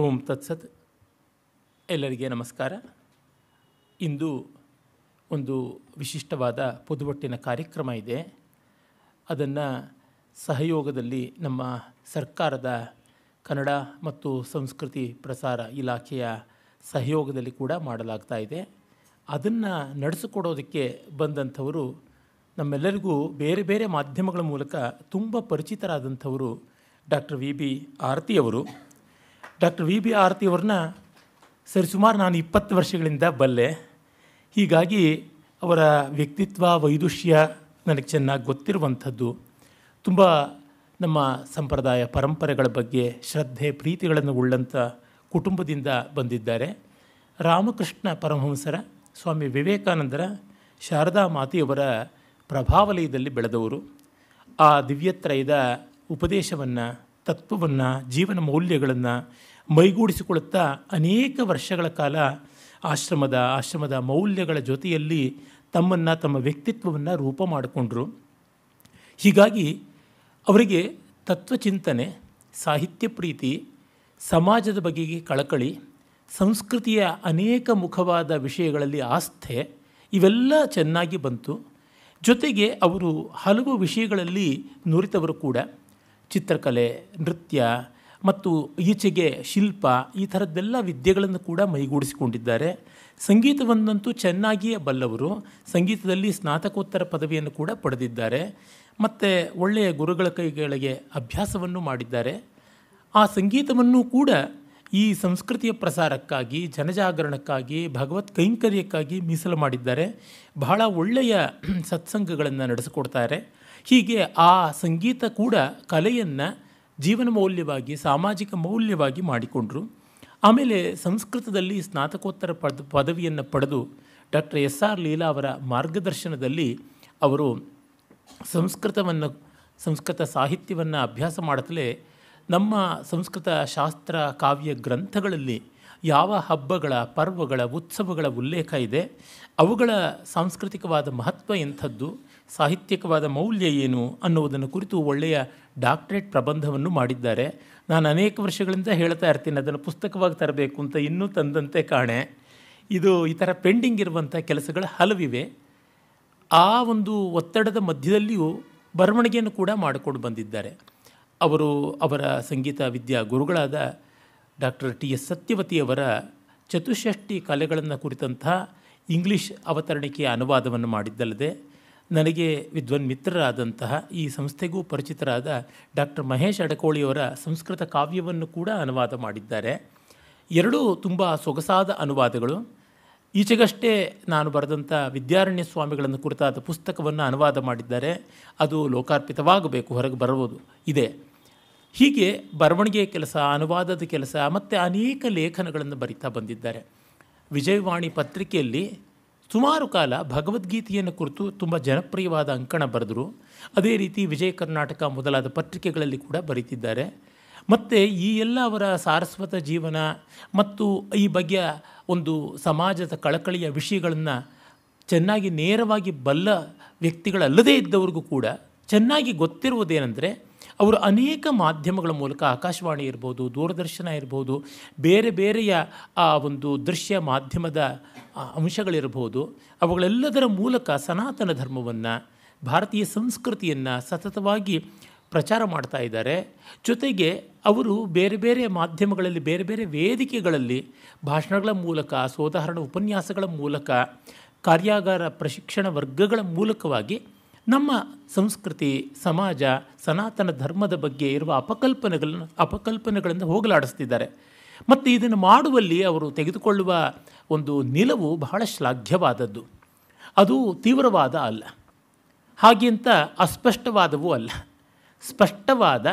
ಓಂ ತತ್ಸತ್ ಎಲ್ಲರಿಗೆ ನಮಸ್ಕಾರ ಇಂದು ಒಂದು ವಿಶಿಷ್ಟವಾದ ಪುದುವಟ್ಟಿನ ಕಾರ್ಯಕ್ರಮ ಇದೆ ಅದನ್ನು ಸಹಯೋಗದಲ್ಲಿ ನಮ್ಮ ಸರ್ಕಾರದ ಕನ್ನಡ ಮತ್ತು ಸಂಸ್ಕೃತಿ ಪ್ರಸಾರ ಇಲಾಖೆಯ ಸಹಯೋಗದಲ್ಲಿ ಕೂಡ ಮಾಡಲಾಗ್ತಾ ಇದೆ ಅದನ್ನು ನಡೆಸಿಕೊಡೋದಕ್ಕೆ ಬಂದಂಥವರು ನಮ್ಮೆಲ್ಲರಿಗೂ ಬೇರೆ ಬೇರೆ ಮಾಧ್ಯಮಗಳ ಮೂಲಕ ತುಂಬ ಪರಿಚಿತರಾದಂಥವರು ಡಾಕ್ಟರ್ ವಿ ಬಿ ಆರತಿಯವರು ಡಾಕ್ಟರ್ ವಿ ಬಿ ಆರತಿ ಅವ್ರನ್ನ ಸರಿಸುಮಾರು ನಾನು ಇಪ್ಪತ್ತು ವರ್ಷಗಳಿಂದ ಬಲ್ಲೆ ಹೀಗಾಗಿ ಅವರ ವ್ಯಕ್ತಿತ್ವ ವೈದುಷ್ಯ ನನಗೆ ಚೆನ್ನಾಗಿ ಗೊತ್ತಿರುವಂಥದ್ದು ತುಂಬ ನಮ್ಮ ಸಂಪ್ರದಾಯ ಪರಂಪರೆಗಳ ಬಗ್ಗೆ ಶ್ರದ್ಧೆ ಪ್ರೀತಿಗಳನ್ನು ಉಳ್ಳಂಥ ಕುಟುಂಬದಿಂದ ಬಂದಿದ್ದಾರೆ ರಾಮಕೃಷ್ಣ ಪರಮಹಂಸರ ಸ್ವಾಮಿ ವಿವೇಕಾನಂದರ ಶಾರದಾ ಮಾತೆಯವರ ಪ್ರಭಾವಲಯದಲ್ಲಿ ಬೆಳೆದವರು ಆ ದಿವ್ಯತ್ರಯದ ಉಪದೇಶವನ್ನು ತತ್ವವನ್ನು ಜೀವನ ಮೌಲ್ಯಗಳನ್ನು ಮೈಗೂಡಿಸಿಕೊಳ್ಳುತ್ತಾ ಅನೇಕ ವರ್ಷಗಳ ಕಾಲ ಆಶ್ರಮದ ಆಶ್ರಮದ ಮೌಲ್ಯಗಳ ಜೊತೆಯಲ್ಲಿ ತಮ್ಮನ್ನು ತಮ್ಮ ವ್ಯಕ್ತಿತ್ವವನ್ನು ರೂಪ ಮಾಡಿಕೊಂಡ್ರು ಹೀಗಾಗಿ ಅವರಿಗೆ ತತ್ವಚಿಂತನೆ ಸಾಹಿತ್ಯ ಪ್ರೀತಿ ಸಮಾಜದ ಬಗೆಗೆ ಕಳಕಳಿ ಸಂಸ್ಕೃತಿಯ ಅನೇಕ ಮುಖವಾದ ವಿಷಯಗಳಲ್ಲಿ ಆಸ್ಥೆ ಇವೆಲ್ಲ ಚೆನ್ನಾಗಿ ಬಂತು ಜೊತೆಗೆ ಅವರು ಹಲವು ವಿಷಯಗಳಲ್ಲಿ ನುರಿತವರು ಕೂಡ ಚಿತ್ರಕಲೆ ನೃತ್ಯ ಮತ್ತು ಈಚೆಗೆ ಶಿಲ್ಪ ಈ ಥರದ್ದೆಲ್ಲ ವಿದ್ಯೆಗಳನ್ನು ಕೂಡ ಮೈಗೂಡಿಸಿಕೊಂಡಿದ್ದಾರೆ ಸಂಗೀತವನ್ನಂತೂ ಚೆನ್ನಾಗಿಯೇ ಬಲ್ಲವರು ಸಂಗೀತದಲ್ಲಿ ಸ್ನಾತಕೋತ್ತರ ಪದವಿಯನ್ನು ಕೂಡ ಪಡೆದಿದ್ದಾರೆ ಮತ್ತು ಒಳ್ಳೆಯ ಗುರುಗಳ ಕೈಗಳಿಗೆ ಅಭ್ಯಾಸವನ್ನು ಮಾಡಿದ್ದಾರೆ ಆ ಸಂಗೀತವನ್ನು ಕೂಡ ಈ ಸಂಸ್ಕೃತಿಯ ಪ್ರಸಾರಕ್ಕಾಗಿ ಜನಜಾಗರಣಕ್ಕಾಗಿ ಭಗವತ್ ಕೈಂಕರ್ಯಕ್ಕಾಗಿ ಮೀಸಲು ಮಾಡಿದ್ದಾರೆ ಬಹಳ ಒಳ್ಳೆಯ ಸತ್ಸಂಗಗಳನ್ನು ನಡೆಸಿಕೊಡ್ತಾರೆ ಹೀಗೆ ಆ ಸಂಗೀತ ಕೂಡ ಕಲೆಯನ್ನು ಜೀವನ ಮೌಲ್ಯವಾಗಿ ಸಾಮಾಜಿಕ ಮೌಲ್ಯವಾಗಿ ಮಾಡಿಕೊಂಡರು ಆಮೇಲೆ ಸಂಸ್ಕೃತದಲ್ಲಿ ಸ್ನಾತಕೋತ್ತರ ಪದ ಪದವಿಯನ್ನು ಪಡೆದು ಡಾಕ್ಟರ್ ಎಸ್ ಆರ್ ಲೀಲಾ ಅವರ ಮಾರ್ಗದರ್ಶನದಲ್ಲಿ ಅವರು ಸಂಸ್ಕೃತವನ್ನು ಸಂಸ್ಕೃತ ಸಾಹಿತ್ಯವನ್ನು ಅಭ್ಯಾಸ ಮಾಡುತ್ತಲೇ ನಮ್ಮ ಸಂಸ್ಕೃತ ಶಾಸ್ತ್ರ ಕಾವ್ಯ ಗ್ರಂಥಗಳಲ್ಲಿ ಯಾವ ಹಬ್ಬಗಳ ಪರ್ವಗಳ ಉತ್ಸವಗಳ ಉಲ್ಲೇಖ ಇದೆ ಅವುಗಳ ಸಾಂಸ್ಕೃತಿಕವಾದ ಮಹತ್ವ ಎಂಥದ್ದು ಸಾಹಿತ್ಯಿಕವಾದ ಮೌಲ್ಯ ಏನು ಅನ್ನುವುದನ್ನು ಕುರಿತು ಒಳ್ಳೆಯ ಡಾಕ್ಟ್ರೇಟ್ ಪ್ರಬಂಧವನ್ನು ಮಾಡಿದ್ದಾರೆ ನಾನು ಅನೇಕ ವರ್ಷಗಳಿಂದ ಹೇಳ್ತಾ ಇರ್ತೀನಿ ಅದನ್ನು ಪುಸ್ತಕವಾಗಿ ತರಬೇಕು ಅಂತ ಇನ್ನೂ ತಂದಂತೆ ಕಾಣೆ ಇದು ಈ ಥರ ಪೆಂಡಿಂಗ್ ಇರುವಂಥ ಕೆಲಸಗಳು ಹಲವಿವೆ ಆ ಒಂದು ಒತ್ತಡದ ಮಧ್ಯದಲ್ಲಿಯೂ ಬರವಣಿಗೆಯನ್ನು ಕೂಡ ಮಾಡಿಕೊಂಡು ಬಂದಿದ್ದಾರೆ ಅವರು ಅವರ ಸಂಗೀತ ವಿದ್ಯಾ ಗುರುಗಳಾದ ಡಾಕ್ಟರ್ ಟಿ ಎಸ್ ಸತ್ಯವತಿಯವರ ಚತುಷ್ಠಿ ಕಲೆಗಳನ್ನು ಕುರಿತಂತಹ ಇಂಗ್ಲೀಷ್ ಅವತರಣಿಕೆಯ ಅನುವಾದವನ್ನು ಮಾಡಿದ್ದಲ್ಲದೆ ನನಗೆ ವಿದ್ವನ್ ಮಿತ್ರರಾದಂತಹ ಈ ಸಂಸ್ಥೆಗೂ ಪರಿಚಿತರಾದ ಡಾಕ್ಟರ್ ಮಹೇಶ್ ಅಡಕೋಳಿಯವರ ಸಂಸ್ಕೃತ ಕಾವ್ಯವನ್ನು ಕೂಡ ಅನುವಾದ ಮಾಡಿದ್ದಾರೆ ಎರಡೂ ತುಂಬ ಸೊಗಸಾದ ಅನುವಾದಗಳು ಈಚೆಗಷ್ಟೇ ನಾನು ಬರೆದಂಥ ವಿದ್ಯಾರಣ್ಯ ಸ್ವಾಮಿಗಳನ್ನು ಕುರಿತಾದ ಪುಸ್ತಕವನ್ನು ಅನುವಾದ ಮಾಡಿದ್ದಾರೆ ಅದು ಲೋಕಾರ್ಪಿತವಾಗಬೇಕು ಹೊರಗೆ ಬರಬಹುದು ಇದೆ ಹೀಗೆ ಬರವಣಿಗೆ ಕೆಲಸ ಅನುವಾದದ ಕೆಲಸ ಮತ್ತು ಅನೇಕ ಲೇಖನಗಳನ್ನು ಬರಿತಾ ಬಂದಿದ್ದಾರೆ ವಿಜಯವಾಣಿ ಪತ್ರಿಕೆಯಲ್ಲಿ ಸುಮಾರು ಕಾಲ ಭಗವದ್ಗೀತೆಯನ್ನು ಕುರಿತು ತುಂಬ ಜನಪ್ರಿಯವಾದ ಅಂಕಣ ಬರೆದರು ಅದೇ ರೀತಿ ವಿಜಯ ಕರ್ನಾಟಕ ಮೊದಲಾದ ಪತ್ರಿಕೆಗಳಲ್ಲಿ ಕೂಡ ಬರೀತಿದ್ದಾರೆ ಮತ್ತು ಈ ಎಲ್ಲ ಅವರ ಸಾರಸ್ವತ ಜೀವನ ಮತ್ತು ಈ ಬಗೆಯ ಒಂದು ಸಮಾಜದ ಕಳಕಳಿಯ ವಿಷಯಗಳನ್ನು ಚೆನ್ನಾಗಿ ನೇರವಾಗಿ ಬಲ್ಲ ವ್ಯಕ್ತಿಗಳಲ್ಲದೇ ಇದ್ದವ್ರಿಗೂ ಕೂಡ ಚೆನ್ನಾಗಿ ಗೊತ್ತಿರುವುದೇನೆಂದರೆ ಅವರು ಅನೇಕ ಮಾಧ್ಯಮಗಳ ಮೂಲಕ ಆಕಾಶವಾಣಿ ಇರ್ಬೋದು ದೂರದರ್ಶನ ಇರ್ಬೋದು ಬೇರೆ ಬೇರೆಯ ಆ ಒಂದು ದೃಶ್ಯ ಮಾಧ್ಯಮದ ಅಂಶಗಳಿರಬಹುದು ಅವುಗಳೆಲ್ಲದರ ಮೂಲಕ ಸನಾತನ ಧರ್ಮವನ್ನು ಭಾರತೀಯ ಸಂಸ್ಕೃತಿಯನ್ನು ಸತತವಾಗಿ ಪ್ರಚಾರ ಮಾಡ್ತಾ ಇದ್ದಾರೆ ಜೊತೆಗೆ ಅವರು ಬೇರೆ ಬೇರೆ ಮಾಧ್ಯಮಗಳಲ್ಲಿ ಬೇರೆ ಬೇರೆ ವೇದಿಕೆಗಳಲ್ಲಿ ಭಾಷಣಗಳ ಮೂಲಕ ಸೋದಾಹರಣ ಉಪನ್ಯಾಸಗಳ ಮೂಲಕ ಕಾರ್ಯಾಗಾರ ಪ್ರಶಿಕ್ಷಣ ವರ್ಗಗಳ ಮೂಲಕವಾಗಿ ನಮ್ಮ ಸಂಸ್ಕೃತಿ ಸಮಾಜ ಸನಾತನ ಧರ್ಮದ ಬಗ್ಗೆ ಇರುವ ಅಪಕಲ್ಪನೆಗಳನ್ನು ಅಪಕಲ್ಪನೆಗಳನ್ನು ಹೋಗಲಾಡಿಸ್ತಿದ್ದಾರೆ ಮತ್ತು ಇದನ್ನು ಮಾಡುವಲ್ಲಿ ಅವರು ತೆಗೆದುಕೊಳ್ಳುವ ಒಂದು ನಿಲವು ಬಹಳ ಶ್ಲಾಘ್ಯವಾದದ್ದು ಅದು ತೀವ್ರವಾದ ಅಲ್ಲ ಹಾಗೆಂತ ಅಸ್ಪಷ್ಟವಾದವೂ ಅಲ್ಲ ಸ್ಪಷ್ಟವಾದ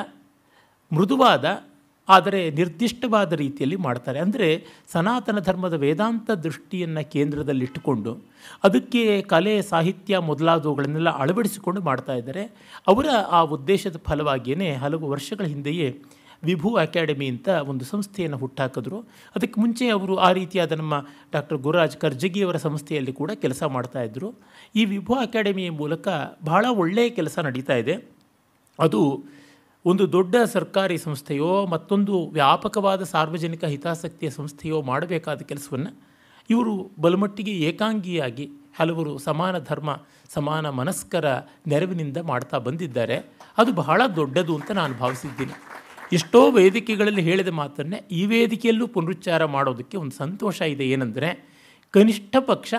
ಮೃದುವಾದ ಆದರೆ ನಿರ್ದಿಷ್ಟವಾದ ರೀತಿಯಲ್ಲಿ ಮಾಡ್ತಾರೆ ಅಂದರೆ ಸನಾತನ ಧರ್ಮದ ವೇದಾಂತ ದೃಷ್ಟಿಯನ್ನು ಕೇಂದ್ರದಲ್ಲಿಟ್ಟುಕೊಂಡು ಅದಕ್ಕೆ ಕಲೆ ಸಾಹಿತ್ಯ ಮೊದಲಾದವುಗಳನ್ನೆಲ್ಲ ಅಳವಡಿಸಿಕೊಂಡು ಮಾಡ್ತಾ ಇದ್ದಾರೆ ಅವರ ಆ ಉದ್ದೇಶದ ಫಲವಾಗಿಯೇ ಹಲವು ವರ್ಷಗಳ ಹಿಂದೆಯೇ ವಿಭು ಅಕಾಡೆಮಿ ಅಂತ ಒಂದು ಸಂಸ್ಥೆಯನ್ನು ಹುಟ್ಟಾಕಿದ್ರು ಅದಕ್ಕೆ ಮುಂಚೆ ಅವರು ಆ ರೀತಿಯಾದ ನಮ್ಮ ಡಾಕ್ಟರ್ ಗುರುರಾಜ್ ಕರ್ಜಗಿಯವರ ಸಂಸ್ಥೆಯಲ್ಲಿ ಕೂಡ ಕೆಲಸ ಮಾಡ್ತಾಯಿದ್ರು ಈ ವಿಭು ಅಕಾಡೆಮಿಯ ಮೂಲಕ ಬಹಳ ಒಳ್ಳೆಯ ಕೆಲಸ ನಡೀತಾ ಇದೆ ಅದು ಒಂದು ದೊಡ್ಡ ಸರ್ಕಾರಿ ಸಂಸ್ಥೆಯೋ ಮತ್ತೊಂದು ವ್ಯಾಪಕವಾದ ಸಾರ್ವಜನಿಕ ಹಿತಾಸಕ್ತಿಯ ಸಂಸ್ಥೆಯೋ ಮಾಡಬೇಕಾದ ಕೆಲಸವನ್ನು ಇವರು ಬಲಮಟ್ಟಿಗೆ ಏಕಾಂಗಿಯಾಗಿ ಹಲವರು ಸಮಾನ ಧರ್ಮ ಸಮಾನ ಮನಸ್ಕರ ನೆರವಿನಿಂದ ಮಾಡ್ತಾ ಬಂದಿದ್ದಾರೆ ಅದು ಬಹಳ ದೊಡ್ಡದು ಅಂತ ನಾನು ಭಾವಿಸಿದ್ದೀನಿ ಎಷ್ಟೋ ವೇದಿಕೆಗಳಲ್ಲಿ ಹೇಳಿದ ಮಾತನ್ನೇ ಈ ವೇದಿಕೆಯಲ್ಲೂ ಪುನರುಚ್ಚಾರ ಮಾಡೋದಕ್ಕೆ ಒಂದು ಸಂತೋಷ ಇದೆ ಏನೆಂದರೆ ಕನಿಷ್ಠ ಪಕ್ಷ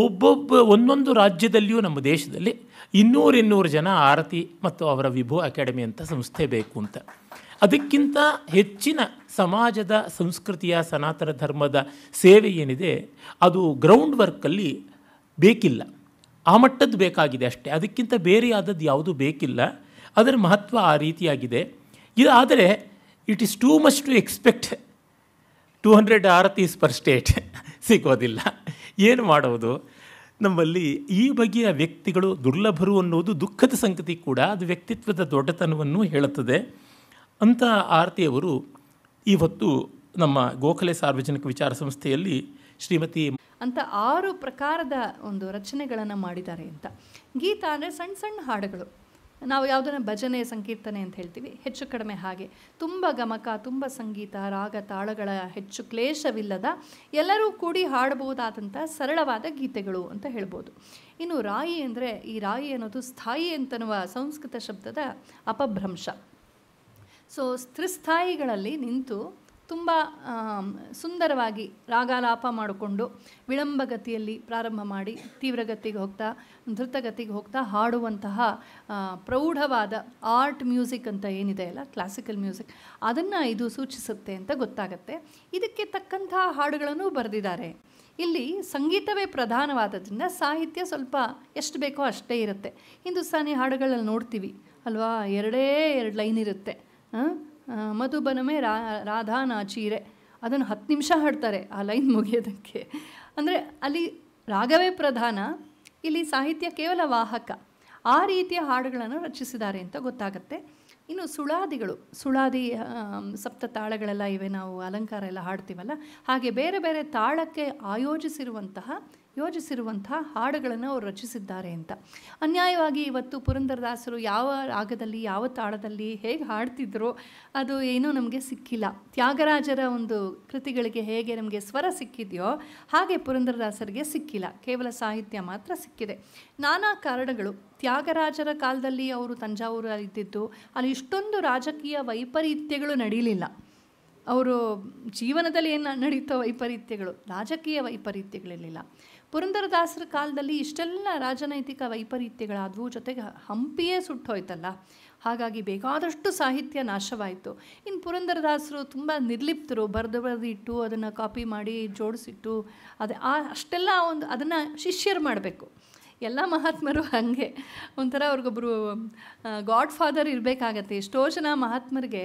ಒಬ್ಬೊಬ್ಬ ಒಂದೊಂದು ರಾಜ್ಯದಲ್ಲಿಯೂ ನಮ್ಮ ದೇಶದಲ್ಲಿ ಇನ್ನೂರು ಇನ್ನೂರು ಜನ ಆರತಿ ಮತ್ತು ಅವರ ವಿಭೋ ಅಕಾಡೆಮಿ ಅಂತ ಸಂಸ್ಥೆ ಬೇಕು ಅಂತ ಅದಕ್ಕಿಂತ ಹೆಚ್ಚಿನ ಸಮಾಜದ ಸಂಸ್ಕೃತಿಯ ಸನಾತನ ಧರ್ಮದ ಸೇವೆ ಏನಿದೆ ಅದು ಗ್ರೌಂಡ್ ವರ್ಕಲ್ಲಿ ಬೇಕಿಲ್ಲ ಆ ಮಟ್ಟದ್ದು ಬೇಕಾಗಿದೆ ಅಷ್ಟೇ ಅದಕ್ಕಿಂತ ಬೇರೆಯಾದದ್ದು ಯಾವುದೂ ಬೇಕಿಲ್ಲ ಅದರ ಮಹತ್ವ ಆ ರೀತಿಯಾಗಿದೆ ಇದು ಆದರೆ it is too much to expect two hundred Arathis per state ಸಿಗೋದಿಲ್ಲ ಏನು ಮಾಡೋದು ನಮ್ಮಲ್ಲಿ ಈ ಬಗೆಯ ವ್ಯಕ್ತಿಗಳು ದುರ್ಲಭರು ಅನ್ನೋದು ದುಃಖದ ಸಂಗತಿ ಕೂಡ ಅದು ವ್ಯಕ್ತಿತ್ವದ ದೊಡ್ಡತನವನ್ನು ಹೇಳುತ್ತದೆ ಅಂತ ಆರತಿಯವರು ಇವತ್ತು ನಮ್ಮ ಗೋಖಲೆ ಸಾರ್ವಜನಿಕ ವಿಚಾರ ಸಂಸ್ಥೆಯಲ್ಲಿ ಶ್ರೀಮತಿ ಅಂತ ಆರು ಪ್ರಕಾರದ ಒಂದು ರಚನೆಗಳನ್ನು ಮಾಡಿದ್ದಾರೆ ಅಂತ ಗೀತ ಅಂದರೆ ಸಣ್ಣ ಸಣ್ಣ ಹಾಡುಗಳು ನಾವು ಯಾವುದನ್ನು ಭಜನೆ ಸಂಕೀರ್ತನೆ ಅಂತ ಹೇಳ್ತೀವಿ ಹೆಚ್ಚು ಕಡಿಮೆ ಹಾಗೆ ತುಂಬ ಗಮಕ ತುಂಬ ಸಂಗೀತ ರಾಗ ತಾಳಗಳ ಹೆಚ್ಚು ಕ್ಲೇಶವಿಲ್ಲದ ಎಲ್ಲರೂ ಕೂಡಿ ಹಾಡಬಹುದಾದಂಥ ಸರಳವಾದ ಗೀತೆಗಳು ಅಂತ ಹೇಳ್ಬೋದು ಇನ್ನು ರಾಯಿ ಅಂದರೆ ಈ ರಾಯಿ ಅನ್ನೋದು ಸ್ಥಾಯಿ ಅಂತನ್ನುವ ಸಂಸ್ಕೃತ ಶಬ್ದದ ಅಪಭ್ರಂಶ ಸೊ ತ್ರಿಸ್ಥಾಯಿಗಳಲ್ಲಿ ನಿಂತು ತುಂಬ ಸುಂದರವಾಗಿ ರಾಗಾಲಾಪ ಮಾಡಿಕೊಂಡು ವಿಳಂಬಗತಿಯಲ್ಲಿ ಪ್ರಾರಂಭ ಮಾಡಿ ತೀವ್ರಗತಿಗೆ ಹೋಗ್ತಾ ಧೃತಗತಿಗೆ ಹೋಗ್ತಾ ಹಾಡುವಂತಹ ಪ್ರೌಢವಾದ ಆರ್ಟ್ ಮ್ಯೂಸಿಕ್ ಅಂತ ಏನಿದೆ ಅಲ್ಲ ಕ್ಲಾಸಿಕಲ್ ಮ್ಯೂಸಿಕ್ ಅದನ್ನು ಇದು ಸೂಚಿಸುತ್ತೆ ಅಂತ ಗೊತ್ತಾಗುತ್ತೆ ಇದಕ್ಕೆ ತಕ್ಕಂತಹ ಹಾಡುಗಳನ್ನು ಬರೆದಿದ್ದಾರೆ ಇಲ್ಲಿ ಸಂಗೀತವೇ ಪ್ರಧಾನವಾದದ್ರಿಂದ ಸಾಹಿತ್ಯ ಸ್ವಲ್ಪ ಎಷ್ಟು ಬೇಕೋ ಅಷ್ಟೇ ಇರುತ್ತೆ ಹಿಂದೂಸ್ತಾನಿ ಹಾಡುಗಳಲ್ಲಿ ನೋಡ್ತೀವಿ ಅಲ್ವಾ ಎರಡೇ ಎರಡು ಲೈನ್ ಇರುತ್ತೆ ಮಧುಬನಮೆ ರಾ ರಾಧಾ ನಾಚೀರೆ ಅದನ್ನು ಹತ್ತು ನಿಮಿಷ ಹಾಡ್ತಾರೆ ಆ ಲೈನ್ ಮುಗಿಯೋದಕ್ಕೆ ಅಂದರೆ ಅಲ್ಲಿ ರಾಗವೇ ಪ್ರಧಾನ ಇಲ್ಲಿ ಸಾಹಿತ್ಯ ಕೇವಲ ವಾಹಕ ಆ ರೀತಿಯ ಹಾಡುಗಳನ್ನು ರಚಿಸಿದ್ದಾರೆ ಅಂತ ಗೊತ್ತಾಗುತ್ತೆ ಇನ್ನು ಸುಳಾದಿಗಳು ಸುಳಾದಿ ಸಪ್ತ ತಾಳಗಳೆಲ್ಲ ಇವೆ ನಾವು ಅಲಂಕಾರ ಎಲ್ಲ ಹಾಡ್ತೀವಲ್ಲ ಹಾಗೆ ಬೇರೆ ಬೇರೆ ತಾಳಕ್ಕೆ ಆಯೋಜಿಸಿರುವಂತಹ ಯೋಜಿಸಿರುವಂಥ ಹಾಡುಗಳನ್ನು ಅವರು ರಚಿಸಿದ್ದಾರೆ ಅಂತ ಅನ್ಯಾಯವಾಗಿ ಇವತ್ತು ಪುರಂದರದಾಸರು ಯಾವ ರಾಗದಲ್ಲಿ ಯಾವ ತಾಳದಲ್ಲಿ ಹೇಗೆ ಹಾಡ್ತಿದ್ರು ಅದು ಏನೂ ನಮಗೆ ಸಿಕ್ಕಿಲ್ಲ ತ್ಯಾಗರಾಜರ ಒಂದು ಕೃತಿಗಳಿಗೆ ಹೇಗೆ ನಮಗೆ ಸ್ವರ ಸಿಕ್ಕಿದೆಯೋ ಹಾಗೆ ಪುರಂದರದಾಸರಿಗೆ ಸಿಕ್ಕಿಲ್ಲ ಕೇವಲ ಸಾಹಿತ್ಯ ಮಾತ್ರ ಸಿಕ್ಕಿದೆ ನಾನಾ ಕಾರಣಗಳು ತ್ಯಾಗರಾಜರ ಕಾಲದಲ್ಲಿ ಅವರು ಇದ್ದಿದ್ದು ಅಲ್ಲಿ ಇಷ್ಟೊಂದು ರಾಜಕೀಯ ವೈಪರೀತ್ಯಗಳು ನಡೀಲಿಲ್ಲ ಅವರು ಜೀವನದಲ್ಲಿ ಏನು ನಡೀತೋ ವೈಪರೀತ್ಯಗಳು ರಾಜಕೀಯ ವೈಪರೀತ್ಯಗಳಿರಲಿಲ್ಲ ಪುರಂದರದಾಸರ ಕಾಲದಲ್ಲಿ ಇಷ್ಟೆಲ್ಲ ರಾಜನೈತಿಕ ವೈಪರೀತ್ಯಗಳಾದವು ಜೊತೆಗೆ ಹಂಪಿಯೇ ಸುಟ್ಟೋಯ್ತಲ್ಲ ಹಾಗಾಗಿ ಬೇಕಾದಷ್ಟು ಸಾಹಿತ್ಯ ನಾಶವಾಯಿತು ಇನ್ನು ಪುರಂದರದಾಸರು ತುಂಬ ನಿರ್ಲಿಪ್ತರು ಬರೆದು ಬರೆದು ಇಟ್ಟು ಅದನ್ನು ಕಾಪಿ ಮಾಡಿ ಜೋಡಿಸಿಟ್ಟು ಅದೇ ಆ ಅಷ್ಟೆಲ್ಲ ಒಂದು ಅದನ್ನು ಶಿಷ್ಯರು ಮಾಡಬೇಕು ಎಲ್ಲ ಮಹಾತ್ಮರು ಹಾಗೆ ಒಂಥರ ಅವ್ರಿಗೊಬ್ಬರು ಗಾಡ್ ಫಾದರ್ ಇರಬೇಕಾಗತ್ತೆ ಎಷ್ಟೋ ಜನ ಮಹಾತ್ಮರಿಗೆ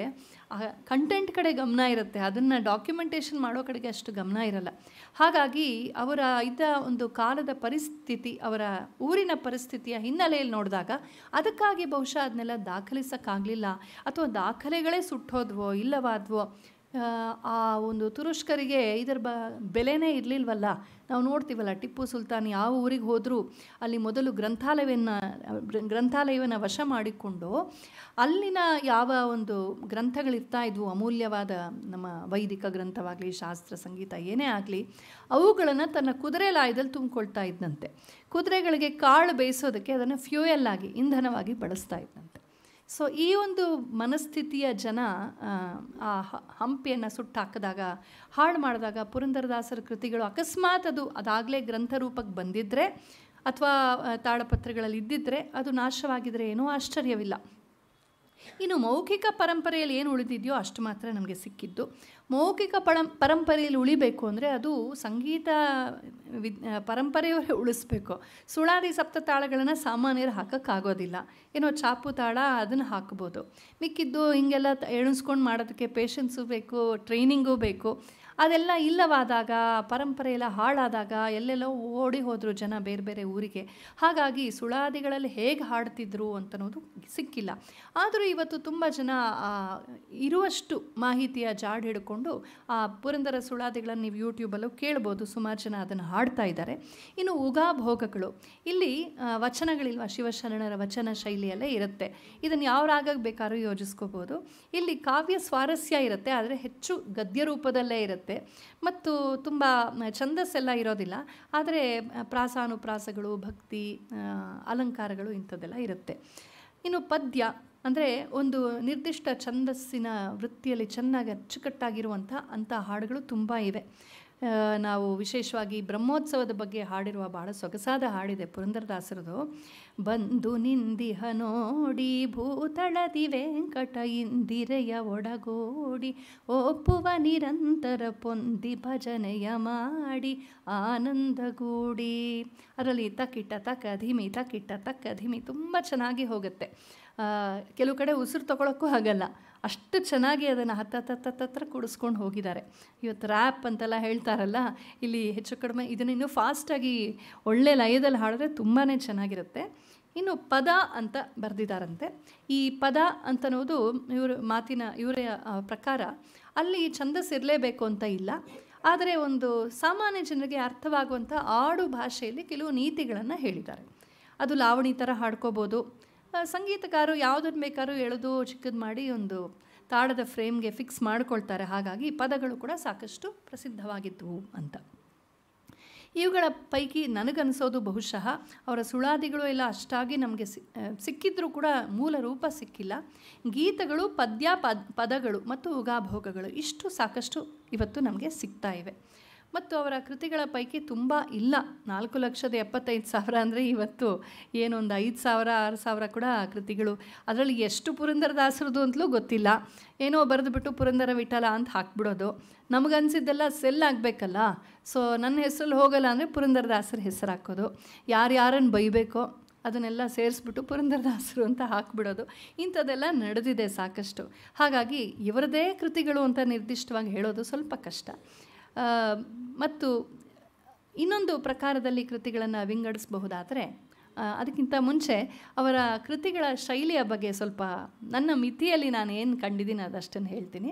ಕಂಟೆಂಟ್ ಕಡೆ ಗಮನ ಇರುತ್ತೆ ಅದನ್ನು ಡಾಕ್ಯುಮೆಂಟೇಷನ್ ಮಾಡೋ ಕಡೆಗೆ ಅಷ್ಟು ಗಮನ ಇರಲ್ಲ ಹಾಗಾಗಿ ಅವರ ಇದ್ದ ಒಂದು ಕಾಲದ ಪರಿಸ್ಥಿತಿ ಅವರ ಊರಿನ ಪರಿಸ್ಥಿತಿಯ ಹಿನ್ನೆಲೆಯಲ್ಲಿ ನೋಡಿದಾಗ ಅದಕ್ಕಾಗಿ ಬಹುಶಃ ಅದನ್ನೆಲ್ಲ ದಾಖಲಿಸೋಕ್ಕಾಗಲಿಲ್ಲ ಅಥವಾ ದಾಖಲೆಗಳೇ ಸುಟ್ಟೋದ್ವೋ ಇಲ್ಲವಾದ್ವೋ ಆ ಒಂದು ತುರುಷ್ಕರಿಗೆ ಇದರ ಬ ಬೆಲೆನೇ ಇರಲಿಲ್ವಲ್ಲ ನಾವು ನೋಡ್ತೀವಲ್ಲ ಟಿಪ್ಪು ಸುಲ್ತಾನ್ ಯಾವ ಊರಿಗೆ ಹೋದರೂ ಅಲ್ಲಿ ಮೊದಲು ಗ್ರಂಥಾಲಯವನ್ನು ಗ್ರಂಥಾಲಯವನ್ನು ವಶ ಮಾಡಿಕೊಂಡು ಅಲ್ಲಿನ ಯಾವ ಒಂದು ಗ್ರಂಥಗಳಿರ್ತಾ ಇದ್ವು ಅಮೂಲ್ಯವಾದ ನಮ್ಮ ವೈದಿಕ ಗ್ರಂಥವಾಗಲಿ ಶಾಸ್ತ್ರ ಸಂಗೀತ ಏನೇ ಆಗಲಿ ಅವುಗಳನ್ನು ತನ್ನ ಕುದುರೆ ಲಾಯದಲ್ಲಿ ತುಂಬಿಕೊಳ್ತಾ ಇದ್ದಂತೆ ಕುದುರೆಗಳಿಗೆ ಕಾಳು ಬೇಯಿಸೋದಕ್ಕೆ ಅದನ್ನು ಫ್ಯೂಯಲ್ ಆಗಿ ಇಂಧನವಾಗಿ ಬಳಸ್ತಾ ಇದ್ದಂತೆ ಸೊ ಈ ಒಂದು ಮನಸ್ಥಿತಿಯ ಜನ ಆ ಹಂಪಿಯನ್ನು ಸುಟ್ಟು ಹಾಕಿದಾಗ ಹಾಳು ಮಾಡಿದಾಗ ಪುರಂದರದಾಸರ ಕೃತಿಗಳು ಅಕಸ್ಮಾತ್ ಅದು ಅದಾಗಲೇ ಗ್ರಂಥ ರೂಪಕ್ಕೆ ಬಂದಿದ್ದರೆ ಅಥವಾ ತಾಳಪತ್ರಗಳಲ್ಲಿ ಇದ್ದಿದ್ದರೆ ಅದು ನಾಶವಾಗಿದ್ದರೆ ಏನೂ ಆಶ್ಚರ್ಯವಿಲ್ಲ ಇನ್ನು ಮೌಖಿಕ ಪರಂಪರೆಯಲ್ಲಿ ಏನು ಉಳಿದಿದೆಯೋ ಅಷ್ಟು ಮಾತ್ರ ನಮಗೆ ಸಿಕ್ಕಿದ್ದು ಮೌಖಿಕ ಪರಂಪರೆಯಲ್ಲಿ ಉಳಿಬೇಕು ಅಂದರೆ ಅದು ಸಂಗೀತ ವಿದ್ ಪರಂಪರೆಯವರೇ ಉಳಿಸ್ಬೇಕು ಸುಳಾದಿ ಸಪ್ತ ತಾಳಗಳನ್ನು ಸಾಮಾನ್ಯರು ಹಾಕೋಕ್ಕಾಗೋದಿಲ್ಲ ಏನೋ ಚಾಪು ತಾಳ ಅದನ್ನು ಹಾಕ್ಬೋದು ಮಿಕ್ಕಿದ್ದು ಹಿಂಗೆಲ್ಲ ಎಣಿಸ್ಕೊಂಡು ಮಾಡೋದಕ್ಕೆ ಪೇಷನ್ಸು ಬೇಕು ಟ್ರೈನಿಂಗೂ ಬೇಕು ಅದೆಲ್ಲ ಇಲ್ಲವಾದಾಗ ಪರಂಪರೆ ಎಲ್ಲ ಹಾಳಾದಾಗ ಎಲ್ಲೆಲ್ಲೋ ಓಡಿ ಹೋದರು ಜನ ಬೇರೆ ಬೇರೆ ಊರಿಗೆ ಹಾಗಾಗಿ ಸುಳಾದಿಗಳಲ್ಲಿ ಹೇಗೆ ಹಾಡ್ತಿದ್ರು ಅಂತನೋದು ಸಿಕ್ಕಿಲ್ಲ ಆದರೂ ಇವತ್ತು ತುಂಬ ಜನ ಇರುವಷ್ಟು ಮಾಹಿತಿಯ ಜಾಡ್ ಹಿಡ್ಕೊಂಡು ಆ ಪುರಂದರ ಸುಳಾದಿಗಳನ್ನು ನೀವು ಯೂಟ್ಯೂಬಲ್ಲೂ ಕೇಳ್ಬೋದು ಸುಮಾರು ಜನ ಅದನ್ನು ಹಾಡ್ತಾ ಇದ್ದಾರೆ ಇನ್ನು ಉಗಾಭೋಗಗಳು ಇಲ್ಲಿ ವಚನಗಳಿಲ್ವ ಶಿವಶರಣರ ವಚನ ಶೈಲಿಯಲ್ಲೇ ಇರುತ್ತೆ ಇದನ್ನು ಯಾವ ರಾಗಕ್ಕೆ ಬೇಕಾದ್ರೂ ಯೋಜಿಸ್ಕೋಬೋದು ಇಲ್ಲಿ ಕಾವ್ಯ ಸ್ವಾರಸ್ಯ ಇರುತ್ತೆ ಆದರೆ ಹೆಚ್ಚು ಗದ್ಯ ರೂಪದಲ್ಲೇ ಇರುತ್ತೆ ಮತ್ತು ತುಂಬ ಛಂದಸ್ಸೆಲ್ಲ ಇರೋದಿಲ್ಲ ಆದರೆ ಪ್ರಾಸಾನುಪ್ರಾಸಗಳು ಭಕ್ತಿ ಅಲಂಕಾರಗಳು ಇಂಥದ್ದೆಲ್ಲ ಇರುತ್ತೆ ಇನ್ನು ಪದ್ಯ ಅಂದರೆ ಒಂದು ನಿರ್ದಿಷ್ಟ ಛಂದಸ್ಸಿನ ವೃತ್ತಿಯಲ್ಲಿ ಚೆನ್ನಾಗಿ ಅಚ್ಚುಕಟ್ಟಾಗಿರುವಂಥ ಅಂಥ ಹಾಡುಗಳು ತುಂಬ ಇವೆ ನಾವು ವಿಶೇಷವಾಗಿ ಬ್ರಹ್ಮೋತ್ಸವದ ಬಗ್ಗೆ ಹಾಡಿರುವ ಬಹಳ ಸೊಗಸಾದ ಹಾಡಿದೆ ಪುರಂದರದಾಸರದು ಬಂದು ನಿಂದಿಹ ನೋಡಿ ಭೂತಳದಿ ವೆಂಕಟ ಇಂದಿರೆಯ ಒಡಗೋಡಿ ಒಪ್ಪುವ ನಿರಂತರ ಪೊಂದಿ ಭಜನೆಯ ಮಾಡಿ ಆನಂದಗೂಡಿ ಅದರಲ್ಲಿ ತಕ್ಕಿಟ್ಟ ತಕ್ಕ ಧಿಮಿ ತಕ್ಕಿಟ್ಟ ತಕ್ಕ ಧಿಮಿ ತುಂಬ ಚೆನ್ನಾಗಿ ಹೋಗುತ್ತೆ ಕೆಲವು ಕಡೆ ಉಸಿರು ತಗೊಳಕ್ಕೂ ಆಗಲ್ಲ ಅಷ್ಟು ಚೆನ್ನಾಗಿ ಅದನ್ನು ಹತ್ರ ಕುಡಿಸ್ಕೊಂಡು ಹೋಗಿದ್ದಾರೆ ಇವತ್ತು ರ್ಯಾಪ್ ಅಂತೆಲ್ಲ ಹೇಳ್ತಾರಲ್ಲ ಇಲ್ಲಿ ಹೆಚ್ಚು ಕಡಿಮೆ ಇದನ್ನು ಇನ್ನೂ ಫಾಸ್ಟಾಗಿ ಒಳ್ಳೆ ಲಯದಲ್ಲಿ ಹಾಡಿದ್ರೆ ತುಂಬಾ ಚೆನ್ನಾಗಿರುತ್ತೆ ಇನ್ನು ಪದ ಅಂತ ಬರೆದಿದ್ದಾರಂತೆ ಈ ಪದ ಅನ್ನೋದು ಇವರು ಮಾತಿನ ಇವರ ಪ್ರಕಾರ ಅಲ್ಲಿ ಛಂದಸ್ ಇರಲೇಬೇಕು ಅಂತ ಇಲ್ಲ ಆದರೆ ಒಂದು ಸಾಮಾನ್ಯ ಜನರಿಗೆ ಅರ್ಥವಾಗುವಂಥ ಆಡು ಭಾಷೆಯಲ್ಲಿ ಕೆಲವು ನೀತಿಗಳನ್ನು ಹೇಳಿದ್ದಾರೆ ಅದು ಲಾವಣಿ ಥರ ಹಾಡ್ಕೋಬೋದು ಸಂಗೀತಕಾರರು ಯಾವುದನ್ನು ಬೇಕಾದ್ರೂ ಎಳೆದು ಚಿಕ್ಕದು ಮಾಡಿ ಒಂದು ತಾಳದ ಫ್ರೇಮ್ಗೆ ಫಿಕ್ಸ್ ಮಾಡಿಕೊಳ್ತಾರೆ ಹಾಗಾಗಿ ಪದಗಳು ಕೂಡ ಸಾಕಷ್ಟು ಪ್ರಸಿದ್ಧವಾಗಿದ್ದವು ಅಂತ ಇವುಗಳ ಪೈಕಿ ನನಗನ್ನಿಸೋದು ಬಹುಶಃ ಅವರ ಸುಳಾದಿಗಳು ಎಲ್ಲ ಅಷ್ಟಾಗಿ ನಮಗೆ ಸಿಕ್ಕಿದ್ರೂ ಕೂಡ ಮೂಲ ರೂಪ ಸಿಕ್ಕಿಲ್ಲ ಗೀತಗಳು ಪದ್ಯ ಪದಗಳು ಮತ್ತು ಉಗಾಭೋಗಗಳು ಇಷ್ಟು ಸಾಕಷ್ಟು ಇವತ್ತು ನಮಗೆ ಸಿಗ್ತಾ ಇವೆ ಮತ್ತು ಅವರ ಕೃತಿಗಳ ಪೈಕಿ ತುಂಬ ಇಲ್ಲ ನಾಲ್ಕು ಲಕ್ಷದ ಎಪ್ಪತ್ತೈದು ಸಾವಿರ ಅಂದರೆ ಇವತ್ತು ಏನೊಂದು ಐದು ಸಾವಿರ ಆರು ಸಾವಿರ ಕೂಡ ಕೃತಿಗಳು ಅದರಲ್ಲಿ ಎಷ್ಟು ಪುರಂದರದಾಸರದು ಅಂತಲೂ ಗೊತ್ತಿಲ್ಲ ಏನೋ ಬರೆದುಬಿಟ್ಟು ಪುರಂದರ ವಿಠಲ ಅಂತ ಹಾಕ್ಬಿಡೋದು ನಮಗನ್ಸಿದ್ದೆಲ್ಲ ಸೆಲ್ ಆಗಬೇಕಲ್ಲ ಸೊ ನನ್ನ ಹೆಸರಲ್ಲಿ ಹೋಗಲ್ಲ ಅಂದರೆ ಪುರಂದರದಾಸರ ಹೆಸರು ಹಾಕೋದು ಯಾರ್ಯಾರನ್ನು ಬೈಬೇಕೋ ಅದನ್ನೆಲ್ಲ ಸೇರಿಸ್ಬಿಟ್ಟು ಪುರಂದರದಾಸರು ಅಂತ ಹಾಕ್ಬಿಡೋದು ಇಂಥದ್ದೆಲ್ಲ ನಡೆದಿದೆ ಸಾಕಷ್ಟು ಹಾಗಾಗಿ ಇವರದೇ ಕೃತಿಗಳು ಅಂತ ನಿರ್ದಿಷ್ಟವಾಗಿ ಹೇಳೋದು ಸ್ವಲ್ಪ ಕಷ್ಟ ಮತ್ತು ಇನ್ನೊಂದು ಪ್ರಕಾರದಲ್ಲಿ ಕೃತಿಗಳನ್ನು ವಿಂಗಡಿಸಬಹುದಾದರೆ ಅದಕ್ಕಿಂತ ಮುಂಚೆ ಅವರ ಕೃತಿಗಳ ಶೈಲಿಯ ಬಗ್ಗೆ ಸ್ವಲ್ಪ ನನ್ನ ಮಿತಿಯಲ್ಲಿ ನಾನು ಏನು ಕಂಡಿದ್ದೀನಿ ಅದಷ್ಟನ್ನು ಹೇಳ್ತೀನಿ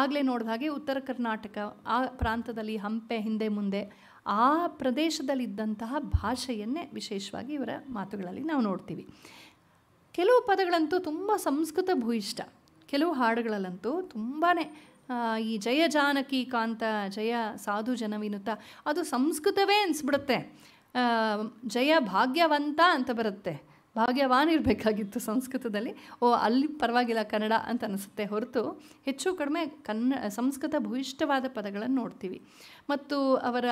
ಆಗಲೇ ನೋಡಿದ ಹಾಗೆ ಉತ್ತರ ಕರ್ನಾಟಕ ಆ ಪ್ರಾಂತದಲ್ಲಿ ಹಂಪೆ ಹಿಂದೆ ಮುಂದೆ ಆ ಪ್ರದೇಶದಲ್ಲಿದ್ದಂತಹ ಭಾಷೆಯನ್ನೇ ವಿಶೇಷವಾಗಿ ಇವರ ಮಾತುಗಳಲ್ಲಿ ನಾವು ನೋಡ್ತೀವಿ ಕೆಲವು ಪದಗಳಂತೂ ತುಂಬ ಸಂಸ್ಕೃತ ಭೂಯಿಷ್ಠ ಕೆಲವು ಹಾಡುಗಳಲ್ಲಂತೂ ತುಂಬಾ ಈ ಜಯ ಜಾನಕಿ ಕಾಂತ ಜಯ ಸಾಧು ಜನವಿನುತ ಅದು ಸಂಸ್ಕೃತವೇ ಅನಿಸ್ಬಿಡುತ್ತೆ ಜಯ ಭಾಗ್ಯವಂತ ಅಂತ ಬರುತ್ತೆ ಭಾಗ್ಯವಾನ್ ಇರಬೇಕಾಗಿತ್ತು ಸಂಸ್ಕೃತದಲ್ಲಿ ಓ ಅಲ್ಲಿ ಪರವಾಗಿಲ್ಲ ಕನ್ನಡ ಅಂತ ಅನಿಸುತ್ತೆ ಹೊರತು ಹೆಚ್ಚು ಕಡಿಮೆ ಕನ್ನ ಸಂಸ್ಕೃತ ಭೂಯಿಷ್ಠವಾದ ಪದಗಳನ್ನು ನೋಡ್ತೀವಿ ಮತ್ತು ಅವರ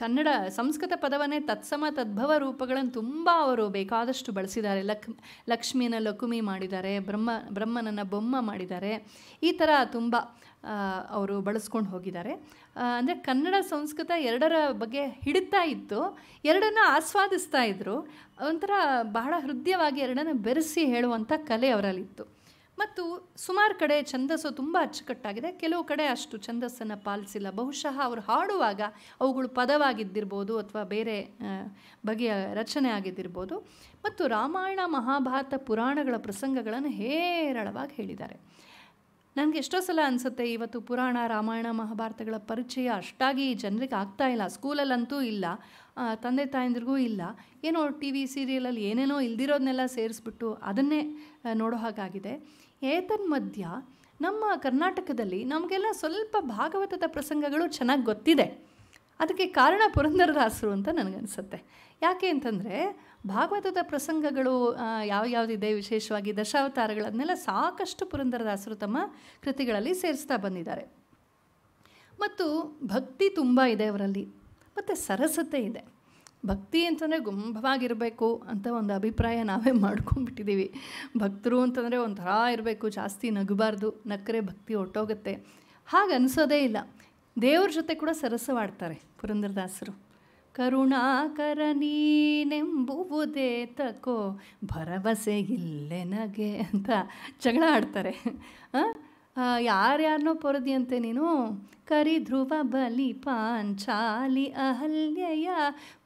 ಕನ್ನಡ ಸಂಸ್ಕೃತ ಪದವನ್ನೇ ತತ್ಸಮ ತದ್ಭವ ರೂಪಗಳನ್ನು ತುಂಬ ಅವರು ಬೇಕಾದಷ್ಟು ಬಳಸಿದ್ದಾರೆ ಲಕ್ ಲಕ್ಷ್ಮಿಯನ್ನು ಲಕುಮಿ ಮಾಡಿದ್ದಾರೆ ಬ್ರಹ್ಮ ಬ್ರಹ್ಮನನ್ನು ಬೊಮ್ಮ ಮಾಡಿದ್ದಾರೆ ಈ ಥರ ತುಂಬ ಅವರು ಬಳಸ್ಕೊಂಡು ಹೋಗಿದ್ದಾರೆ ಅಂದರೆ ಕನ್ನಡ ಸಂಸ್ಕೃತ ಎರಡರ ಬಗ್ಗೆ ಹಿಡಿತಾ ಇತ್ತು ಎರಡನ್ನು ಆಸ್ವಾದಿಸ್ತಾ ಇದ್ದರು ಒಂಥರ ಬಹಳ ಹೃದಯವಾಗಿ ಎರಡನ್ನು ಬೆರೆಸಿ ಹೇಳುವಂಥ ಕಲೆ ಅವರಲ್ಲಿತ್ತು ಮತ್ತು ಸುಮಾರು ಕಡೆ ಛಂದಸ್ಸು ತುಂಬ ಅಚ್ಚುಕಟ್ಟಾಗಿದೆ ಕೆಲವು ಕಡೆ ಅಷ್ಟು ಛಂದಸ್ಸನ್ನು ಪಾಲಿಸಿಲ್ಲ ಬಹುಶಃ ಅವರು ಹಾಡುವಾಗ ಅವುಗಳು ಪದವಾಗಿದ್ದಿರ್ಬೋದು ಅಥವಾ ಬೇರೆ ಬಗೆಯ ರಚನೆ ಆಗಿದ್ದಿರ್ಬೋದು ಮತ್ತು ರಾಮಾಯಣ ಮಹಾಭಾರತ ಪುರಾಣಗಳ ಪ್ರಸಂಗಗಳನ್ನು ಹೇರಳವಾಗಿ ಹೇಳಿದ್ದಾರೆ ನನಗೆ ಎಷ್ಟೋ ಸಲ ಅನಿಸುತ್ತೆ ಇವತ್ತು ಪುರಾಣ ರಾಮಾಯಣ ಮಹಾಭಾರತಗಳ ಪರಿಚಯ ಅಷ್ಟಾಗಿ ಜನರಿಗೆ ಆಗ್ತಾ ಇಲ್ಲ ಸ್ಕೂಲಲ್ಲಂತೂ ಇಲ್ಲ ತಂದೆ ತಾಯಂದ್ರಿಗೂ ಇಲ್ಲ ಏನೋ ಟಿ ವಿ ಸೀರಿಯಲಲ್ಲಿ ಏನೇನೋ ಇಲ್ದಿರೋದನ್ನೆಲ್ಲ ಸೇರಿಸ್ಬಿಟ್ಟು ಅದನ್ನೇ ನೋಡೋ ಹಾಗಾಗಿದೆ ಏತನ್ಮಧ್ಯ ನಮ್ಮ ಕರ್ನಾಟಕದಲ್ಲಿ ನಮಗೆಲ್ಲ ಸ್ವಲ್ಪ ಭಾಗವತದ ಪ್ರಸಂಗಗಳು ಚೆನ್ನಾಗಿ ಗೊತ್ತಿದೆ ಅದಕ್ಕೆ ಕಾರಣ ಪುರಂದರದಾಸರು ಅಂತ ನನಗನ್ಸುತ್ತೆ ಯಾಕೆ ಅಂತಂದರೆ ಭಾಗವತದ ಪ್ರಸಂಗಗಳು ಯಾವ ಯಾವುದಿದೆ ವಿಶೇಷವಾಗಿ ದಶಾವತಾರಗಳನ್ನೆಲ್ಲ ಸಾಕಷ್ಟು ಪುರಂದರದಾಸರು ತಮ್ಮ ಕೃತಿಗಳಲ್ಲಿ ಸೇರಿಸ್ತಾ ಬಂದಿದ್ದಾರೆ ಮತ್ತು ಭಕ್ತಿ ತುಂಬ ಇದೆ ಅವರಲ್ಲಿ ಮತ್ತು ಸರಸತೆ ಇದೆ ಭಕ್ತಿ ಅಂತಂದರೆ ಗುಂಭವಾಗಿರಬೇಕು ಅಂತ ಒಂದು ಅಭಿಪ್ರಾಯ ನಾವೇ ಮಾಡ್ಕೊಂಡ್ಬಿಟ್ಟಿದ್ದೀವಿ ಭಕ್ತರು ಅಂತಂದರೆ ಒಂಥರ ಇರಬೇಕು ಜಾಸ್ತಿ ನಗಬಾರ್ದು ನಕ್ಕರೆ ಭಕ್ತಿ ಹೊಟ್ಟೋಗುತ್ತೆ ಹಾಗೆ ಅನಿಸೋದೇ ಇಲ್ಲ ದೇವ್ರ ಜೊತೆ ಕೂಡ ಸರಸವಾಡ್ತಾರೆ ಪುರಂದರದಾಸರು ಕರುಣಾಕರ ನೀನೆಂಬುವುದೇ ತಕೋ ಭರವಸೆ ಇಲ್ಲೆನಗೆ ಅಂತ ಜಗಳ ಆಡ್ತಾರೆ ಯಾರ್ಯಾರನ್ನೋ ಪೊರದಿಯಂತೆ ನೀನು ಕರಿ ಧ್ರುವ ಬಲಿ ಪಾಂಚಾಲಿ ಅಹಲ್ಯಯ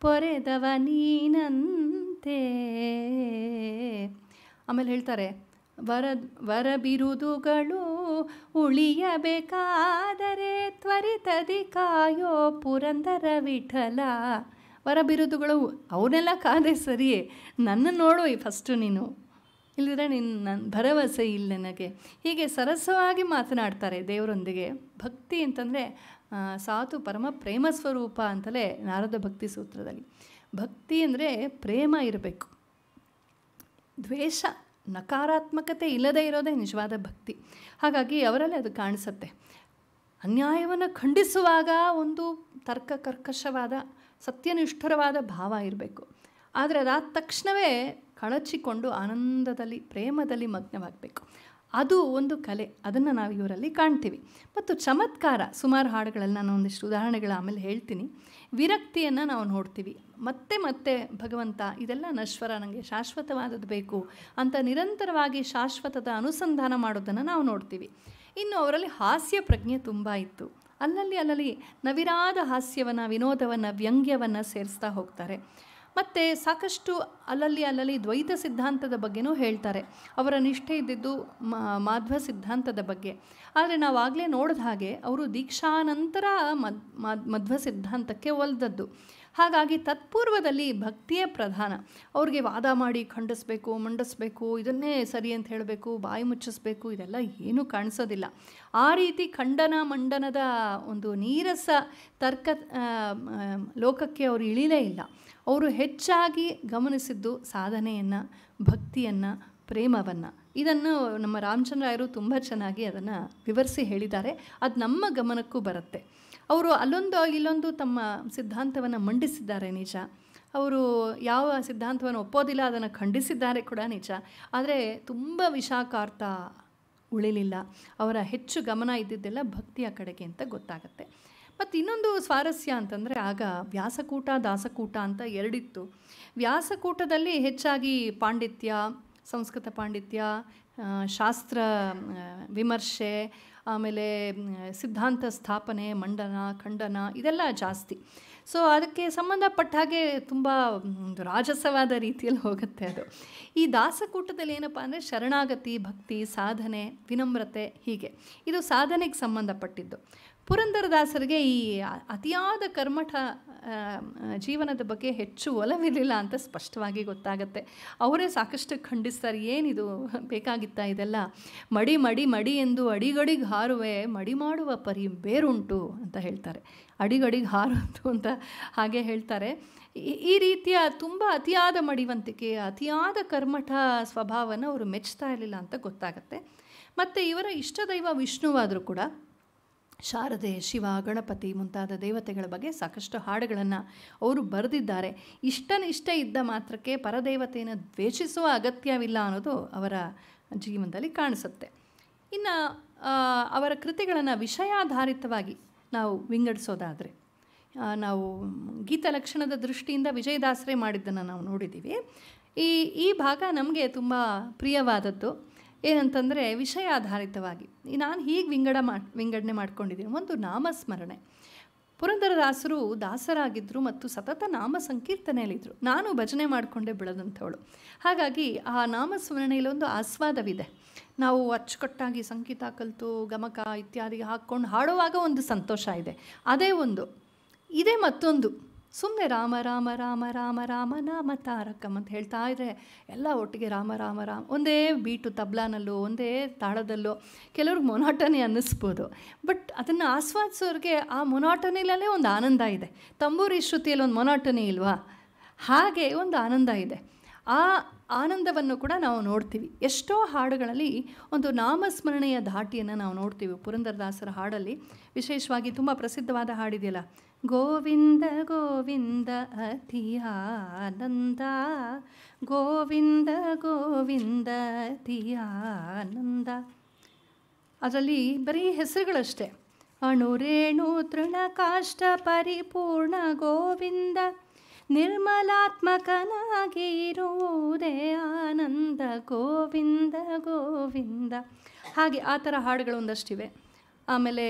ಪೊರೆದವ ನೀನಂತೆ ಆಮೇಲೆ ಹೇಳ್ತಾರೆ ವರ ವರಬಿರುದುಗಳು ಉಳಿಯಬೇಕಾದರೆ ತ್ವರಿತದಿ ಕಾಯೋ ಪುರಂದರ ವಿಠಲ ವರಬಿರುದುಗಳು ಅವನ್ನೆಲ್ಲ ಕಾದೆ ಸರಿಯೇ ನನ್ನ ನೋಡು ಫಸ್ಟು ನೀನು ಇಲ್ಲದ್ರೆ ನಿನ್ನ ನನ್ನ ಭರವಸೆ ಇಲ್ಲ ನನಗೆ ಹೀಗೆ ಸರಸವಾಗಿ ಮಾತನಾಡ್ತಾರೆ ದೇವರೊಂದಿಗೆ ಭಕ್ತಿ ಅಂತಂದರೆ ಸಾತು ಪರಮ ಪ್ರೇಮ ಸ್ವರೂಪ ಅಂತಲೇ ನಾರದ ಭಕ್ತಿ ಸೂತ್ರದಲ್ಲಿ ಭಕ್ತಿ ಅಂದರೆ ಪ್ರೇಮ ಇರಬೇಕು ದ್ವೇಷ ನಕಾರಾತ್ಮಕತೆ ಇಲ್ಲದೇ ಇರೋದೇ ನಿಜವಾದ ಭಕ್ತಿ ಹಾಗಾಗಿ ಅವರಲ್ಲಿ ಅದು ಕಾಣಿಸುತ್ತೆ ಅನ್ಯಾಯವನ್ನು ಖಂಡಿಸುವಾಗ ಒಂದು ತರ್ಕ ಕರ್ಕಶವಾದ ಸತ್ಯನಿಷ್ಠರವಾದ ಭಾವ ಇರಬೇಕು ಆದರೆ ಅದಾದ ತಕ್ಷಣವೇ ಕಳಚಿಕೊಂಡು ಆನಂದದಲ್ಲಿ ಪ್ರೇಮದಲ್ಲಿ ಮಗ್ನವಾಗಬೇಕು ಅದು ಒಂದು ಕಲೆ ಅದನ್ನು ನಾವು ಇವರಲ್ಲಿ ಕಾಣ್ತೀವಿ ಮತ್ತು ಚಮತ್ಕಾರ ಸುಮಾರು ಹಾಡುಗಳಲ್ಲಿ ನಾನು ಒಂದಿಷ್ಟು ಉದಾಹರಣೆಗಳ ಆಮೇಲೆ ಹೇಳ್ತೀನಿ ವಿರಕ್ತಿಯನ್ನು ನಾವು ನೋಡ್ತೀವಿ ಮತ್ತೆ ಮತ್ತೆ ಭಗವಂತ ಇದೆಲ್ಲ ನಶ್ವರ ನನಗೆ ಶಾಶ್ವತವಾದದ್ದು ಬೇಕು ಅಂತ ನಿರಂತರವಾಗಿ ಶಾಶ್ವತದ ಅನುಸಂಧಾನ ಮಾಡೋದನ್ನು ನಾವು ನೋಡ್ತೀವಿ ಇನ್ನು ಅವರಲ್ಲಿ ಹಾಸ್ಯ ಪ್ರಜ್ಞೆ ತುಂಬ ಇತ್ತು ಅಲ್ಲಲ್ಲಿ ಅಲ್ಲಲ್ಲಿ ನವಿರಾದ ಹಾಸ್ಯವನ್ನು ವಿನೋದವನ್ನು ವ್ಯಂಗ್ಯವನ್ನು ಸೇರಿಸ್ತಾ ಹೋಗ್ತಾರೆ ಮತ್ತು ಸಾಕಷ್ಟು ಅಲ್ಲಲ್ಲಿ ಅಲ್ಲಲ್ಲಿ ದ್ವೈತ ಸಿದ್ಧಾಂತದ ಬಗ್ಗೆನೂ ಹೇಳ್ತಾರೆ ಅವರ ನಿಷ್ಠೆ ಇದ್ದಿದ್ದು ಮಾಧ್ವ ಸಿದ್ಧಾಂತದ ಬಗ್ಗೆ ಆದರೆ ನಾವಾಗಲೇ ನೋಡಿದ ಹಾಗೆ ಅವರು ದೀಕ್ಷಾನಂತರ ಮದ್ ಮಧ್ವ ಸಿದ್ಧಾಂತಕ್ಕೆ ಒಲ್ದದ್ದು ಹಾಗಾಗಿ ತತ್ಪೂರ್ವದಲ್ಲಿ ಭಕ್ತಿಯೇ ಪ್ರಧಾನ ಅವ್ರಿಗೆ ವಾದ ಮಾಡಿ ಖಂಡಿಸಬೇಕು ಮಂಡಿಸ್ಬೇಕು ಇದನ್ನೇ ಸರಿ ಅಂತ ಹೇಳಬೇಕು ಬಾಯಿ ಮುಚ್ಚಿಸ್ಬೇಕು ಇದೆಲ್ಲ ಏನೂ ಕಾಣಿಸೋದಿಲ್ಲ ಆ ರೀತಿ ಖಂಡನ ಮಂಡನದ ಒಂದು ನೀರಸ ತರ್ಕ ಲೋಕಕ್ಕೆ ಅವರು ಇಳಿಲೇ ಇಲ್ಲ ಅವರು ಹೆಚ್ಚಾಗಿ ಗಮನಿಸಿದ್ದು ಸಾಧನೆಯನ್ನು ಭಕ್ತಿಯನ್ನು ಪ್ರೇಮವನ್ನು ಇದನ್ನು ನಮ್ಮ ರಾಮಚಂದ್ರಾಯರು ತುಂಬ ಚೆನ್ನಾಗಿ ಅದನ್ನು ವಿವರಿಸಿ ಹೇಳಿದ್ದಾರೆ ಅದು ನಮ್ಮ ಗಮನಕ್ಕೂ ಬರುತ್ತೆ ಅವರು ಅಲ್ಲೊಂದು ಇಲ್ಲೊಂದು ತಮ್ಮ ಸಿದ್ಧಾಂತವನ್ನು ಮಂಡಿಸಿದ್ದಾರೆ ನಿಜ ಅವರು ಯಾವ ಸಿದ್ಧಾಂತವನ್ನು ಒಪ್ಪೋದಿಲ್ಲ ಅದನ್ನು ಖಂಡಿಸಿದ್ದಾರೆ ಕೂಡ ನಿಜ ಆದರೆ ತುಂಬ ವಿಷಾಕಾರ್ಥ ಉಳಿಲಿಲ್ಲ ಅವರ ಹೆಚ್ಚು ಗಮನ ಇದ್ದಿದ್ದೆಲ್ಲ ಭಕ್ತಿಯ ಕಡೆಗೆ ಅಂತ ಗೊತ್ತಾಗುತ್ತೆ ಮತ್ತು ಇನ್ನೊಂದು ಸ್ವಾರಸ್ಯ ಅಂತಂದರೆ ಆಗ ವ್ಯಾಸಕೂಟ ದಾಸಕೂಟ ಅಂತ ಎರಡಿತ್ತು ವ್ಯಾಸಕೂಟದಲ್ಲಿ ಹೆಚ್ಚಾಗಿ ಪಾಂಡಿತ್ಯ ಸಂಸ್ಕೃತ ಪಾಂಡಿತ್ಯ ಶಾಸ್ತ್ರ ವಿಮರ್ಶೆ ಆಮೇಲೆ ಸಿದ್ಧಾಂತ ಸ್ಥಾಪನೆ ಮಂಡನ ಖಂಡನ ಇದೆಲ್ಲ ಜಾಸ್ತಿ ಸೊ ಅದಕ್ಕೆ ಸಂಬಂಧಪಟ್ಟ ಹಾಗೆ ತುಂಬ ರಾಜಸವಾದ ರೀತಿಯಲ್ಲಿ ಹೋಗುತ್ತೆ ಅದು ಈ ದಾಸಕೂಟದಲ್ಲಿ ಏನಪ್ಪ ಅಂದರೆ ಶರಣಾಗತಿ ಭಕ್ತಿ ಸಾಧನೆ ವಿನಮ್ರತೆ ಹೀಗೆ ಇದು ಸಾಧನೆಗೆ ಸಂಬಂಧಪಟ್ಟಿದ್ದು ಪುರಂದರದಾಸರಿಗೆ ಈ ಅತಿಯಾದ ಕರ್ಮಠ ಜೀವನದ ಬಗ್ಗೆ ಹೆಚ್ಚು ಒಲವಿರಲಿಲ್ಲ ಅಂತ ಸ್ಪಷ್ಟವಾಗಿ ಗೊತ್ತಾಗತ್ತೆ ಅವರೇ ಸಾಕಷ್ಟು ಖಂಡಿಸ್ತಾರೆ ಏನಿದು ಬೇಕಾಗಿತ್ತ ಇದೆಲ್ಲ ಮಡಿ ಮಡಿ ಮಡಿ ಎಂದು ಅಡಿಗಡಿಗೆ ಹಾರುವೆ ಮಡಿ ಮಾಡುವ ಪರಿ ಬೇರುಂಟು ಅಂತ ಹೇಳ್ತಾರೆ ಅಡಿಗಡಿಗೆ ಹಾರುವುದು ಅಂತ ಹಾಗೆ ಹೇಳ್ತಾರೆ ಈ ರೀತಿಯ ತುಂಬ ಅತಿಯಾದ ಮಡಿವಂತಿಕೆ ಅತಿಯಾದ ಕರ್ಮಠ ಸ್ವಭಾವನ ಅವರು ಮೆಚ್ತಾ ಇರಲಿಲ್ಲ ಅಂತ ಗೊತ್ತಾಗತ್ತೆ ಮತ್ತು ಇವರ ಇಷ್ಟದೈವ ವಿಷ್ಣುವಾದರೂ ಕೂಡ ಶಾರದೆ ಶಿವ ಗಣಪತಿ ಮುಂತಾದ ದೇವತೆಗಳ ಬಗ್ಗೆ ಸಾಕಷ್ಟು ಹಾಡುಗಳನ್ನು ಅವರು ಬರೆದಿದ್ದಾರೆ ಇಷ್ಟನಿಷ್ಠ ಇದ್ದ ಮಾತ್ರಕ್ಕೆ ಪರದೇವತೆಯನ್ನು ದ್ವೇಷಿಸುವ ಅಗತ್ಯವಿಲ್ಲ ಅನ್ನೋದು ಅವರ ಜೀವನದಲ್ಲಿ ಕಾಣಿಸುತ್ತೆ ಇನ್ನು ಅವರ ಕೃತಿಗಳನ್ನು ವಿಷಯಾಧಾರಿತವಾಗಿ ನಾವು ವಿಂಗಡಿಸೋದಾದರೆ ನಾವು ಲಕ್ಷಣದ ದೃಷ್ಟಿಯಿಂದ ವಿಜಯದಾಸರೇ ಮಾಡಿದ್ದನ್ನು ನಾವು ನೋಡಿದ್ದೀವಿ ಈ ಈ ಭಾಗ ನಮಗೆ ತುಂಬ ಪ್ರಿಯವಾದದ್ದು ಏನಂತಂದರೆ ವಿಷಯ ಆಧಾರಿತವಾಗಿ ನಾನು ಹೀಗೆ ವಿಂಗಡ ಮಾಡಿ ವಿಂಗಡಣೆ ಮಾಡ್ಕೊಂಡಿದ್ದೀನಿ ಒಂದು ನಾಮಸ್ಮರಣೆ ಪುರಂದರದಾಸರು ದಾಸರಾಗಿದ್ದರು ಮತ್ತು ಸತತ ನಾಮ ಸಂಕೀರ್ತನೆಯಲ್ಲಿದ್ದರು ನಾನು ಭಜನೆ ಮಾಡಿಕೊಂಡೇ ಬೆಳೆದಂಥವಳು ಹಾಗಾಗಿ ಆ ನಾಮಸ್ಮರಣೆಯಲ್ಲಿ ಒಂದು ಆಸ್ವಾದವಿದೆ ನಾವು ಅಚ್ಚುಕಟ್ಟಾಗಿ ಸಂಗೀತ ಕಲಿತು ಗಮಕ ಇತ್ಯಾದಿ ಹಾಕ್ಕೊಂಡು ಹಾಡುವಾಗ ಒಂದು ಸಂತೋಷ ಇದೆ ಅದೇ ಒಂದು ಇದೇ ಮತ್ತೊಂದು ಸುಮ್ಮನೆ ರಾಮ ರಾಮ ರಾಮ ರಾಮ ರಾಮ ನಾಮ ತಾರಕಂ ಅಂತ ಹೇಳ್ತಾ ಇದ್ದರೆ ಎಲ್ಲ ಒಟ್ಟಿಗೆ ರಾಮ ರಾಮ ರಾಮ ಒಂದೇ ಬೀಟು ತಬ್ಲಾನಲ್ಲೋ ಒಂದೇ ತಾಳದಲ್ಲೋ ಕೆಲವ್ರಿಗೆ ಮೊನಾಟನೆ ಅನ್ನಿಸ್ಬೋದು ಬಟ್ ಅದನ್ನು ಆಸ್ವಾದಿಸೋರಿಗೆ ಆ ಮೊನಾಟನಿಲಲ್ಲೇ ಒಂದು ಆನಂದ ಇದೆ ತಂಬೂರಿ ಶ್ರುತಿಯಲ್ಲಿ ಒಂದು ಮೊನಾಟನಿ ಇಲ್ವಾ ಹಾಗೆ ಒಂದು ಆನಂದ ಇದೆ ಆ ಆನಂದವನ್ನು ಕೂಡ ನಾವು ನೋಡ್ತೀವಿ ಎಷ್ಟೋ ಹಾಡುಗಳಲ್ಲಿ ಒಂದು ನಾಮಸ್ಮರಣೆಯ ಧಾಟಿಯನ್ನು ನಾವು ನೋಡ್ತೀವಿ ಪುರಂದರದಾಸರ ಹಾಡಲ್ಲಿ ವಿಶೇಷವಾಗಿ ತುಂಬ ಪ್ರಸಿದ್ಧವಾದ ಹಾಡಿದೆಯಲ್ಲ ಗೋವಿಂದ ಗೋವಿಂದ ಅತಿ ಆನಂದ ಗೋವಿಂದ ಗೋವಿಂದ ಅತಿ ಆನಂದ ಅದರಲ್ಲಿ ಬರೀ ಹೆಸರುಗಳಷ್ಟೇ ಅಣುರೇಣು ಕಾಷ್ಟ ಪರಿಪೂರ್ಣ ಗೋವಿಂದ ನಿರ್ಮಲಾತ್ಮಕನಾಗಿರುವುದೇ ಆನಂದ ಗೋವಿಂದ ಗೋವಿಂದ ಹಾಗೆ ಆ ಥರ ಹಾಡುಗಳು ಒಂದಷ್ಟಿವೆ ಆಮೇಲೆ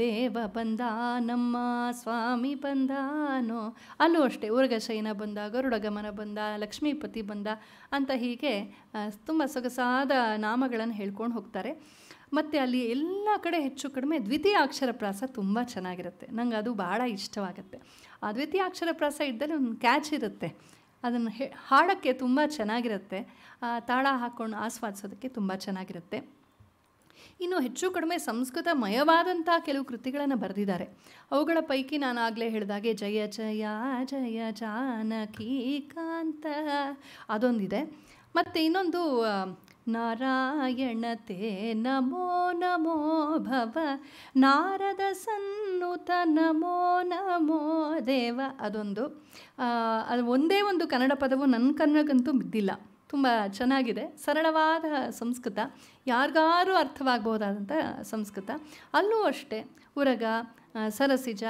ದೇವ ಬಂದ ನಮ್ಮ ಸ್ವಾಮಿ ಬಂದಾನೋ ಅಲ್ಲೂ ಅಷ್ಟೇ ಉರ್ಗಶಯನ ಬಂದ ಗರುಡಗಮನ ಬಂದ ಲಕ್ಷ್ಮೀಪತಿ ಬಂದ ಅಂತ ಹೀಗೆ ತುಂಬ ಸೊಗಸಾದ ನಾಮಗಳನ್ನು ಹೇಳ್ಕೊಂಡು ಹೋಗ್ತಾರೆ ಮತ್ತು ಅಲ್ಲಿ ಎಲ್ಲ ಕಡೆ ಹೆಚ್ಚು ಕಡಿಮೆ ದ್ವಿತೀಯ ಅಕ್ಷರ ಪ್ರಾಸ ತುಂಬ ಚೆನ್ನಾಗಿರುತ್ತೆ ನಂಗೆ ಅದು ಭಾಳ ಇಷ್ಟವಾಗುತ್ತೆ ಆ ದ್ವಿತೀಯ ಅಕ್ಷರ ಪ್ರಾಸ ಇದ್ದಲ್ಲಿ ಒಂದು ಕ್ಯಾಚ್ ಇರುತ್ತೆ ಅದನ್ನು ಹೇ ಹಾಡೋಕ್ಕೆ ತುಂಬ ಚೆನ್ನಾಗಿರುತ್ತೆ ತಾಳ ಹಾಕ್ಕೊಂಡು ಆಸ್ವಾದಿಸೋದಕ್ಕೆ ತುಂಬ ಚೆನ್ನಾಗಿರುತ್ತೆ ಇನ್ನು ಹೆಚ್ಚು ಕಡಿಮೆ ಮಯವಾದಂಥ ಕೆಲವು ಕೃತಿಗಳನ್ನು ಬರೆದಿದ್ದಾರೆ ಅವುಗಳ ಪೈಕಿ ನಾನು ಆಗಲೇ ಹೇಳಿದಾಗೆ ಜಯ ಜಯ ಜಯ ಜಾನಕಿ ಕಾಂತ ಅದೊಂದಿದೆ ಮತ್ತು ಇನ್ನೊಂದು ನಾರಾಯಣತೆ ನಮೋ ನಮೋ ಭವ ನಾರದ ಸನ್ನುತ ನಮೋ ನಮೋ ದೇವ ಅದೊಂದು ಅದು ಒಂದೇ ಒಂದು ಕನ್ನಡ ಪದವು ನನ್ನ ಕನ್ನಡಕ್ಕಂತೂ ಬಿದ್ದಿಲ್ಲ ತುಂಬ ಚೆನ್ನಾಗಿದೆ ಸರಳವಾದ ಸಂಸ್ಕೃತ ಯಾರಿಗಾರು ಅರ್ಥವಾಗ್ಬೋದಾದಂಥ ಸಂಸ್ಕೃತ ಅಲ್ಲೂ ಅಷ್ಟೇ ಉರಗ ಸರಸಿಜ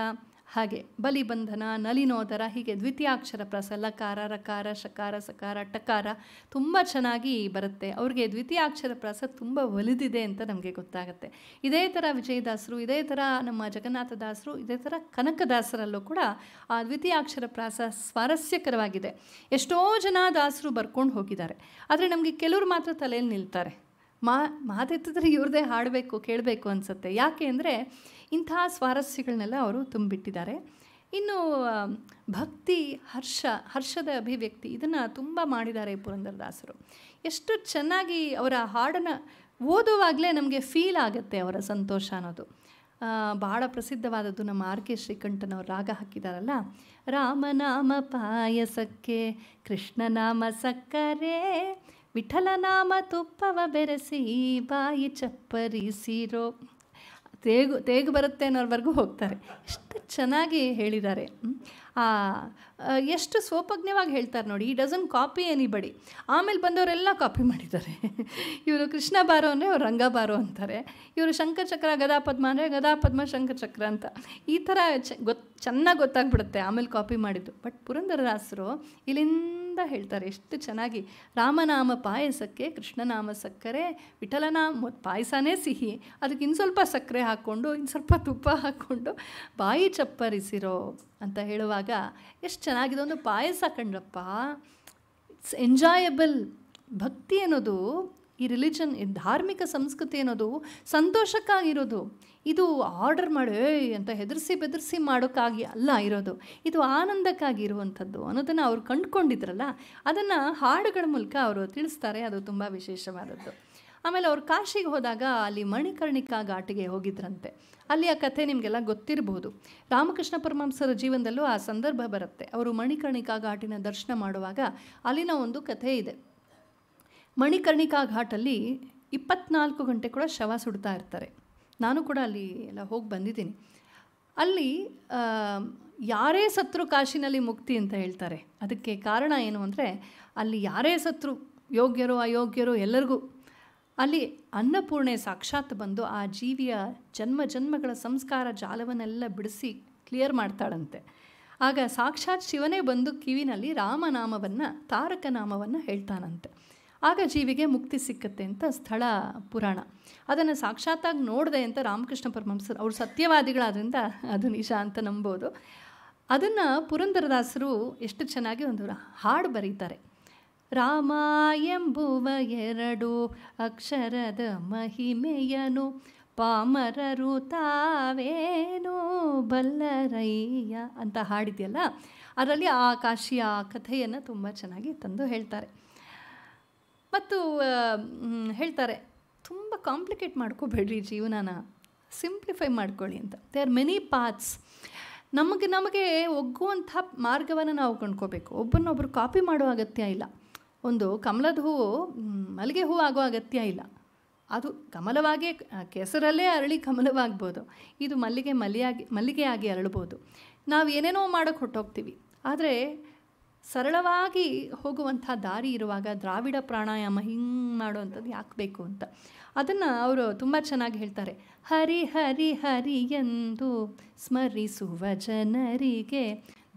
ಹಾಗೆ ಬಲಿಬಂಧನ ನಲಿನೋದರ ಹೀಗೆ ದ್ವಿತೀಯಾಕ್ಷರ ಪ್ರಾಸ ಲಕಾರ ರಕಾರ ಶಕಾರ ಸಕಾರ ಟಕಾರ ತುಂಬ ಚೆನ್ನಾಗಿ ಬರುತ್ತೆ ಅವ್ರಿಗೆ ದ್ವಿತೀಯಾಕ್ಷರ ಪ್ರಾಸ ತುಂಬ ಒಲಿದಿದೆ ಅಂತ ನಮಗೆ ಗೊತ್ತಾಗುತ್ತೆ ಇದೇ ಥರ ವಿಜಯದಾಸರು ಇದೇ ಥರ ನಮ್ಮ ಜಗನ್ನಾಥದಾಸರು ಇದೇ ಥರ ಕನಕದಾಸರಲ್ಲೂ ಕೂಡ ಆ ದ್ವಿತೀಯಾಕ್ಷರ ಪ್ರಾಸ ಸ್ವಾರಸ್ಯಕರವಾಗಿದೆ ಎಷ್ಟೋ ಜನ ದಾಸರು ಬರ್ಕೊಂಡು ಹೋಗಿದ್ದಾರೆ ಆದರೆ ನಮಗೆ ಕೆಲವರು ಮಾತ್ರ ತಲೆಯಲ್ಲಿ ನಿಲ್ತಾರೆ ಮಾ ಮಾತೆತ್ತಿದ್ರೆ ಇವ್ರದೇ ಹಾಡಬೇಕು ಕೇಳಬೇಕು ಅನಿಸುತ್ತೆ ಯಾಕೆ ಅಂದರೆ ಇಂಥ ಸ್ವಾರಸ್ಯಗಳನ್ನೆಲ್ಲ ಅವರು ತುಂಬಿಟ್ಟಿದ್ದಾರೆ ಇನ್ನು ಭಕ್ತಿ ಹರ್ಷ ಹರ್ಷದ ಅಭಿವ್ಯಕ್ತಿ ಇದನ್ನು ತುಂಬ ಮಾಡಿದ್ದಾರೆ ಪುರಂದರದಾಸರು ಎಷ್ಟು ಚೆನ್ನಾಗಿ ಅವರ ಹಾಡನ್ನು ಓದುವಾಗಲೇ ನಮಗೆ ಫೀಲ್ ಆಗುತ್ತೆ ಅವರ ಸಂತೋಷ ಅನ್ನೋದು ಬಹಳ ಪ್ರಸಿದ್ಧವಾದದ್ದು ನಮ್ಮ ಆರ್ ಕೆ ಶ್ರೀಕಂಠನವರು ರಾಗ ಹಾಕಿದಾರಲ್ಲ ರಾಮನಾಮ ಪಾಯಸಕ್ಕೆ ಕೃಷ್ಣನಾಮ ಸಕ್ಕರೆ ನಾಮ ತುಪ್ಪವ ಬೆರೆಸಿ ಬಾಯಿ ಚಪ್ಪರಿಸಿರೋ ತೇಗು ತೇಗು ಬರುತ್ತೆ ಅನ್ನೋರ್ವರೆಗೂ ಹೋಗ್ತಾರೆ ಎಷ್ಟು ಚೆನ್ನಾಗಿ ಹೇಳಿದ್ದಾರೆ ಎಷ್ಟು ಸೋಪಜ್ಞವಾಗಿ ಹೇಳ್ತಾರೆ ನೋಡಿ ಈ ಡಸನ್ ಕಾಪಿ ಬಡಿ ಆಮೇಲೆ ಬಂದವರೆಲ್ಲ ಕಾಪಿ ಮಾಡಿದ್ದಾರೆ ಇವರು ಕೃಷ್ಣ ಬಾರೋ ಅಂದರೆ ಅವರು ರಂಗ ಬಾರೋ ಅಂತಾರೆ ಇವರು ಶಂಕರಚಕ್ರ ಪದ್ಮ ಅಂದರೆ ಗದಾಪದ್ಮ ಚಕ್ರ ಅಂತ ಈ ಥರ ಚ ಚೆನ್ನಾಗಿ ಗೊತ್ತಾಗ್ಬಿಡುತ್ತೆ ಆಮೇಲೆ ಕಾಪಿ ಮಾಡಿದ್ದು ಬಟ್ ಪುರಂದರದಾಸರು ಇಲ್ಲಿಂದ ಚಂದ ಹೇಳ್ತಾರೆ ಎಷ್ಟು ಚೆನ್ನಾಗಿ ರಾಮನಾಮ ಪಾಯಸಕ್ಕೆ ಕೃಷ್ಣನಾಮ ಸಕ್ಕರೆ ವಿಠಲನಾಮ ಪಾಯಸನೇ ಸಿಹಿ ಅದಕ್ಕೆ ಇನ್ನು ಸ್ವಲ್ಪ ಸಕ್ಕರೆ ಹಾಕ್ಕೊಂಡು ಇನ್ನು ಸ್ವಲ್ಪ ತುಪ್ಪ ಹಾಕ್ಕೊಂಡು ಬಾಯಿ ಚಪ್ಪರಿಸಿರೋ ಅಂತ ಹೇಳುವಾಗ ಎಷ್ಟು ಚೆನ್ನಾಗಿದೆ ಒಂದು ಪಾಯಸ ಕಂಡ್ರಪ್ಪ ಇಟ್ಸ್ ಎಂಜಾಯಬಲ್ ಭಕ್ತಿ ಅನ್ನೋದು ಈ ರಿಲಿಜನ್ ಈ ಧಾರ್ಮಿಕ ಸಂಸ್ಕೃತಿ ಅನ್ನೋದು ಸಂತೋಷಕ್ಕಾಗಿರೋದು ಇದು ಆರ್ಡರ್ ಮಾಡಿ ಅಂತ ಹೆದರಿಸಿ ಬೆದರಿಸಿ ಮಾಡೋಕ್ಕಾಗಿ ಅಲ್ಲ ಇರೋದು ಇದು ಆನಂದಕ್ಕಾಗಿ ಇರುವಂಥದ್ದು ಅನ್ನೋದನ್ನು ಅವರು ಕಂಡುಕೊಂಡಿದ್ರಲ್ಲ ಅದನ್ನು ಹಾಡುಗಳ ಮೂಲಕ ಅವರು ತಿಳಿಸ್ತಾರೆ ಅದು ತುಂಬ ವಿಶೇಷವಾದದ್ದು ಆಮೇಲೆ ಅವರು ಕಾಶಿಗೆ ಹೋದಾಗ ಅಲ್ಲಿ ಮಣಿಕರ್ಣಿಕಾ ಘಾಟಿಗೆ ಹೋಗಿದ್ರಂತೆ ಅಲ್ಲಿ ಆ ಕಥೆ ನಿಮಗೆಲ್ಲ ಗೊತ್ತಿರಬಹುದು ರಾಮಕೃಷ್ಣ ಪರಮಹಂಸರ ಜೀವನದಲ್ಲೂ ಆ ಸಂದರ್ಭ ಬರುತ್ತೆ ಅವರು ಮಣಿಕರ್ಣಿಕಾ ಘಾಟಿನ ದರ್ಶನ ಮಾಡುವಾಗ ಅಲ್ಲಿನ ಒಂದು ಕಥೆ ಇದೆ ಮಣಿಕರ್ಣಿಕಾ ಘಾಟಲ್ಲಿ ಇಪ್ಪತ್ನಾಲ್ಕು ಗಂಟೆ ಕೂಡ ಶವ ಸುಡ್ತಾ ಇರ್ತಾರೆ ನಾನು ಕೂಡ ಅಲ್ಲಿ ಎಲ್ಲ ಹೋಗಿ ಬಂದಿದ್ದೀನಿ ಅಲ್ಲಿ ಯಾರೇ ಸತ್ರು ಕಾಶಿನಲ್ಲಿ ಮುಕ್ತಿ ಅಂತ ಹೇಳ್ತಾರೆ ಅದಕ್ಕೆ ಕಾರಣ ಏನು ಅಂದರೆ ಅಲ್ಲಿ ಯಾರೇ ಸತ್ರು ಯೋಗ್ಯರು ಅಯೋಗ್ಯರು ಎಲ್ಲರಿಗೂ ಅಲ್ಲಿ ಅನ್ನಪೂರ್ಣೆ ಸಾಕ್ಷಾತ್ ಬಂದು ಆ ಜೀವಿಯ ಜನ್ಮ ಜನ್ಮಗಳ ಸಂಸ್ಕಾರ ಜಾಲವನ್ನೆಲ್ಲ ಬಿಡಿಸಿ ಕ್ಲಿಯರ್ ಮಾಡ್ತಾಳಂತೆ ಆಗ ಸಾಕ್ಷಾತ್ ಶಿವನೇ ಬಂದು ಕಿವಿನಲ್ಲಿ ರಾಮನಾಮವನ್ನು ತಾರಕನಾಮವನ್ನು ಹೇಳ್ತಾನಂತೆ ಆಗ ಜೀವಿಗೆ ಮುಕ್ತಿ ಸಿಕ್ಕತ್ತೆ ಅಂತ ಸ್ಥಳ ಪುರಾಣ ಅದನ್ನು ಸಾಕ್ಷಾತ್ತಾಗಿ ನೋಡಿದೆ ಅಂತ ರಾಮಕೃಷ್ಣ ಪರಮಹಂಸರು ಅವರು ಸತ್ಯವಾದಿಗಳಾದ್ರಿಂದ ಅದು ನಿಜ ಅಂತ ನಂಬೋದು ಅದನ್ನು ಪುರಂದರದಾಸರು ಎಷ್ಟು ಚೆನ್ನಾಗಿ ಒಂದು ಹಾಡು ಬರೀತಾರೆ ರಾಮ ಎಂಬುವ ಎರಡು ಅಕ್ಷರದ ಮಹಿಮೆಯನು ಪಾಮರರು ತಾವೇನು ಬಲ್ಲರಯ್ಯ ಅಂತ ಹಾಡಿದೆಯಲ್ಲ ಅದರಲ್ಲಿ ಆ ಕಾಶಿಯ ಕಥೆಯನ್ನು ತುಂಬ ಚೆನ್ನಾಗಿ ತಂದು ಹೇಳ್ತಾರೆ ಮತ್ತು ಹೇಳ್ತಾರೆ ತುಂಬ ಕಾಂಪ್ಲಿಕೇಟ್ ಮಾಡ್ಕೋಬೇಡ್ರಿ ಜೀವನನ ಸಿಂಪ್ಲಿಫೈ ಮಾಡ್ಕೊಳ್ಳಿ ಅಂತ ದೇ ಆರ್ ಮೆನಿ ಪಾತ್ಸ್ ನಮಗೆ ನಮಗೆ ಒಗ್ಗುವಂಥ ಮಾರ್ಗವನ್ನು ನಾವು ಕಂಡ್ಕೋಬೇಕು ಒಬ್ಬರನ್ನೊಬ್ರು ಕಾಪಿ ಮಾಡೋ ಅಗತ್ಯ ಇಲ್ಲ ಒಂದು ಕಮಲದ ಹೂವು ಮಲ್ಲಿಗೆ ಹೂವು ಆಗೋ ಅಗತ್ಯ ಇಲ್ಲ ಅದು ಕಮಲವಾಗೇ ಕೆಸರಲ್ಲೇ ಅರಳಿ ಕಮಲವಾಗ್ಬೋದು ಇದು ಮಲ್ಲಿಗೆ ಮಲ್ಲಿಯಾಗಿ ಮಲ್ಲಿಗೆಯಾಗಿ ಅರಳ್ಬೋದು ನಾವು ಏನೇನೋ ಮಾಡೋಕ್ಕೆ ಹೊಟ್ಟೋಗ್ತೀವಿ ಆದರೆ ಸರಳವಾಗಿ ಹೋಗುವಂಥ ದಾರಿ ಇರುವಾಗ ದ್ರಾವಿಡ ಪ್ರಾಣಾಯಾಮ ಹಿಂಗೆ ಮಾಡುವಂಥದ್ದು ಯಾಕೆ ಬೇಕು ಅಂತ ಅದನ್ನು ಅವರು ತುಂಬ ಚೆನ್ನಾಗಿ ಹೇಳ್ತಾರೆ ಹರಿ ಹರಿ ಹರಿ ಎಂದು ಸ್ಮರಿಸುವ ಜನರಿಗೆ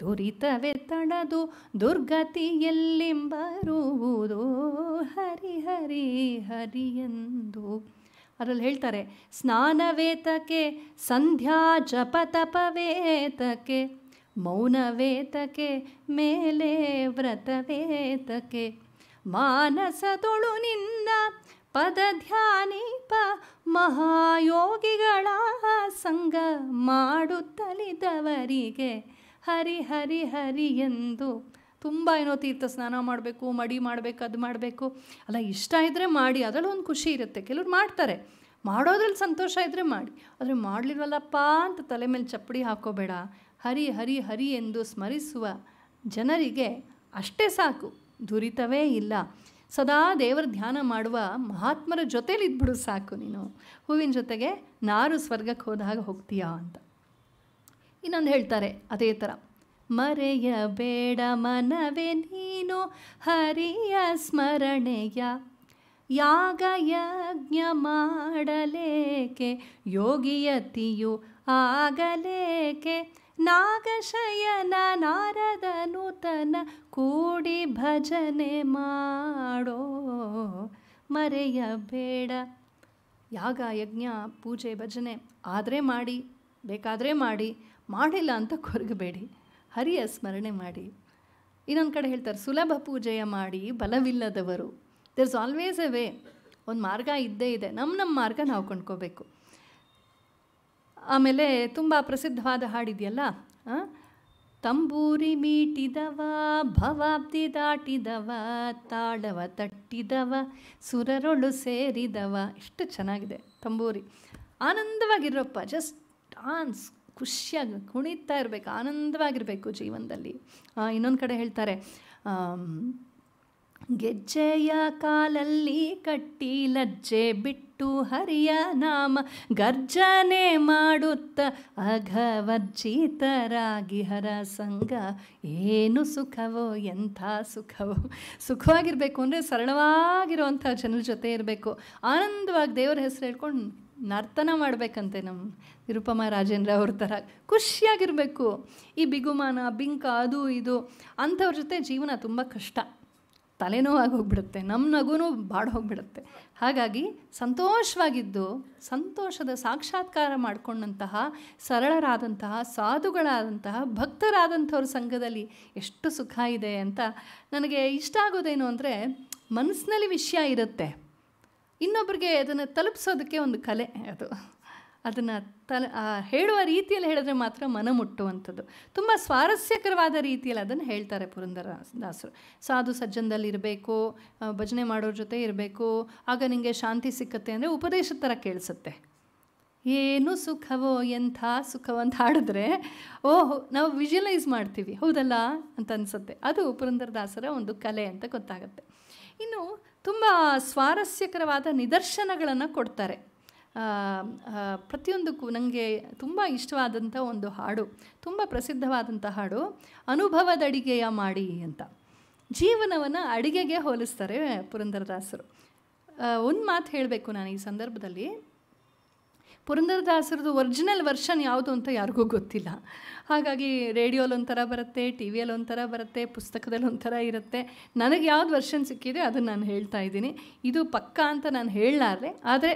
ದುರಿತವೇ ತಡದು ದುರ್ಗತಿಯಲ್ಲಿಂಬರುವುದು ಹರಿ ಹರಿ ಹರಿ ಎಂದು ಅದರಲ್ಲಿ ಹೇಳ್ತಾರೆ ಸ್ನಾನವೇತಕ್ಕೆ ಸಂಧ್ಯಾ ಜಪತಪವೇತಕ್ಕೆ ಮೌನವೇತಕೆ ಮೇಲೆ ವ್ರತವೇತಕೆ ತೊಳು ನಿನ್ನ ಪದ ಧ್ಯಾನೀಪ ಮಹಾಯೋಗಿಗಳ ಸಂಗ ಮಾಡುತ್ತಲಿದವರಿಗೆ ಹರಿ ಹರಿ ಹರಿ ಎಂದು ತುಂಬ ಏನೋ ತೀರ್ಥ ಸ್ನಾನ ಮಾಡಬೇಕು ಮಡಿ ಮಾಡಬೇಕು ಅದು ಮಾಡಬೇಕು ಅಲ್ಲ ಇಷ್ಟ ಇದ್ದರೆ ಮಾಡಿ ಅದರಲ್ಲೂ ಒಂದು ಖುಷಿ ಇರುತ್ತೆ ಕೆಲವ್ರು ಮಾಡ್ತಾರೆ ಮಾಡೋದ್ರಲ್ಲಿ ಸಂತೋಷ ಇದ್ದರೆ ಮಾಡಿ ಆದರೆ ಮಾಡಲಿಲ್ವಲ್ಲಪ್ಪ ಅಂತ ತಲೆ ಮೇಲೆ ಚಪ್ಪಡಿ ಹಾಕೋಬೇಡ ಹರಿ ಹರಿ ಹರಿ ಎಂದು ಸ್ಮರಿಸುವ ಜನರಿಗೆ ಅಷ್ಟೇ ಸಾಕು ದುರಿತವೇ ಇಲ್ಲ ಸದಾ ದೇವರ ಧ್ಯಾನ ಮಾಡುವ ಮಹಾತ್ಮರ ಜೊತೇಲಿದ್ಬಿಡು ಸಾಕು ನೀನು ಹೂವಿನ ಜೊತೆಗೆ ನಾರು ಸ್ವರ್ಗಕ್ಕೆ ಹೋದಾಗ ಹೋಗ್ತೀಯಾ ಅಂತ ಇನ್ನೊಂದು ಹೇಳ್ತಾರೆ ಅದೇ ಥರ ಮರೆಯಬೇಡ ಮನವೇ ನೀನು ಹರಿಯ ಸ್ಮರಣೆಯ ಯಾಗ ಯಜ್ಞ ಮಾಡಲೇಕೆ ಯೋಗಿಯತಿಯು ಆಗಲೇಕೆ ನಾಗಶಯನ ನಾರದ ನೂತನ ಕೂಡಿ ಭಜನೆ ಮಾಡೋ ಮರೆಯಬೇಡ ಯಾಗ ಯಜ್ಞ ಪೂಜೆ ಭಜನೆ ಆದರೆ ಮಾಡಿ ಬೇಕಾದರೆ ಮಾಡಿ ಮಾಡಿಲ್ಲ ಅಂತ ಕೊರಗಬೇಡಿ ಹರಿಯ ಸ್ಮರಣೆ ಮಾಡಿ ಇನ್ನೊಂದು ಕಡೆ ಹೇಳ್ತಾರೆ ಸುಲಭ ಪೂಜೆಯ ಮಾಡಿ ಬಲವಿಲ್ಲದವರು ದೇರ್ಸ್ ಆಲ್ವೇಸ್ ಎ ವೇ ಒಂದು ಮಾರ್ಗ ಇದ್ದೇ ಇದೆ ನಮ್ಮ ನಮ್ಮ ಮಾರ್ಗ ನಾವು ಕೊಂಡ್ಕೋಬೇಕು ಆಮೇಲೆ ತುಂಬ ಪ್ರಸಿದ್ಧವಾದ ಹಾಡಿದೆಯಲ್ಲ ತಂಬೂರಿ ಮೀಟಿದವ ಭವಾಬ್ದಿ ದಾಟಿದವ ತಾಡವ ತಟ್ಟಿದವ ಸುರರೊಳು ಸೇರಿದವ ಎಷ್ಟು ಚೆನ್ನಾಗಿದೆ ತಂಬೂರಿ ಆನಂದವಾಗಿರೋಪ್ಪ ಜಸ್ಟ್ ಡಾನ್ಸ್ ಖುಷಿಯಾಗಿ ಕುಣಿತಾ ಇರಬೇಕು ಆನಂದವಾಗಿರಬೇಕು ಜೀವನದಲ್ಲಿ ಇನ್ನೊಂದು ಕಡೆ ಹೇಳ್ತಾರೆ ಗೆಜ್ಜೆಯ ಕಾಲಲ್ಲಿ ಕಟ್ಟಿ ಲಜ್ಜೆ ಬಿಟ್ಟು ಹರಿಯ ನಾಮ ಗರ್ಜನೆ ಮಾಡುತ್ತ ಅಘವಜ್ಜಿತರಾಗಿ ಹರ ಸಂಘ ಏನು ಸುಖವೋ ಎಂಥ ಸುಖವೋ ಸುಖವಾಗಿರಬೇಕು ಅಂದರೆ ಸರಳವಾಗಿರುವಂಥ ಜನರ ಜೊತೆ ಇರಬೇಕು ಆನಂದವಾಗಿ ದೇವರ ಹೆಸರು ಹೇಳ್ಕೊಂಡು ನರ್ತನ ಮಾಡಬೇಕಂತೆ ನಮ್ಮ ನಿರುಪಮ ರಾಜೇಂದ್ರ ಅವ್ರ ಥರ ಖುಷಿಯಾಗಿರಬೇಕು ಈ ಬಿಗುಮಾನ ಬಿಂಕ ಅದು ಇದು ಅಂಥವ್ರ ಜೊತೆ ಜೀವನ ತುಂಬ ಕಷ್ಟ ತಲೆನೋವಾಗಿ ಹೋಗ್ಬಿಡುತ್ತೆ ನಮ್ಮ ನಗುನೂ ಬಾಡ್ ಹೋಗ್ಬಿಡುತ್ತೆ ಹಾಗಾಗಿ ಸಂತೋಷವಾಗಿದ್ದು ಸಂತೋಷದ ಸಾಕ್ಷಾತ್ಕಾರ ಮಾಡಿಕೊಂಡಂತಹ ಸರಳರಾದಂತಹ ಸಾಧುಗಳಾದಂತಹ ಭಕ್ತರಾದಂಥವ್ರ ಸಂಘದಲ್ಲಿ ಎಷ್ಟು ಸುಖ ಇದೆ ಅಂತ ನನಗೆ ಇಷ್ಟ ಆಗೋದೇನು ಅಂದರೆ ಮನಸ್ಸಿನಲ್ಲಿ ವಿಷಯ ಇರುತ್ತೆ ಇನ್ನೊಬ್ಬರಿಗೆ ಅದನ್ನು ತಲುಪಿಸೋದಕ್ಕೆ ಒಂದು ಕಲೆ ಅದು ಅದನ್ನು ತನ್ನ ಹೇಳುವ ರೀತಿಯಲ್ಲಿ ಹೇಳಿದ್ರೆ ಮಾತ್ರ ಮನ ಮುಟ್ಟುವಂಥದ್ದು ತುಂಬ ಸ್ವಾರಸ್ಯಕರವಾದ ರೀತಿಯಲ್ಲಿ ಅದನ್ನು ಹೇಳ್ತಾರೆ ಪುರಂದರ ದಾಸರು ಸಾಧು ಸಜ್ಜನದಲ್ಲಿ ಇರಬೇಕು ಭಜನೆ ಮಾಡೋರ ಜೊತೆ ಇರಬೇಕು ಆಗ ನಿಮಗೆ ಶಾಂತಿ ಸಿಕ್ಕತ್ತೆ ಅಂದರೆ ಉಪದೇಶ ಥರ ಕೇಳಿಸುತ್ತೆ ಏನು ಸುಖವೋ ಎಂಥ ಸುಖವೋ ಅಂತ ಹಾಡಿದ್ರೆ ಓಹ್ ನಾವು ವಿಜುವಲೈಸ್ ಮಾಡ್ತೀವಿ ಹೌದಲ್ಲ ಅಂತ ಅನಿಸುತ್ತೆ ಅದು ಪುರಂದರದಾಸರ ಒಂದು ಕಲೆ ಅಂತ ಗೊತ್ತಾಗುತ್ತೆ ಇನ್ನು ತುಂಬ ಸ್ವಾರಸ್ಯಕರವಾದ ನಿದರ್ಶನಗಳನ್ನು ಕೊಡ್ತಾರೆ ಪ್ರತಿಯೊಂದಕ್ಕೂ ನನಗೆ ತುಂಬ ಇಷ್ಟವಾದಂಥ ಒಂದು ಹಾಡು ತುಂಬ ಪ್ರಸಿದ್ಧವಾದಂಥ ಹಾಡು ಅನುಭವದ ಅಡಿಗೆಯ ಮಾಡಿ ಅಂತ ಜೀವನವನ್ನು ಅಡಿಗೆಗೆ ಹೋಲಿಸ್ತಾರೆ ಪುರಂದರದಾಸರು ಒಂದು ಮಾತು ಹೇಳಬೇಕು ನಾನು ಈ ಸಂದರ್ಭದಲ್ಲಿ ಪುರಂದರದಾಸರದು ಒರಿಜಿನಲ್ ವರ್ಷನ್ ಯಾವುದು ಅಂತ ಯಾರಿಗೂ ಗೊತ್ತಿಲ್ಲ ಹಾಗಾಗಿ ರೇಡಿಯೋಲಿ ಒಂಥರ ಬರುತ್ತೆ ಟಿ ವಿಯಲ್ಲಿ ಒಂಥರ ಬರುತ್ತೆ ಪುಸ್ತಕದಲ್ಲಿ ಒಂಥರ ಇರುತ್ತೆ ನನಗೆ ಯಾವ್ದು ವರ್ಷನ್ ಸಿಕ್ಕಿದೆ ಅದನ್ನು ನಾನು ಹೇಳ್ತಾ ಇದ್ದೀನಿ ಇದು ಪಕ್ಕಾ ಅಂತ ನಾನು ಹೇಳಲಾರೆ ಆದರೆ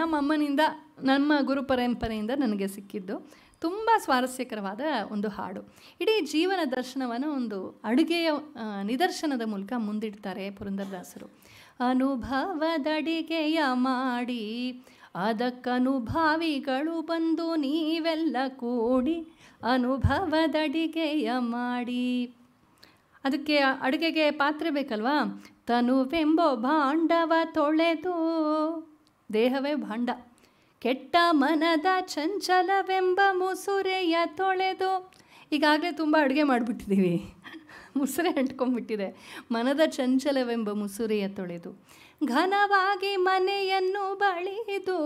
ನಮ್ಮ ಅಮ್ಮನಿಂದ ನಮ್ಮ ಗುರು ಪರಂಪರೆಯಿಂದ ನನಗೆ ಸಿಕ್ಕಿದ್ದು ತುಂಬ ಸ್ವಾರಸ್ಯಕರವಾದ ಒಂದು ಹಾಡು ಇಡೀ ಜೀವನ ದರ್ಶನವನ್ನು ಒಂದು ಅಡುಗೆಯ ನಿದರ್ಶನದ ಮೂಲಕ ಮುಂದಿಡ್ತಾರೆ ಪುರಂದರದಾಸರು ಅನುಭವದಡಿಗೆಯ ಮಾಡಿ ಅದಕ್ಕನುಭಾವಿಗಳು ಬಂದು ನೀವೆಲ್ಲ ಕೂಡಿ ಅನುಭವದಡಿಗೆಯ ಮಾಡಿ ಅದಕ್ಕೆ ಅಡುಗೆಗೆ ಪಾತ್ರೆ ಬೇಕಲ್ವಾ ತನುವೆಂಬೋ ಭಾಂಡವ ತೊಳೆದು ದೇಹವೇ ಭಾಂಡ ಕೆಟ್ಟ ಮನದ ಚಂಚಲವೆಂಬ ಮುಸುರೆಯ ತೊಳೆದು ಈಗಾಗಲೇ ತುಂಬ ಅಡುಗೆ ಮಾಡಿಬಿಟ್ಟಿದ್ದೀವಿ ಮುಸುರೆ ಅಂಟ್ಕೊಂಡ್ಬಿಟ್ಟಿದೆ ಮನದ ಚಂಚಲವೆಂಬ ಮುಸುರೆಯ ತೊಳೆದು ಘನವಾಗಿ ಮನೆಯನ್ನು ಬಳಿದು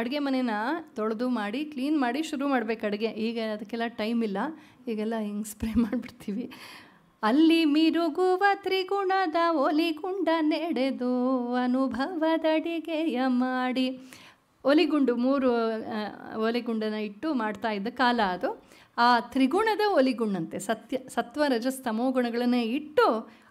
ಅಡುಗೆ ಮನೆನ ತೊಳೆದು ಮಾಡಿ ಕ್ಲೀನ್ ಮಾಡಿ ಶುರು ಮಾಡಬೇಕು ಅಡುಗೆ ಈಗ ಅದಕ್ಕೆಲ್ಲ ಟೈಮ್ ಇಲ್ಲ ಈಗೆಲ್ಲ ಹಿಂಗೆ ಸ್ಪ್ರೇ ಮಾಡಿಬಿಡ್ತೀವಿ ಅಲ್ಲಿ ಮಿರುಗುವ ತ್ರಿಗುಣದ ಒಲಿಗುಂಡ ನೆಡೆದು ಅನುಭವದಡಿಗೆಯ ಮಾಡಿ ಒಲಿಗುಂಡು ಮೂರು ಒಲಿಗುಂಡನ ಇಟ್ಟು ಮಾಡ್ತಾ ಇದ್ದ ಕಾಲ ಅದು ಆ ತ್ರಿಗುಣದ ಒಲಿಗುಂಡಂತೆ ಸತ್ಯ ಸತ್ವ ರಜಸ್ ಗುಣಗಳನ್ನೇ ಇಟ್ಟು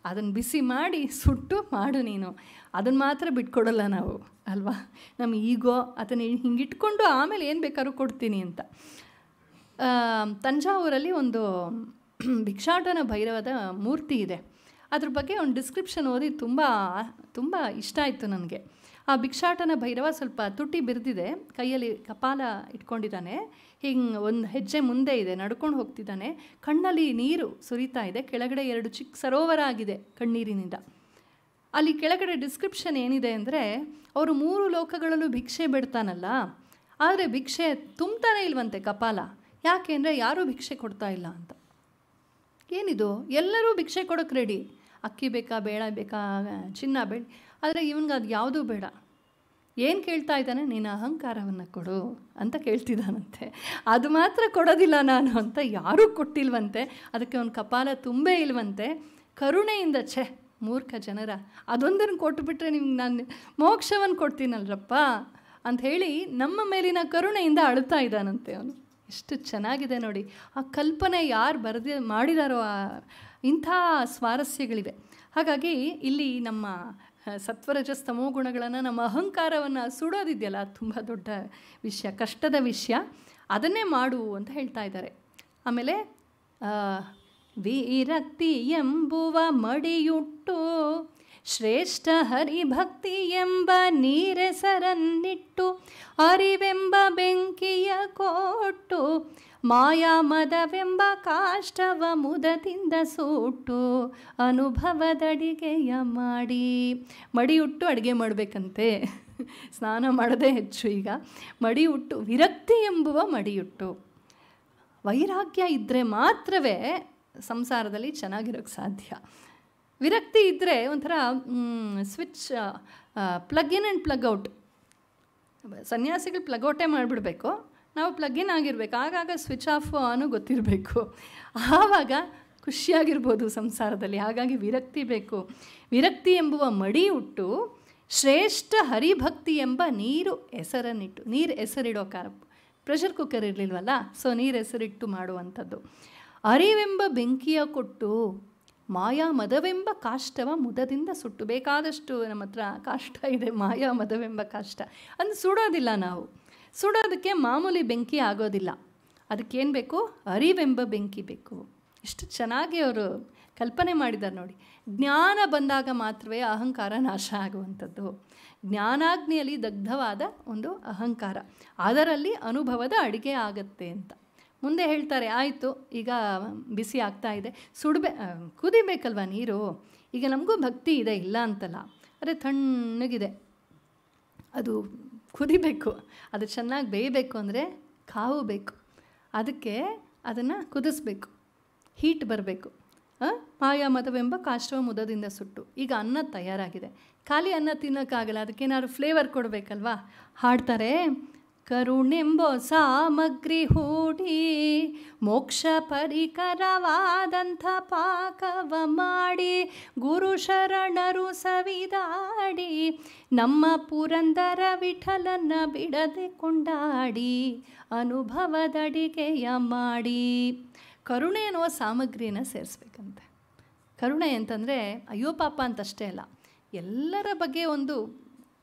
ಅದನ್ನು ಬಿಸಿ ಮಾಡಿ ಸುಟ್ಟು ಮಾಡು ನೀನು ಅದನ್ನು ಮಾತ್ರ ಬಿಟ್ಕೊಡಲ್ಲ ನಾವು ಅಲ್ವಾ ನಮ್ಮ ಈಗೋ ಅದನ್ನು ಇಟ್ಕೊಂಡು ಆಮೇಲೆ ಏನು ಬೇಕಾದ್ರೂ ಕೊಡ್ತೀನಿ ಅಂತ ತಂಜಾವೂರಲ್ಲಿ ಒಂದು ಭಿಕ್ಷಾಟನ ಭೈರವದ ಮೂರ್ತಿ ಇದೆ ಅದ್ರ ಬಗ್ಗೆ ಒಂದು ಡಿಸ್ಕ್ರಿಪ್ಷನ್ ಓದಿ ತುಂಬ ತುಂಬ ಇಷ್ಟ ಆಯಿತು ನನಗೆ ಆ ಭಿಕ್ಷಾಟನ ಭೈರವ ಸ್ವಲ್ಪ ತುಟ್ಟಿ ಬಿರಿದಿದೆ ಕೈಯಲ್ಲಿ ಕಪಾಲ ಇಟ್ಕೊಂಡಿದ್ದಾನೆ ಹಿಂಗೆ ಒಂದು ಹೆಜ್ಜೆ ಮುಂದೆ ಇದೆ ನಡ್ಕೊಂಡು ಹೋಗ್ತಿದ್ದಾನೆ ಕಣ್ಣಲ್ಲಿ ನೀರು ಸುರಿತಾ ಇದೆ ಕೆಳಗಡೆ ಎರಡು ಚಿಕ್ಕ ಸರೋವರ ಆಗಿದೆ ಕಣ್ಣೀರಿನಿಂದ ಅಲ್ಲಿ ಕೆಳಗಡೆ ಡಿಸ್ಕ್ರಿಪ್ಷನ್ ಏನಿದೆ ಅಂದರೆ ಅವರು ಮೂರು ಲೋಕಗಳಲ್ಲೂ ಭಿಕ್ಷೆ ಬಿಡ್ತಾನಲ್ಲ ಆದರೆ ಭಿಕ್ಷೆ ತುಂಬ್ತಾನೆ ಇಲ್ವಂತೆ ಕಪಾಲ ಯಾಕೆ ಅಂದರೆ ಯಾರೂ ಭಿಕ್ಷೆ ಕೊಡ್ತಾ ಇಲ್ಲ ಅಂತ ಏನಿದು ಎಲ್ಲರೂ ಭಿಕ್ಷೆ ಕೊಡೋಕೆ ರೆಡಿ ಅಕ್ಕಿ ಬೇಕಾ ಬೇಡ ಬೇಕಾ ಚಿನ್ನ ಬೇಡ ಆದರೆ ಇವನಿಗೆ ಅದು ಯಾವುದೂ ಬೇಡ ಏನು ಕೇಳ್ತಾ ಇದ್ದಾನೆ ನೀನು ಅಹಂಕಾರವನ್ನು ಕೊಡು ಅಂತ ಕೇಳ್ತಿದ್ದಾನಂತೆ ಅದು ಮಾತ್ರ ಕೊಡೋದಿಲ್ಲ ನಾನು ಅಂತ ಯಾರೂ ಕೊಟ್ಟಿಲ್ವಂತೆ ಅದಕ್ಕೆ ಅವನ ಕಪಾಲ ತುಂಬೇ ಇಲ್ವಂತೆ ಕರುಣೆಯಿಂದ ಛೆ ಮೂರ್ಖ ಜನರ ಅದೊಂದನ್ನು ಕೊಟ್ಟುಬಿಟ್ರೆ ನಿಮ್ಗೆ ನಾನು ಮೋಕ್ಷವನ್ನು ಕೊಡ್ತೀನಲ್ರಪ್ಪ ಅಂತ ಹೇಳಿ ನಮ್ಮ ಮೇಲಿನ ಕರುಣೆಯಿಂದ ಅಳುತ್ತಾ ಇದ್ದಾನಂತೆ ಅವನು ಎಷ್ಟು ಚೆನ್ನಾಗಿದೆ ನೋಡಿ ಆ ಕಲ್ಪನೆ ಯಾರು ಬರೆದಿ ಮಾಡಿದಾರೋ ಆ ಇಂಥ ಸ್ವಾರಸ್ಯಗಳಿವೆ ಹಾಗಾಗಿ ಇಲ್ಲಿ ನಮ್ಮ ಸತ್ವರಜ ಸ್ತಮೋ ಗುಣಗಳನ್ನು ನಮ್ಮ ಅಹಂಕಾರವನ್ನು ಸುಡೋದಿದೆಯಲ್ಲ ತುಂಬ ದೊಡ್ಡ ವಿಷಯ ಕಷ್ಟದ ವಿಷಯ ಅದನ್ನೇ ಮಾಡು ಅಂತ ಹೇಳ್ತಾ ಇದ್ದಾರೆ ಆಮೇಲೆ ವಿರಕ್ತಿ ಎಂಬುವ ಮಡಿಯುಟ್ಟು ಶ್ರೇಷ್ಠ ಹರಿಭಕ್ತಿ ಎಂಬ ನೀರೆಸರನ್ನಿಟ್ಟು ಅರಿವೆಂಬ ಬೆಂಕಿಯ ಕೊಟ್ಟು ಮದವೆಂಬ ಕಾಷ್ಟವ ಮುದದಿಂದ ಸೂಟು ಅನುಭವದಡಿಗೆಯ ಮಾಡಿ ಮಡಿಯುಟ್ಟು ಅಡುಗೆ ಮಾಡಬೇಕಂತೆ ಸ್ನಾನ ಮಾಡದೇ ಹೆಚ್ಚು ಈಗ ಮಡಿಯುಟ್ಟು ವಿರಕ್ತಿ ಎಂಬುವ ಮಡಿಯುಟ್ಟು ವೈರಾಗ್ಯ ಇದ್ದರೆ ಮಾತ್ರವೇ ಸಂಸಾರದಲ್ಲಿ ಚೆನ್ನಾಗಿರೋಕ್ಕೆ ಸಾಧ್ಯ ವಿರಕ್ತಿ ಇದ್ದರೆ ಒಂಥರ switch plug in and plug out ಸನ್ಯಾಸಿಗಳು ಪ್ಲಗ್ ಮಾಡಿಬಿಡಬೇಕು ನಾವು ಪ್ಲಗ್ ಇನ್ ಆಗಿರಬೇಕು ಆಗಾಗ ಸ್ವಿಚ್ ಆಫ್ ಆನು ಗೊತ್ತಿರಬೇಕು ಆವಾಗ ಖುಷಿಯಾಗಿರ್ಬೋದು ಸಂಸಾರದಲ್ಲಿ ಹಾಗಾಗಿ ವಿರಕ್ತಿ ಬೇಕು ವಿರಕ್ತಿ ಎಂಬುವ ಮಡಿ ಉಟ್ಟು ಶ್ರೇಷ್ಠ ಹರಿಭಕ್ತಿ ಎಂಬ ನೀರು ಹೆಸರನ್ನಿಟ್ಟು ನೀರು ಹೆಸರಿಡೋ ಕಾರ ಪ್ರೆಷರ್ ಕುಕ್ಕರ್ ಇರಲಿಲ್ವಲ್ಲ ಸೊ ನೀರು ಹೆಸರಿಟ್ಟು ಮಾಡುವಂಥದ್ದು ಅರಿವೆಂಬ ಬೆಂಕಿಯ ಕೊಟ್ಟು ಮಾಯಾ ಮದವೆಂಬ ಕಾಷ್ಟವ ಮುದದಿಂದ ಸುಟ್ಟು ಬೇಕಾದಷ್ಟು ನಮ್ಮ ಹತ್ರ ಕಾಷ್ಟ ಇದೆ ಮಾಯಾ ಮದವೆಂಬ ಕಾಷ್ಟ ಅಂದರೆ ಸುಡೋದಿಲ್ಲ ನಾವು ಸುಡೋದಕ್ಕೆ ಮಾಮೂಲಿ ಬೆಂಕಿ ಆಗೋದಿಲ್ಲ ಅದಕ್ಕೇನು ಬೇಕು ಅರಿವೆಂಬ ಬೆಂಕಿ ಬೇಕು ಎಷ್ಟು ಚೆನ್ನಾಗಿ ಅವರು ಕಲ್ಪನೆ ಮಾಡಿದ್ದಾರೆ ನೋಡಿ ಜ್ಞಾನ ಬಂದಾಗ ಮಾತ್ರವೇ ಅಹಂಕಾರ ನಾಶ ಆಗುವಂಥದ್ದು ಜ್ಞಾನಾಗ್ನಿಯಲ್ಲಿ ದಗ್ಧವಾದ ಒಂದು ಅಹಂಕಾರ ಅದರಲ್ಲಿ ಅನುಭವದ ಅಡುಗೆ ಆಗತ್ತೆ ಅಂತ ಮುಂದೆ ಹೇಳ್ತಾರೆ ಆಯಿತು ಈಗ ಬಿಸಿ ಆಗ್ತಾ ಇದೆ ಸುಡಬೇ ಕುದಿಬೇಕಲ್ವ ನೀರು ಈಗ ನಮಗೂ ಭಕ್ತಿ ಇದೆ ಇಲ್ಲ ಅಂತಲ್ಲ ಅರೆ ತಣ್ಣಗಿದೆ ಅದು ಕುದಿಬೇಕು ಅದು ಚೆನ್ನಾಗಿ ಬೇಯಬೇಕು ಅಂದರೆ ಕಾವು ಬೇಕು ಅದಕ್ಕೆ ಅದನ್ನು ಕುದಿಸ್ಬೇಕು ಹೀಟ್ ಬರಬೇಕು ಮದವೆಂಬ ಕಾಷ್ಟವ ಮುದದಿಂದ ಸುಟ್ಟು ಈಗ ಅನ್ನ ತಯಾರಾಗಿದೆ ಖಾಲಿ ಅನ್ನ ತಿನ್ನೋಕ್ಕಾಗಲ್ಲ ಅದಕ್ಕೇನಾದ್ರು ಫ್ಲೇವರ್ ಕೊಡಬೇಕಲ್ವಾ ಹಾಡ್ತಾರೆ ಕರುಣೆಂಬ ಸಾಮಗ್ರಿ ಹೂಡಿ ಮೋಕ್ಷ ಪರಿಕರವಾದಂಥ ಪಾಕವ ಮಾಡಿ ಗುರು ಶರಣರು ಸವಿದಾಡಿ ನಮ್ಮ ಪುರಂದರ ವಿಠಲನ ಬಿಡದೆ ಕೊಂಡಾಡಿ ಅನುಭವದಡಿಗೆಯ ಮಾಡಿ ಕರುಣೆ ಅನ್ನುವ ಸಾಮಗ್ರಿನ ಸೇರಿಸ್ಬೇಕಂತೆ ಕರುಣೆ ಅಂತಂದರೆ ಅಯ್ಯೋ ಪಾಪ ಅಂತಷ್ಟೇ ಅಲ್ಲ ಎಲ್ಲರ ಬಗ್ಗೆ ಒಂದು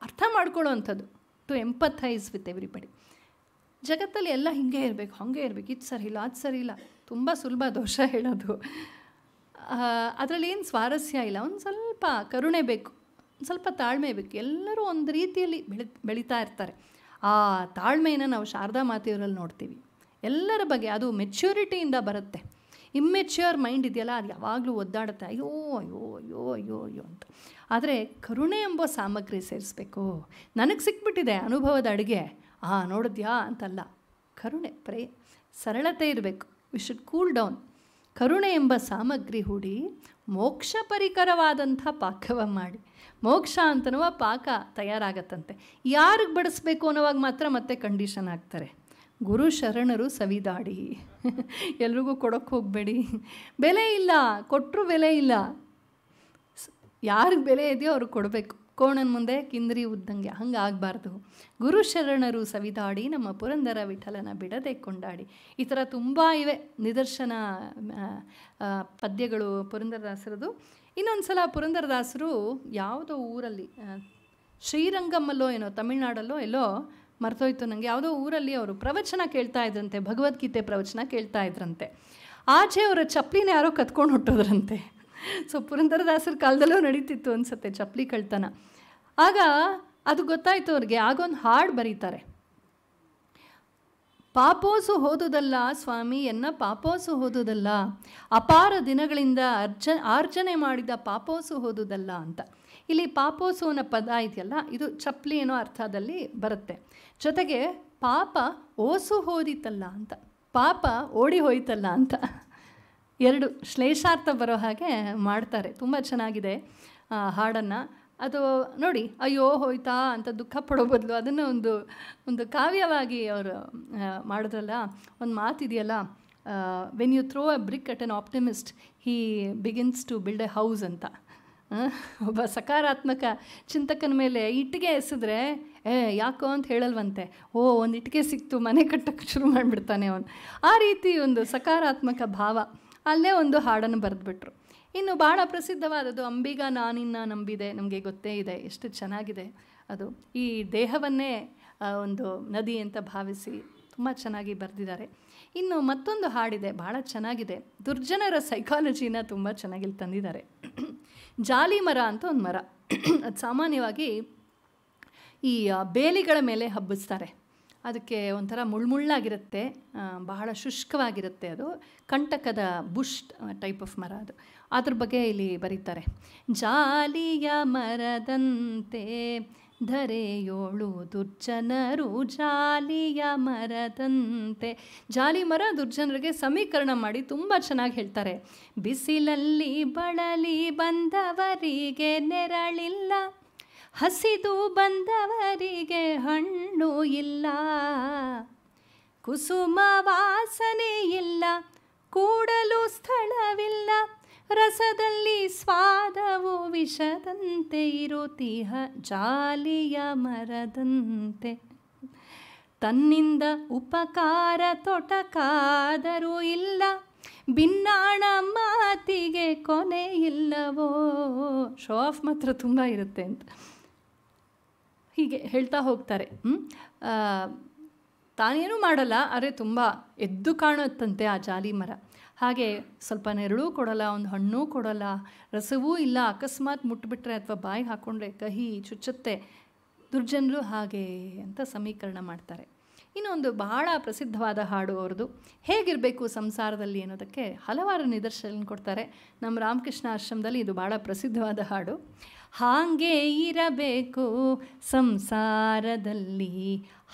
ಅರ್ಥ ಮಾಡ್ಕೊಳ್ಳೋ ಅಂಥದ್ದು ಟು ಎಂಪಥೈಸ್ ವಿತ್ ಎವ್ರಿಬಡಿ ಜಗತ್ತಲ್ಲಿ ಎಲ್ಲ ಹಿಂಗೆ ಇರಬೇಕು ಹಾಗೆ ಇರಬೇಕು ಇದು ಸರಿ ಇಲ್ಲ ಅದು ಸರಿ ಇಲ್ಲ ತುಂಬ ಸುಲಭ ದೋಷ ಹೇಳೋದು ಅದರಲ್ಲಿ ಏನು ಸ್ವಾರಸ್ಯ ಇಲ್ಲ ಒಂದು ಸ್ವಲ್ಪ ಕರುಣೆ ಬೇಕು ಒಂದು ಸ್ವಲ್ಪ ತಾಳ್ಮೆ ಬೇಕು ಎಲ್ಲರೂ ಒಂದು ರೀತಿಯಲ್ಲಿ ಬೆಳಿ ಬೆಳೀತಾ ಇರ್ತಾರೆ ಆ ತಾಳ್ಮೆಯನ್ನು ನಾವು ಶಾರದಾ ಮಾತೆಯವರಲ್ಲಿ ನೋಡ್ತೀವಿ ಎಲ್ಲರ ಬಗ್ಗೆ ಅದು ಮೆಚ್ಯೂರಿಟಿಯಿಂದ ಬರುತ್ತೆ ಇಮ್ಮೆಚ್ಯೂರ್ ಮೈಂಡ್ ಇದೆಯಲ್ಲ ಅದು ಯಾವಾಗಲೂ ಒದ್ದಾಡುತ್ತೆ ಅಯ್ಯೋ ಅಯ್ಯೋ ಅಯ್ಯೋ ಅಯ್ಯೋ ಅಯ್ಯೋ ಅಂತ ಆದರೆ ಕರುಣೆ ಎಂಬ ಸಾಮಗ್ರಿ ಸೇರಿಸಬೇಕು ನನಗೆ ಸಿಕ್ಬಿಟ್ಟಿದೆ ಅನುಭವದ ಅಡುಗೆ ಆ ನೋಡಿದ್ಯಾ ಅಂತಲ್ಲ ಕರುಣೆ ಪ್ರೇ ಸರಳತೆ ಇರಬೇಕು ವಿ ಶುಡ್ ಕೂಲ್ ಡೌನ್ ಕರುಣೆ ಎಂಬ ಸಾಮಗ್ರಿ ಹೂಡಿ ಮೋಕ್ಷ ಪರಿಕರವಾದಂಥ ಪಾಕವ ಮಾಡಿ ಮೋಕ್ಷ ಅಂತನೋ ಪಾಕ ತಯಾರಾಗತ್ತಂತೆ ಯಾರಿಗೆ ಬಡಿಸ್ಬೇಕು ಅನ್ನೋವಾಗ ಮಾತ್ರ ಮತ್ತೆ ಕಂಡೀಷನ್ ಆಗ್ತಾರೆ ಗುರು ಶರಣರು ಸವಿದಾಡಿ ಎಲ್ರಿಗೂ ಕೊಡೋಕ್ಕೆ ಹೋಗಬೇಡಿ ಬೆಲೆ ಇಲ್ಲ ಕೊಟ್ಟರು ಬೆಲೆ ಇಲ್ಲ ಯಾರಿಗೆ ಬೆಲೆ ಇದೆಯೋ ಅವ್ರಿಗೆ ಕೊಡಬೇಕು ಕೋಣನ ಮುಂದೆ ಕಿಂದ್ರಿ ಉದ್ದಂಗೆ ಹಂಗೆ ಆಗಬಾರ್ದು ಗುರು ಶರಣರು ಸವಿದಾಡಿ ನಮ್ಮ ಪುರಂದರ ವಿಠಲನ ಬಿಡದೆ ಕೊಂಡಾಡಿ ಈ ಥರ ತುಂಬ ಇವೆ ನಿದರ್ಶನ ಪದ್ಯಗಳು ಪುರಂದರದಾಸರದು ಇನ್ನೊಂದು ಸಲ ಪುರಂದರದಾಸರು ಯಾವುದೋ ಊರಲ್ಲಿ ಶ್ರೀರಂಗಮ್ಮಲ್ಲೋ ಏನೋ ತಮಿಳ್ನಾಡಲ್ಲೋ ಎಲ್ಲೋ ಮರ್ತೋಯ್ತು ನನಗೆ ಯಾವುದೋ ಊರಲ್ಲಿ ಅವರು ಪ್ರವಚನ ಕೇಳ್ತಾ ಇದ್ರಂತೆ ಭಗವದ್ಗೀತೆ ಪ್ರವಚನ ಕೇಳ್ತಾ ಇದ್ರಂತೆ ಆಚೆ ಅವರ ಚಪ್ಪಲಿನ ಯಾರೋ ಕತ್ಕೊಂಡು ಹೊಟ್ಟೋದ್ರಂತೆ ಸೊ ಪುರಂದರದಾಸರ ಕಾಲದಲ್ಲೂ ನಡೀತಿತ್ತು ಅನ್ಸುತ್ತೆ ಚಪ್ಪಲಿ ಕಳ್ತನ ಆಗ ಅದು ಗೊತ್ತಾಯಿತು ಅವ್ರಿಗೆ ಆಗೊಂದು ಹಾಡು ಬರೀತಾರೆ ಪಾಪೋಸು ಓದುದಲ್ಲ ಎನ್ನ ಪಾಪೋಸು ಓದುದಲ್ಲ ಅಪಾರ ದಿನಗಳಿಂದ ಅರ್ಜ ಆರ್ಜನೆ ಮಾಡಿದ ಪಾಪೋಸು ಓದುದಲ್ಲ ಅಂತ ಇಲ್ಲಿ ಪಾಪೋಸು ಅನ್ನೋ ಪದ ಇದೆಯಲ್ಲ ಇದು ಚಪ್ಪಲಿ ಅನ್ನೋ ಅರ್ಥದಲ್ಲಿ ಬರುತ್ತೆ ಜೊತೆಗೆ ಪಾಪ ಓಸು ಓದಿತಲ್ಲ ಅಂತ ಪಾಪ ಓಡಿ ಹೋಯ್ತಲ್ಲ ಅಂತ ಎರಡು ಶ್ಲೇಷಾರ್ಥ ಬರೋ ಹಾಗೆ ಮಾಡ್ತಾರೆ ತುಂಬ ಚೆನ್ನಾಗಿದೆ ಹಾಡನ್ನು ಅದು ನೋಡಿ ಅಯ್ಯೋ ಹೋಯ್ತಾ ಅಂತ ದುಃಖ ಪಡೋ ಬದಲು ಅದನ್ನು ಒಂದು ಒಂದು ಕಾವ್ಯವಾಗಿ ಅವರು ಮಾಡಿದ್ರಲ್ಲ ಒಂದು ಮಾತಿದೆಯಲ್ಲ when you throw a brick at an optimist he begins to build a house ಅಂತ ಒಬ್ಬ ಸಕಾರಾತ್ಮಕ ಚಿಂತಕನ ಮೇಲೆ ಇಟ್ಟಿಗೆ ಎಸೆದ್ರೆ ಏ ಯಾಕೋ ಅಂತ ಹೇಳಲ್ವಂತೆ ಓ ಒಂದು ಇಟ್ಟಿಗೆ ಸಿಕ್ತು ಮನೆ ಕಟ್ಟಕ್ಕೆ ಶುರು ಮಾಡಿಬಿಡ್ತಾನೆ ಅವನು ಆ ರೀತಿ ಒಂದು ಸಕಾರಾತ್ಮಕ ಭಾವ ಅಲ್ಲೇ ಒಂದು ಹಾಡನ್ನು ಬರೆದ್ಬಿಟ್ರು ಇನ್ನು ಭಾಳ ಪ್ರಸಿದ್ಧವಾದದ್ದು ಅಂಬಿಗ ನಾನಿನ್ನ ನಂಬಿದೆ ನಮಗೆ ಗೊತ್ತೇ ಇದೆ ಎಷ್ಟು ಚೆನ್ನಾಗಿದೆ ಅದು ಈ ದೇಹವನ್ನೇ ಒಂದು ನದಿ ಅಂತ ಭಾವಿಸಿ ತುಂಬ ಚೆನ್ನಾಗಿ ಬರೆದಿದ್ದಾರೆ ಇನ್ನು ಮತ್ತೊಂದು ಹಾಡಿದೆ ಭಾಳ ಚೆನ್ನಾಗಿದೆ ದುರ್ಜನರ ಸೈಕಾಲಜಿನ ತುಂಬ ಚೆನ್ನಾಗಿ ತಂದಿದ್ದಾರೆ ಜಾಲಿ ಮರ ಅಂತ ಒಂದು ಮರ ಅದು ಸಾಮಾನ್ಯವಾಗಿ ಈ ಬೇಲಿಗಳ ಮೇಲೆ ಹಬ್ಬಿಸ್ತಾರೆ ಅದಕ್ಕೆ ಒಂಥರ ಮುಳ್ಳುಳ್ಳಾಗಿರುತ್ತೆ ಬಹಳ ಶುಷ್ಕವಾಗಿರುತ್ತೆ ಅದು ಕಂಟಕದ ಬುಷ್ ಟೈಪ್ ಆಫ್ ಮರ ಅದು ಅದ್ರ ಬಗ್ಗೆ ಇಲ್ಲಿ ಬರೀತಾರೆ ಜಾಲಿಯ ಮರದಂತೆ ಧರೆಯೋಳು ದುರ್ಜನರು ಜಾಲಿಯ ಮರದಂತೆ ಜಾಲಿ ಮರ ದುರ್ಜನರಿಗೆ ಸಮೀಕರಣ ಮಾಡಿ ತುಂಬ ಚೆನ್ನಾಗಿ ಹೇಳ್ತಾರೆ ಬಿಸಿಲಲ್ಲಿ ಬಳಲಿ ಬಂದವರಿಗೆ ನೆರಳಿಲ್ಲ ಹಸಿದು ಬಂದವರಿಗೆ ಹಣ್ಣು ಇಲ್ಲ ಕುಸುಮ ವಾಸನೆ ಇಲ್ಲ ಕೂಡಲು ಸ್ಥಳವಿಲ್ಲ ರಸದಲ್ಲಿ ಸ್ವಾದವು ವಿಷದಂತೆ ಇರುತಿಹ ಜಾಲಿಯ ಮರದಂತೆ ತನ್ನಿಂದ ಉಪಕಾರ ತೊಟಕಾದರೂ ಇಲ್ಲ ಭಿನ್ನಾಣ ಮಾತಿಗೆ ಕೊನೆ ಇಲ್ಲವೋ ಶೋ ಆಫ್ ಮಾತ್ರ ತುಂಬ ಇರುತ್ತೆ ಅಂತ ಹೀಗೆ ಹೇಳ್ತಾ ಹೋಗ್ತಾರೆ ತಾನೇನೂ ಮಾಡಲ್ಲ ಆದರೆ ತುಂಬ ಎದ್ದು ಕಾಣುತ್ತಂತೆ ಆ ಜಾಲಿ ಮರ ಹಾಗೆ ಸ್ವಲ್ಪ ನೆರಳೂ ಕೊಡಲ್ಲ ಒಂದು ಹಣ್ಣು ಕೊಡಲ್ಲ ರಸವೂ ಇಲ್ಲ ಅಕಸ್ಮಾತ್ ಮುಟ್ಬಿಟ್ರೆ ಅಥವಾ ಬಾಯಿಗೆ ಹಾಕ್ಕೊಂಡ್ರೆ ಕಹಿ ಚುಚ್ಚುತ್ತೆ ದುರ್ಜನರು ಹಾಗೆ ಅಂತ ಸಮೀಕರಣ ಮಾಡ್ತಾರೆ ಇನ್ನೊಂದು ಬಹಳ ಪ್ರಸಿದ್ಧವಾದ ಹಾಡು ಅವ್ರದ್ದು ಹೇಗಿರಬೇಕು ಸಂಸಾರದಲ್ಲಿ ಅನ್ನೋದಕ್ಕೆ ಹಲವಾರು ನಿದರ್ಶನ ಕೊಡ್ತಾರೆ ನಮ್ಮ ರಾಮಕೃಷ್ಣ ಆಶ್ರಮದಲ್ಲಿ ಇದು ಭಾಳ ಪ್ರಸಿದ್ಧವಾದ ಹಾಡು ಹಾಗೆ ಇರಬೇಕು ಸಂಸಾರದಲ್ಲಿ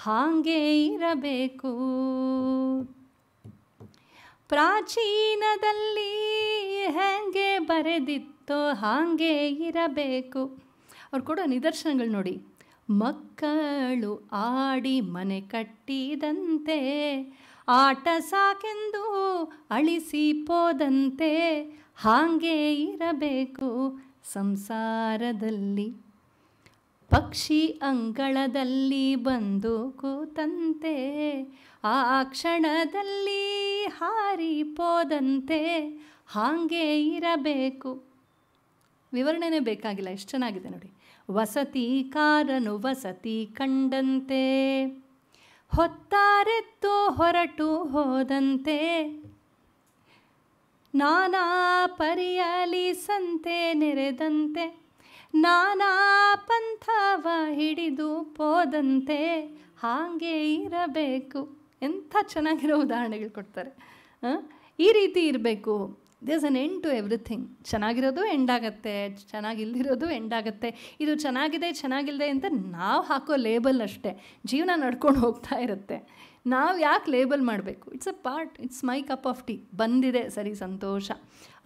ಹಾಗೆ ಇರಬೇಕು ಪ್ರಾಚೀನದಲ್ಲಿ ಹೇಗೆ ಬರೆದಿತ್ತೋ ಹಾಗೆ ಇರಬೇಕು ಅವ್ರು ಕೊಡೋ ನಿದರ್ಶನಗಳು ನೋಡಿ ಮಕ್ಕಳು ಆಡಿ ಮನೆ ಕಟ್ಟಿದಂತೆ ಆಟ ಸಾಕೆಂದು ಅಳಿಸಿ ಪೋದಂತೆ ಹಾಗೆ ಇರಬೇಕು ಸಂಸಾರದಲ್ಲಿ ಪಕ್ಷಿ ಅಂಗಳದಲ್ಲಿ ಬಂದು ಕೂತಂತೆ ಆ ಕ್ಷಣದಲ್ಲಿ ಹಾರಿಪೋದಂತೆ ಹಾಗೆ ಇರಬೇಕು ವಿವರಣೆನೇ ಬೇಕಾಗಿಲ್ಲ ಎಷ್ಟು ಚೆನ್ನಾಗಿದೆ ನೋಡಿ ವಸತಿ ಕಾರನು ವಸತಿ ಕಂಡಂತೆ ಹೊತ್ತಾರೆತ್ತು ಹೊರಟು ಹೋದಂತೆ ನಾನಾ ಪರಿಯಾಲಿಸಂತೆ ನೆರೆದಂತೆ ನಾನಾ ಪಂಥವ ಹಿಡಿದು ಪೋದಂತೆ ಹಾಗೆ ಇರಬೇಕು ಎಂಥ ಚೆನ್ನಾಗಿರೋ ಉದಾಹರಣೆಗಳು ಕೊಡ್ತಾರೆ ಈ ರೀತಿ ಇರಬೇಕು does an end to everything ಚೆನ್ನಾಗಿರೋದು ಎಂಡ್ ಆಗುತ್ತೆ ಚೆನ್ನಾಗಿಲ್ದಿರೋದು ಎಂಡ್ ಆಗುತ್ತೆ ಇದು ಚೆನ್ನಾಗಿದೆ ಚೆನ್ನಾಗಿಲ್ಲದೆ ಅಂತ ನಾವು ಹಾಕೋ ಲೇಬಲ್ ಅಷ್ಟೇ ಜೀವನ ನಡ್ಕೊಂಡು ಹೋಗ್ತಾ ಇರುತ್ತೆ ನಾವು ಯಾಕೆ ಲೇಬಲ್ ಮಾಡಬೇಕು it's a part it's my cup of tea ಬಂದಿದೆ ಸರಿ ಸಂತೋಷ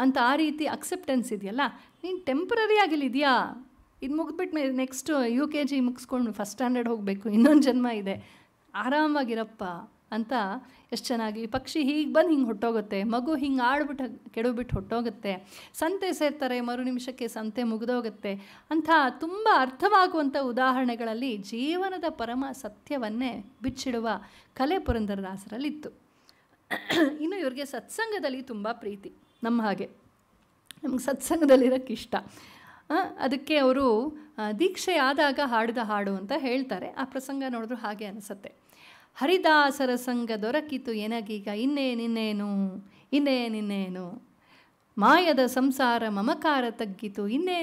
ಅಂತ ಆ ರೀತಿ ಅಕ್ಸೆಪ್ಟೆನ್ಸ್ ಇದೆಯಲ್ಲ ನೀನು ಟೆಂಪ್ರರಿ ಇದೆಯಾ ಇದು ಮುಗಿದ್ಬಿಟ್ಟು ಮೇಲೆ ನೆಕ್ಸ್ಟ್ ಯು ಕೆ ಜಿ ಮುಗಿಸ್ಕೊಂಡು ಫಸ್ಟ್ ಸ್ಟ್ಯಾಂಡರ್ಡ್ ಹೋಗಬೇಕು ಇನ್ನೊಂದು ಜನ್ಮ ಇದೆ ಆರಾಮಾಗಿರಪ್ಪ ಅಂತ ಎಷ್ಟು ಚೆನ್ನಾಗಿ ಪಕ್ಷಿ ಹೀಗೆ ಬಂದು ಹಿಂಗೆ ಹೊಟ್ಟೋಗುತ್ತೆ ಮಗು ಹಿಂಗೆ ಆಡ್ಬಿಟ್ಟು ಕೆಡುಬಿಟ್ಟು ಹೊಟ್ಟೋಗುತ್ತೆ ಸಂತೆ ಸೇರ್ತಾರೆ ಮರು ನಿಮಿಷಕ್ಕೆ ಸಂತೆ ಮುಗಿದೋಗುತ್ತೆ ಅಂಥ ತುಂಬ ಅರ್ಥವಾಗುವಂಥ ಉದಾಹರಣೆಗಳಲ್ಲಿ ಜೀವನದ ಪರಮ ಸತ್ಯವನ್ನೇ ಬಿಚ್ಚಿಡುವ ಕಲೆ ಪುರಂದರದಾಸರಲ್ಲಿತ್ತು ಇನ್ನು ಇವ್ರಿಗೆ ಸತ್ಸಂಗದಲ್ಲಿ ತುಂಬ ಪ್ರೀತಿ ನಮ್ಮ ಹಾಗೆ ನಮ್ಗೆ ಸತ್ಸಂಗದಲ್ಲಿರೋಕ್ಕೆ ಇಷ್ಟ ಅದಕ್ಕೆ ಅವರು ದೀಕ್ಷೆಯಾದಾಗ ಹಾಡಿದ ಹಾಡು ಅಂತ ಹೇಳ್ತಾರೆ ಆ ಪ್ರಸಂಗ ನೋಡಿದ್ರು ಹಾಗೆ ಅನಿಸುತ್ತೆ ಹರಿದಾಸರ ಸಂಘ ದೊರಕಿತು ಎನಗೀಗ ಇನ್ನೇ ನಿನ್ನೇನು ಮಾಯದ ಸಂಸಾರ ಮಮಕಾರ ತಗ್ಗಿತು ಇನ್ನೇ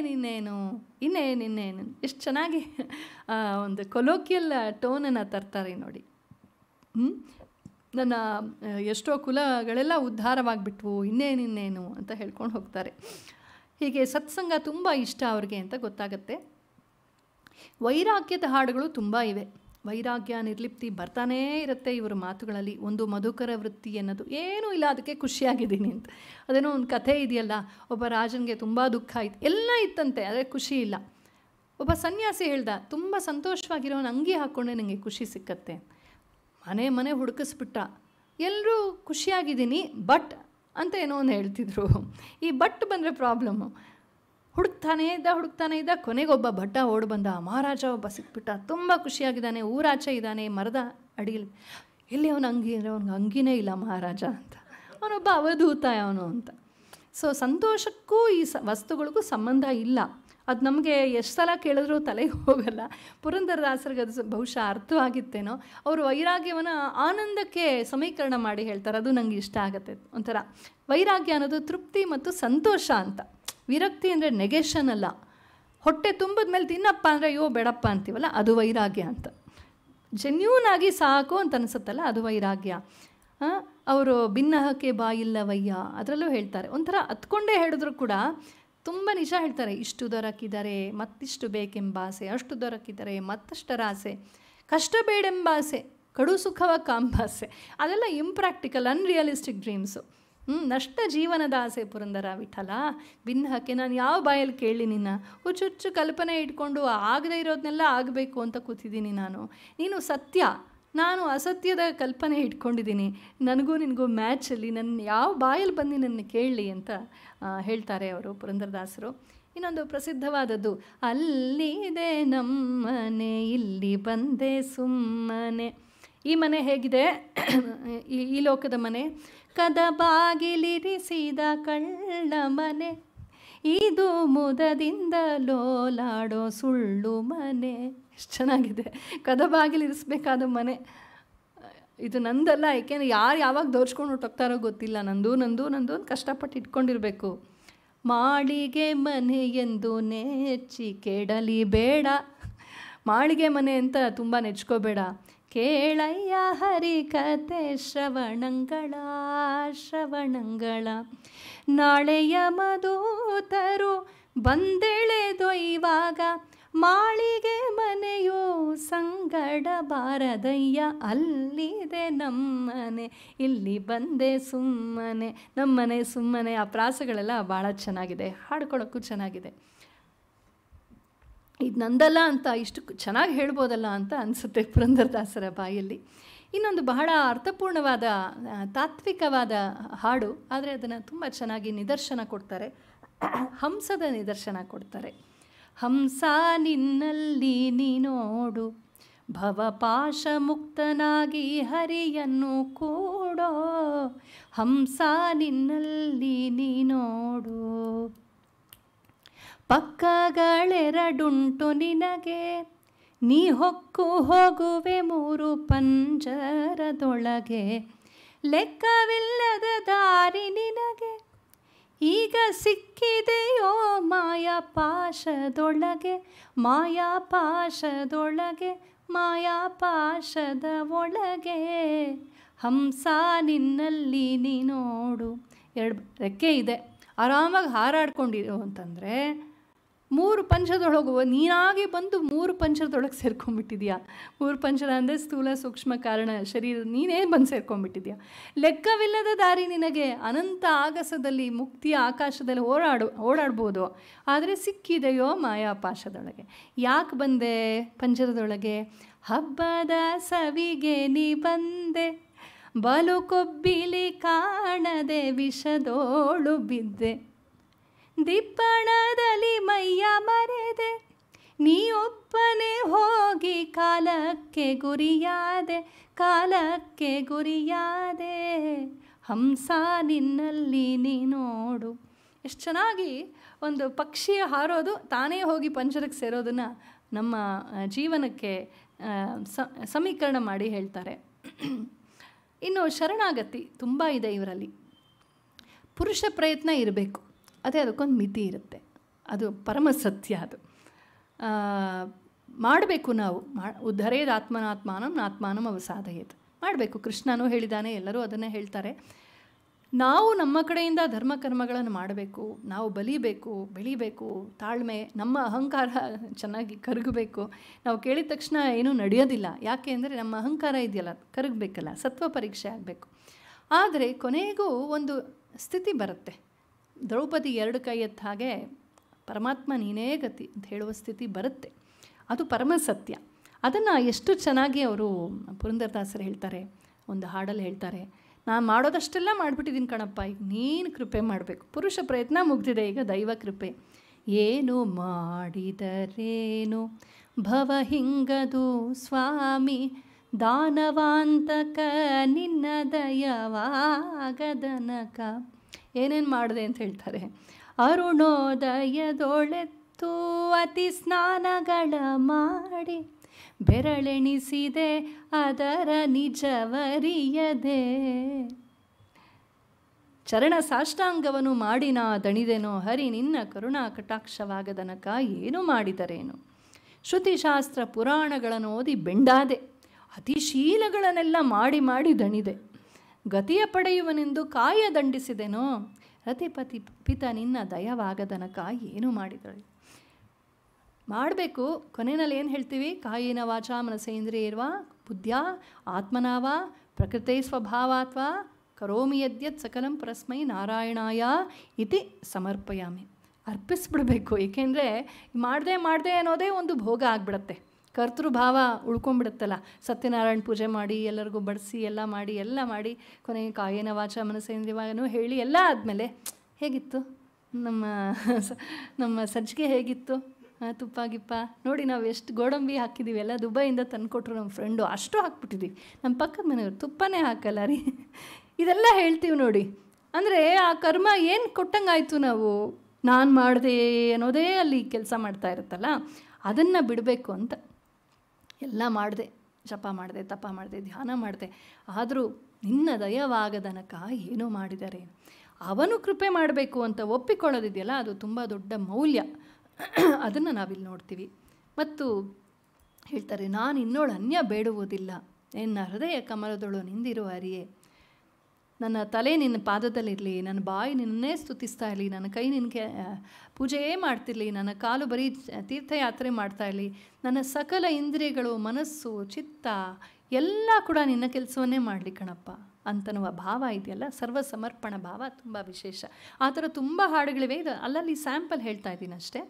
ಇನ್ನೇನಿನ್ನೇನು ಎಷ್ಟು ಚೆನ್ನಾಗಿ ಒಂದು ಕೊಲೋಕಿಯಲ್ ಟೋನನ್ನು ತರ್ತಾರೆ ನೋಡಿ ನನ್ನ ಎಷ್ಟೋ ಕುಲಗಳೆಲ್ಲ ಉದ್ಧಾರವಾಗಿಬಿಟ್ವು ನಿನ್ನೇನು ಅಂತ ಹೇಳ್ಕೊಂಡು ಹೋಗ್ತಾರೆ ಹೀಗೆ ಸತ್ಸಂಗ ತುಂಬ ಇಷ್ಟ ಅವ್ರಿಗೆ ಅಂತ ಗೊತ್ತಾಗತ್ತೆ ವೈರಾಗ್ಯದ ಹಾಡುಗಳು ತುಂಬ ಇವೆ ವೈರಾಗ್ಯ ನಿರ್ಲಿಪ್ತಿ ಬರ್ತಾನೇ ಇರುತ್ತೆ ಇವರ ಮಾತುಗಳಲ್ಲಿ ಒಂದು ಮಧುಕರ ವೃತ್ತಿ ಅನ್ನೋದು ಏನೂ ಇಲ್ಲ ಅದಕ್ಕೆ ಖುಷಿಯಾಗಿದ್ದೀನಿ ಅಂತ ಅದೇನೋ ಒಂದು ಕಥೆ ಇದೆಯಲ್ಲ ಒಬ್ಬ ರಾಜನಿಗೆ ತುಂಬ ದುಃಖ ಇತ್ತು ಎಲ್ಲ ಇತ್ತಂತೆ ಆದರೆ ಖುಷಿ ಇಲ್ಲ ಒಬ್ಬ ಸನ್ಯಾಸಿ ಹೇಳ್ದ ತುಂಬ ಸಂತೋಷವಾಗಿರೋನು ಅಂಗಿ ಹಾಕ್ಕೊಂಡೆ ನನಗೆ ಖುಷಿ ಸಿಕ್ಕತ್ತೆ ಮನೆ ಮನೆ ಹುಡುಕಿಸ್ಬಿಟ್ಟ ಎಲ್ಲರೂ ಖುಷಿಯಾಗಿದ್ದೀನಿ ಬಟ್ ಅಂತ ಏನೋ ಒಂದು ಹೇಳ್ತಿದ್ರು ಈ ಬಟ್ ಬಂದರೆ ಪ್ರಾಬ್ಲಮ್ಮು ಹುಡುಕ್ತಾನೇ ಇದ್ದ ಹುಡುಕ್ತಾನೆ ಇದ್ದ ಕೊನೆಗೊಬ್ಬ ಭಟ್ಟ ಓಡ್ ಬಂದ ಮಹಾರಾಜ ಒಬ್ಬ ಸಿಕ್ಬಿಟ್ಟ ತುಂಬ ಖುಷಿಯಾಗಿದ್ದಾನೆ ಊರಾಚೆ ಇದ್ದಾನೆ ಮರದ ಅಡಿಯಲ್ಲಿ ಎಲ್ಲಿ ಅವನ ಅಂಗಿ ಅಂದರೆ ಅವ್ನಿಗೆ ಅಂಗಿನೇ ಇಲ್ಲ ಮಹಾರಾಜ ಅಂತ ಅವನೊಬ್ಬ ಅವಧೂತ ಅವನು ಅಂತ ಸೊ ಸಂತೋಷಕ್ಕೂ ಈ ಸ ವಸ್ತುಗಳಿಗೂ ಸಂಬಂಧ ಇಲ್ಲ ಅದು ನಮಗೆ ಎಷ್ಟು ಸಲ ಕೇಳಿದ್ರೂ ತಲೆಗೆ ಹೋಗಲ್ಲ ಪುರಂದರದಾಸರಿಗೆ ಅದು ಬಹುಶಃ ಅರ್ಥವಾಗಿತ್ತೇನೋ ಅವರು ವೈರಾಗ್ಯವನ್ನು ಆನಂದಕ್ಕೆ ಸಮೀಕರಣ ಮಾಡಿ ಹೇಳ್ತಾರೆ ಅದು ನನಗೆ ಇಷ್ಟ ಆಗುತ್ತೆ ಒಂಥರ ವೈರಾಗ್ಯ ಅನ್ನೋದು ತೃಪ್ತಿ ಮತ್ತು ಸಂತೋಷ ಅಂತ ವಿರಕ್ತಿ ಅಂದರೆ ನೆಗೆಷನ್ ಅಲ್ಲ ಹೊಟ್ಟೆ ತುಂಬದ ಮೇಲೆ ತಿನ್ನಪ್ಪ ಅಂದರೆ ಅಯ್ಯೋ ಬೇಡಪ್ಪ ಅಂತೀವಲ್ಲ ಅದು ವೈರಾಗ್ಯ ಅಂತ ಜೆನ್ಯೂನ್ ಆಗಿ ಸಾಕು ಅಂತ ಅನಿಸುತ್ತಲ್ಲ ಅದು ವೈರಾಗ್ಯ ಅವರು ಭಿನ್ನಹಕ್ಕೆ ಬಾಯಿಲ್ಲವಯ್ಯ ಅದರಲ್ಲೂ ಹೇಳ್ತಾರೆ ಒಂಥರ ಹತ್ಕೊಂಡೇ ಹೇಳಿದ್ರು ಕೂಡ ತುಂಬ ನಿಜ ಹೇಳ್ತಾರೆ ಇಷ್ಟು ದೊರಕಿದ್ದಾರೆ ಮತ್ತಿಷ್ಟು ಬೇಕೆಂಬ ಆಸೆ ಅಷ್ಟು ದೊರಕಿದರೆ ಮತ್ತಷ್ಟರ ಆಸೆ ಕಷ್ಟ ಬೇಡೆಂಬ ಆಸೆ ಕಡು ಸುಖವ ಕಾಂಬಾಸೆ ಅದೆಲ್ಲ ಇಂಪ್ರಾಕ್ಟಿಕಲ್ ಅನ್ರಿಯಲಿಸ್ಟಿಕ್ ಡ್ರೀಮ್ಸು ಹ್ಞೂ ನಷ್ಟ ಜೀವನದ ಆಸೆ ಪುರಂದರ ವಿಠಲ ಬಿನ್ನಹಕ್ಕೆ ನಾನು ಯಾವ ಬಾಯಲ್ಲಿ ಕೇಳಿ ನಿನ್ನ ಹುಚ್ಚು ಹುಚ್ಚು ಕಲ್ಪನೆ ಇಟ್ಕೊಂಡು ಆಗದೇ ಇರೋದನ್ನೆಲ್ಲ ಆಗಬೇಕು ಅಂತ ಕೂತಿದ್ದೀನಿ ನಾನು ನೀನು ಸತ್ಯ ನಾನು ಅಸತ್ಯದ ಕಲ್ಪನೆ ಇಟ್ಕೊಂಡಿದ್ದೀನಿ ನನಗೂ ನಿನಗೂ ಮ್ಯಾಚಲ್ಲಿ ನನ್ನ ಯಾವ ಬಾಯಲ್ಲಿ ಬಂದು ನನ್ನ ಕೇಳಲಿ ಅಂತ ಹೇಳ್ತಾರೆ ಅವರು ಪುರಂದರದಾಸರು ಇನ್ನೊಂದು ಪ್ರಸಿದ್ಧವಾದದ್ದು ಅಲ್ಲಿದೆ ನಮ್ಮನೆ ಇಲ್ಲಿ ಬಂದೆ ಸುಮ್ಮನೆ ಈ ಮನೆ ಹೇಗಿದೆ ಈ ಲೋಕದ ಮನೆ ಕದ ಬಾಗಿಲಿರಿಸಿದ ಕಳ್ಳ ಮನೆ ಇದು ಮುದದಿಂದ ಲೋಲಾಡೋ ಸುಳ್ಳು ಮನೆ ಎಷ್ಟು ಚೆನ್ನಾಗಿದೆ ಕದ ಬಾಗಿಲಿರಿಸ್ಬೇಕಾದ ಮನೆ ಇದು ನಂದಲ್ಲ ಏಕೆಂದರೆ ಯಾರು ಯಾವಾಗ ದೋರ್ಚ್ಕೊಂಡು ಹೊಟ್ಟೋಗ್ತಾರೋ ಗೊತ್ತಿಲ್ಲ ನಂದು ನಂದು ನಂದು ಒಂದು ಕಷ್ಟಪಟ್ಟು ಇಟ್ಕೊಂಡಿರಬೇಕು ಮಾಳಿಗೆ ಮನೆ ಎಂದು ನೆಚ್ಚಿ ಕೆಡಲಿ ಬೇಡ ಮಾಳಿಗೆ ಮನೆ ಅಂತ ತುಂಬ ನೆಚ್ಕೋಬೇಡ ಕೇಳಯ್ಯ ಹರಿ ಹರಿಕತೆ ಶ್ರವಣಂಗಳ ಶ್ರವಣಂಗಳ ನಾಳೆಯ ಮಧೂತರು ಬಂದೆಳೆದೊಯ್ಯುವಾಗ ಮಾಳಿಗೆ ಮನೆಯೂ ಸಂಗಡ ಬಾರದಯ್ಯ ಅಲ್ಲಿದೆ ನಮ್ಮನೆ ಇಲ್ಲಿ ಬಂದೆ ಸುಮ್ಮನೆ ನಮ್ಮನೆ ಸುಮ್ಮನೆ ಆ ಪ್ರಾಸಗಳೆಲ್ಲ ಭಾಳ ಚೆನ್ನಾಗಿದೆ ಹಾಡ್ಕೊಳ್ಳೋಕ್ಕೂ ಚೆನ್ನಾಗಿದೆ ಇದು ನಂದಲ್ಲ ಅಂತ ಇಷ್ಟು ಚೆನ್ನಾಗಿ ಹೇಳ್ಬೋದಲ್ಲ ಅಂತ ಅನಿಸುತ್ತೆ ಪುರಂದರದಾಸರ ಬಾಯಲ್ಲಿ ಇನ್ನೊಂದು ಬಹಳ ಅರ್ಥಪೂರ್ಣವಾದ ತಾತ್ವಿಕವಾದ ಹಾಡು ಆದರೆ ಅದನ್ನು ತುಂಬ ಚೆನ್ನಾಗಿ ನಿದರ್ಶನ ಕೊಡ್ತಾರೆ ಹಂಸದ ನಿದರ್ಶನ ಕೊಡ್ತಾರೆ ಹಂಸ ನಿನ್ನಲ್ಲಿ ನೋಡು ಭವಪಾಶ ಮುಕ್ತನಾಗಿ ಹರಿಯನ್ನು ಕೂಡೋ ಹಂಸ ನಿನ್ನಲ್ಲಿ ನೋಡು ಪಕ್ಕಗಳೆರಡುಂಟು ನಿನಗೆ ನೀ ಹೊಕ್ಕು ಹೋಗುವೆ ಮೂರು ಪಂಜರದೊಳಗೆ ಲೆಕ್ಕವಿಲ್ಲದ ದಾರಿ ನಿನಗೆ ಈಗ ಸಿಕ್ಕಿದೆಯೋ ಮಾಯಾಪಾಶದೊಳಗೆ ಮಾಯಾಪಾಶದೊಳಗೆ ಮಾಯಾಪಾಶದ ಒಳಗೆ ಹಂಸ ನಿನ್ನಲ್ಲಿ ನೀ ನೋಡು ಎರಡು ರೆಕ್ಕೆ ಇದೆ ಆರಾಮಾಗಿ ಹಾರಾಡ್ಕೊಂಡಿರೋ ಅಂತಂದರೆ ಮೂರು ಪಂಚದೊಳಗು ನೀನಾಗೆ ಬಂದು ಮೂರು ಪಂಚದೊಳಗೆ ಸೇರ್ಕೊಂಡ್ಬಿಟ್ಟಿದ್ಯಾ ಮೂರು ಪಂಚರ ಅಂದರೆ ಸ್ಥೂಲ ಸೂಕ್ಷ್ಮ ಕಾರಣ ಶರೀರ ನೀನೇ ಬಂದು ಸೇರ್ಕೊಂಡ್ಬಿಟ್ಟಿದ್ಯಾ ಲೆಕ್ಕವಿಲ್ಲದ ದಾರಿ ನಿನಗೆ ಅನಂತ ಆಗಸದಲ್ಲಿ ಮುಕ್ತಿಯ ಆಕಾಶದಲ್ಲಿ ಓಡಾಡು ಓಡಾಡ್ಬೋದು ಆದರೆ ಸಿಕ್ಕಿದೆಯೋ ಮಾಯಾಪಾಶದೊಳಗೆ ಯಾಕೆ ಬಂದೆ ಪಂಚರದೊಳಗೆ ಹಬ್ಬದ ಸವಿಗೆ ನೀ ಬಂದೆ ಬಲು ಕೊಬ್ಬಿಲಿ ಕಾಣದೆ ವಿಷದೋಳು ಬಿದ್ದೆ ದಿಪ್ಪಣದಲ್ಲಿ ಮೈಯ ಮರೆದೆ ಒಪ್ಪನೆ ಹೋಗಿ ಕಾಲಕ್ಕೆ ಗುರಿಯಾದೆ ಕಾಲಕ್ಕೆ ಗುರಿಯಾದೆ ಹಂಸ ನಿನ್ನಲ್ಲಿ ನೀ ನೋಡು ಎಷ್ಟು ಚೆನ್ನಾಗಿ ಒಂದು ಪಕ್ಷಿ ಹಾರೋದು ತಾನೇ ಹೋಗಿ ಪಂಜರಕ್ಕೆ ಸೇರೋದನ್ನು ನಮ್ಮ ಜೀವನಕ್ಕೆ ಸಮೀಕರಣ ಮಾಡಿ ಹೇಳ್ತಾರೆ ಇನ್ನು ಶರಣಾಗತಿ ತುಂಬ ಇದೆ ಇವರಲ್ಲಿ ಪುರುಷ ಪ್ರಯತ್ನ ಇರಬೇಕು ಅದೇ ಅದಕ್ಕೊಂದು ಮಿತಿ ಇರುತ್ತೆ ಅದು ಪರಮ ಸತ್ಯ ಅದು ಮಾಡಬೇಕು ನಾವು ಮಾ ಉದ್ಧರೇದ ಆತ್ಮನಾತ್ಮಾನಂ ಆತ್ಮಾನಂ ಅವ ಮಾಡಬೇಕು ಕೃಷ್ಣನೂ ಹೇಳಿದ್ದಾನೆ ಎಲ್ಲರೂ ಅದನ್ನೇ ಹೇಳ್ತಾರೆ ನಾವು ನಮ್ಮ ಕಡೆಯಿಂದ ಧರ್ಮ ಕರ್ಮಗಳನ್ನು ಮಾಡಬೇಕು ನಾವು ಬಲಿಬೇಕು ಬೆಳಿಬೇಕು ತಾಳ್ಮೆ ನಮ್ಮ ಅಹಂಕಾರ ಚೆನ್ನಾಗಿ ಕರಗಬೇಕು ನಾವು ಕೇಳಿದ ತಕ್ಷಣ ಏನೂ ನಡೆಯೋದಿಲ್ಲ ಯಾಕೆ ಅಂದರೆ ನಮ್ಮ ಅಹಂಕಾರ ಇದೆಯಲ್ಲ ಕರಗಬೇಕಲ್ಲ ಸತ್ವ ಪರೀಕ್ಷೆ ಆಗಬೇಕು ಆದರೆ ಕೊನೆಗೂ ಒಂದು ಸ್ಥಿತಿ ಬರುತ್ತೆ ದ್ರೌಪದಿ ಎರಡು ಕೈ ಎತ್ತ ಹಾಗೆ ಪರಮಾತ್ಮ ನೀನೇ ಗತಿ ಅಂತ ಹೇಳುವ ಸ್ಥಿತಿ ಬರುತ್ತೆ ಅದು ಪರಮ ಸತ್ಯ ಅದನ್ನು ಎಷ್ಟು ಚೆನ್ನಾಗಿ ಅವರು ಪುರಂದರದಾಸರು ಹೇಳ್ತಾರೆ ಒಂದು ಹಾಡಲ್ಲಿ ಹೇಳ್ತಾರೆ ನಾನು ಮಾಡೋದಷ್ಟೆಲ್ಲ ಮಾಡಿಬಿಟ್ಟಿದ್ದೀನಿ ಕಣಪ್ಪ ಈಗ ನೀನು ಕೃಪೆ ಮಾಡಬೇಕು ಪುರುಷ ಪ್ರಯತ್ನ ಮುಗ್ದಿದೆ ಈಗ ದೈವ ಕೃಪೆ ಏನು ಮಾಡಿದರೇನು ಭವ ಹಿಂಗದು ಸ್ವಾಮಿ ದಾನವಾಂತಕ ನಿನ್ನ ದಯವಾಗದನಕ ಏನೇನು ಮಾಡಿದೆ ಅಂತ ಹೇಳ್ತಾರೆ ಅರುಣೋದಯದೊಳೆತ್ತು ಅತಿ ಸ್ನಾನಗಳ ಮಾಡಿ ಬೆರಳೆಣಿಸಿದೆ ಅದರ ನಿಜವರಿಯದೆ ಚರಣ ಸಾಷ್ಟಾಂಗವನ್ನು ಮಾಡಿನ ದಣಿದೆನೋ ಹರಿ ನಿನ್ನ ಕರುಣಾ ಕಟಾಕ್ಷವಾಗದನಕ ಏನು ಮಾಡಿದರೇನು ಶ್ರುತಿಶಾಸ್ತ್ರ ಪುರಾಣಗಳನ್ನು ಓದಿ ಬೆಂಡಾದೆ ಅತಿಶೀಲಗಳನ್ನೆಲ್ಲ ಮಾಡಿ ಮಾಡಿ ದಣಿದೆ ಗತಿಯ ಪಡೆಯುವನೆಂದು ಕಾಯ ದಂಡಿಸಿದೆನೋ ರತಿಪತಿ ಪಿತ ನಿನ್ನ ದಯವಾಗದನ ಕಾಯಿ ಏನು ಮಾಡಿದಳು ಮಾಡಬೇಕು ಕೊನೆಯಲ್ಲಿ ಏನು ಹೇಳ್ತೀವಿ ಕಾಯಿನ ವಾಚ ಇರುವ ಬುದ್ಧ ಆತ್ಮನಾವ ಪ್ರಕೃತಿ ಸ್ವಭಾವಾತ್ವ ಕರೋಮಿ ಯದ್ಯತ್ ಸಕಲಂ ಪರಸ್ಮೈ ನಾರಾಯಣಾಯ ಇತಿ ಸಮರ್ಪಯಾಮಿ ಅರ್ಪಿಸ್ಬಿಡ್ಬೇಕು ಏಕೆಂದರೆ ಮಾಡದೆ ಮಾಡದೆ ಅನ್ನೋದೇ ಒಂದು ಭೋಗ ಆಗ್ಬಿಡತ್ತೆ ಕರ್ತೃಭಾವ ಉಳ್ಕೊಂಡ್ಬಿಡುತ್ತಲ್ಲ ಸತ್ಯನಾರಾಯಣ ಪೂಜೆ ಮಾಡಿ ಎಲ್ಲರಿಗೂ ಬಡಿಸಿ ಎಲ್ಲ ಮಾಡಿ ಎಲ್ಲ ಮಾಡಿ ಕೊನೆಗೆ ಕಾಯಿನ ವಾಚ ಮನಸ್ಸೇಂದ್ರಿಯವಾಗನೂ ಹೇಳಿ ಎಲ್ಲ ಆದಮೇಲೆ ಹೇಗಿತ್ತು ನಮ್ಮ ನಮ್ಮ ಸಜ್ಜಿಗೆ ಹೇಗಿತ್ತು ತುಪ್ಪ ಗಿಪ್ಪ ನೋಡಿ ನಾವು ಎಷ್ಟು ಗೋಡಂಬಿ ಹಾಕಿದ್ದೀವಿ ಎಲ್ಲ ದುಬೈಯಿಂದ ತಂದುಕೊಟ್ರು ನಮ್ಮ ಫ್ರೆಂಡು ಅಷ್ಟು ಹಾಕ್ಬಿಟ್ಟಿದ್ದೀವಿ ನಮ್ಮ ಪಕ್ಕದ ಮನೆಯವರು ತುಪ್ಪನೇ ಹಾಕಲ್ಲ ರೀ ಇದೆಲ್ಲ ಹೇಳ್ತೀವಿ ನೋಡಿ ಅಂದರೆ ಆ ಕರ್ಮ ಏನು ಕೊಟ್ಟಂಗಾಯಿತು ನಾವು ನಾನು ಮಾಡಿದೆ ಅನ್ನೋದೇ ಅಲ್ಲಿ ಕೆಲಸ ಮಾಡ್ತಾ ಇರುತ್ತಲ್ಲ ಅದನ್ನು ಬಿಡಬೇಕು ಅಂತ ಎಲ್ಲ ಮಾಡಿದೆ ಜಪ ಮಾಡಿದೆ ತಪ ಮಾಡಿದೆ ಧ್ಯಾನ ಮಾಡಿದೆ ಆದರೂ ನಿನ್ನ ದಯವಾಗದನಕ ಏನೋ ಮಾಡಿದರೆ ಅವನು ಕೃಪೆ ಮಾಡಬೇಕು ಅಂತ ಒಪ್ಪಿಕೊಳ್ಳೋದಿದೆಯಲ್ಲ ಅದು ತುಂಬ ದೊಡ್ಡ ಮೌಲ್ಯ ಅದನ್ನು ನಾವಿಲ್ಲಿ ನೋಡ್ತೀವಿ ಮತ್ತು ಹೇಳ್ತಾರೆ ನಾನು ಇನ್ನೋಳು ಅನ್ಯ ಬೇಡುವುದಿಲ್ಲ ಎನ್ನ ಹೃದಯ ಕಮಲದೊಳು ನಿಂದಿರುವ ಅರಿಯೇ ನನ್ನ ತಲೆ ನಿನ್ನ ಪಾದದಲ್ಲಿರಲಿ ನನ್ನ ಬಾಯಿ ನಿನ್ನೇ ಸ್ತುತಿಸ್ತಾ ಇರಲಿ ನನ್ನ ಕೈ ನಿನಗೆ ಪೂಜೆಯೇ ಮಾಡ್ತಿರಲಿ ನನ್ನ ಕಾಲು ಬರೀ ತೀರ್ಥಯಾತ್ರೆ ಮಾಡ್ತಾ ಇರಲಿ ನನ್ನ ಸಕಲ ಇಂದ್ರಿಯಗಳು ಮನಸ್ಸು ಚಿತ್ತ ಎಲ್ಲ ಕೂಡ ನಿನ್ನ ಕೆಲಸವನ್ನೇ ಮಾಡಲಿ ಕಣಪ್ಪ ಅಂತನ್ನುವ ಭಾವ ಇದೆಯಲ್ಲ ಸರ್ವ ಭಾವ ತುಂಬ ವಿಶೇಷ ಆ ಥರ ತುಂಬ ಹಾಡುಗಳಿವೆ ಇದು ಅಲ್ಲಲ್ಲಿ ಸ್ಯಾಂಪಲ್ ಹೇಳ್ತಾ ಇದ್ದೀನಿ ಅಷ್ಟೇ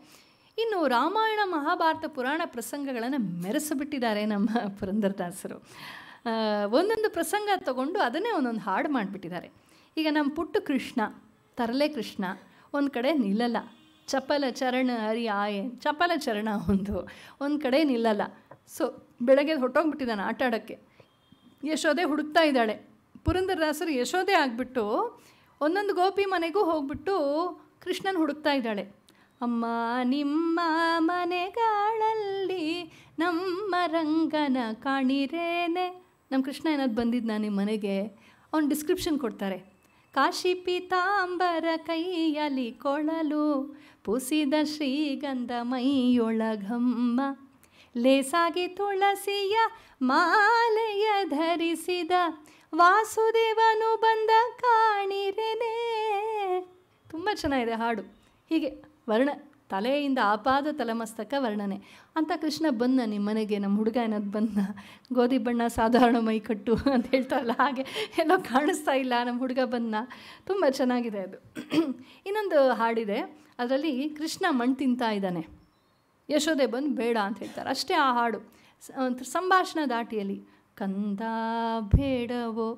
ಇನ್ನು ರಾಮಾಯಣ ಮಹಾಭಾರತ ಪುರಾಣ ಪ್ರಸಂಗಗಳನ್ನು ಮೆರೆಸಿಬಿಟ್ಟಿದ್ದಾರೆ ನಮ್ಮ ಪುರಂದರದಾಸರು ಒಂದೊಂದು ಪ್ರಸಂಗ ತಗೊಂಡು ಅದನ್ನೇ ಒಂದೊಂದು ಹಾಡು ಮಾಡಿಬಿಟ್ಟಿದ್ದಾರೆ ಈಗ ನಮ್ಮ ಪುಟ್ಟು ಕೃಷ್ಣ ತರಲೆ ಕೃಷ್ಣ ಒಂದು ಕಡೆ ನಿಲ್ಲಲ್ಲ ಚಪಲ ಚರಣ ಹರಿ ಆಯೆ ಚಪಲ ಚರಣ ಒಂದು ಒಂದು ಕಡೆ ನಿಲ್ಲಲ್ಲ ಸೊ ಬೆಳಗ್ಗೆ ಹೊಟ್ಟೋಗ್ಬಿಟ್ಟಿದ್ದಾನೆ ಆಟ ಆಡೋಕ್ಕೆ ಯಶೋದೆ ಹುಡುಕ್ತಾ ಇದ್ದಾಳೆ ಪುರಂದರದಾಸರು ಯಶೋದೆ ಆಗಿಬಿಟ್ಟು ಒಂದೊಂದು ಗೋಪಿ ಮನೆಗೂ ಹೋಗ್ಬಿಟ್ಟು ಕೃಷ್ಣನ ಹುಡುಕ್ತಾ ಇದ್ದಾಳೆ ಅಮ್ಮ ನಿಮ್ಮ ಮನೆಗಾಳಲ್ಲಿ ನಮ್ಮ ರಂಗನ ಕಾಣಿರೇನೆ ನಮ್ಮ ಕೃಷ್ಣ ಏನಾದ್ರು ಬಂದಿದ್ದ ನಿಮ್ಮ ಮನೆಗೆ ಅವ್ನು ಡಿಸ್ಕ್ರಿಪ್ಷನ್ ಕೊಡ್ತಾರೆ ಕಾಶಿ ಪೀತಾಂಬರ ಕೈಯಲಿ ಕೊಳಲು ಪುಸಿದ ಶ್ರೀಗಂಧ ಮೈಯೊಳಗಮ್ಮ ಲೇಸಾಗಿ ತುಳಸಿಯ ಮಾಲೆಯ ಧರಿಸಿದ ವಾಸುದೇವನು ಬಂದ ಕಾಣಿರೆನೇ ತುಂಬ ಚೆನ್ನಾಗಿದೆ ಹಾಡು ಹೀಗೆ ವರ್ಣ ತಲೆಯಿಂದ ಆಪಾದ ತಲೆಮಸ್ತಕ ವರ್ಣನೆ ಅಂತ ಕೃಷ್ಣ ಬಂದ ನಿಮ್ಮ ಮನೆಗೆ ನಮ್ಮ ಹುಡುಗ ಏನಾದ್ರು ಬಂದ ಗೋಧಿ ಬಣ್ಣ ಸಾಧಾರಣ ಮೈಕಟ್ಟು ಅಂತ ಹೇಳ್ತಾರಲ್ಲ ಹಾಗೆ ಎಲ್ಲೋ ಕಾಣಿಸ್ತಾ ಇಲ್ಲ ನಮ್ಮ ಹುಡುಗ ಬಂದ ತುಂಬ ಚೆನ್ನಾಗಿದೆ ಅದು ಇನ್ನೊಂದು ಹಾಡಿದೆ ಅದರಲ್ಲಿ ಕೃಷ್ಣ ಮಣ್ಣು ತಿಂತಾ ಇದ್ದಾನೆ ಯಶೋದೆ ಬಂದು ಬೇಡ ಅಂತ ಹೇಳ್ತಾರೆ ಅಷ್ಟೇ ಆ ಹಾಡು ಸಂಭಾಷಣ ದಾಟಿಯಲ್ಲಿ ಕಂದ ಬೇಡವೋ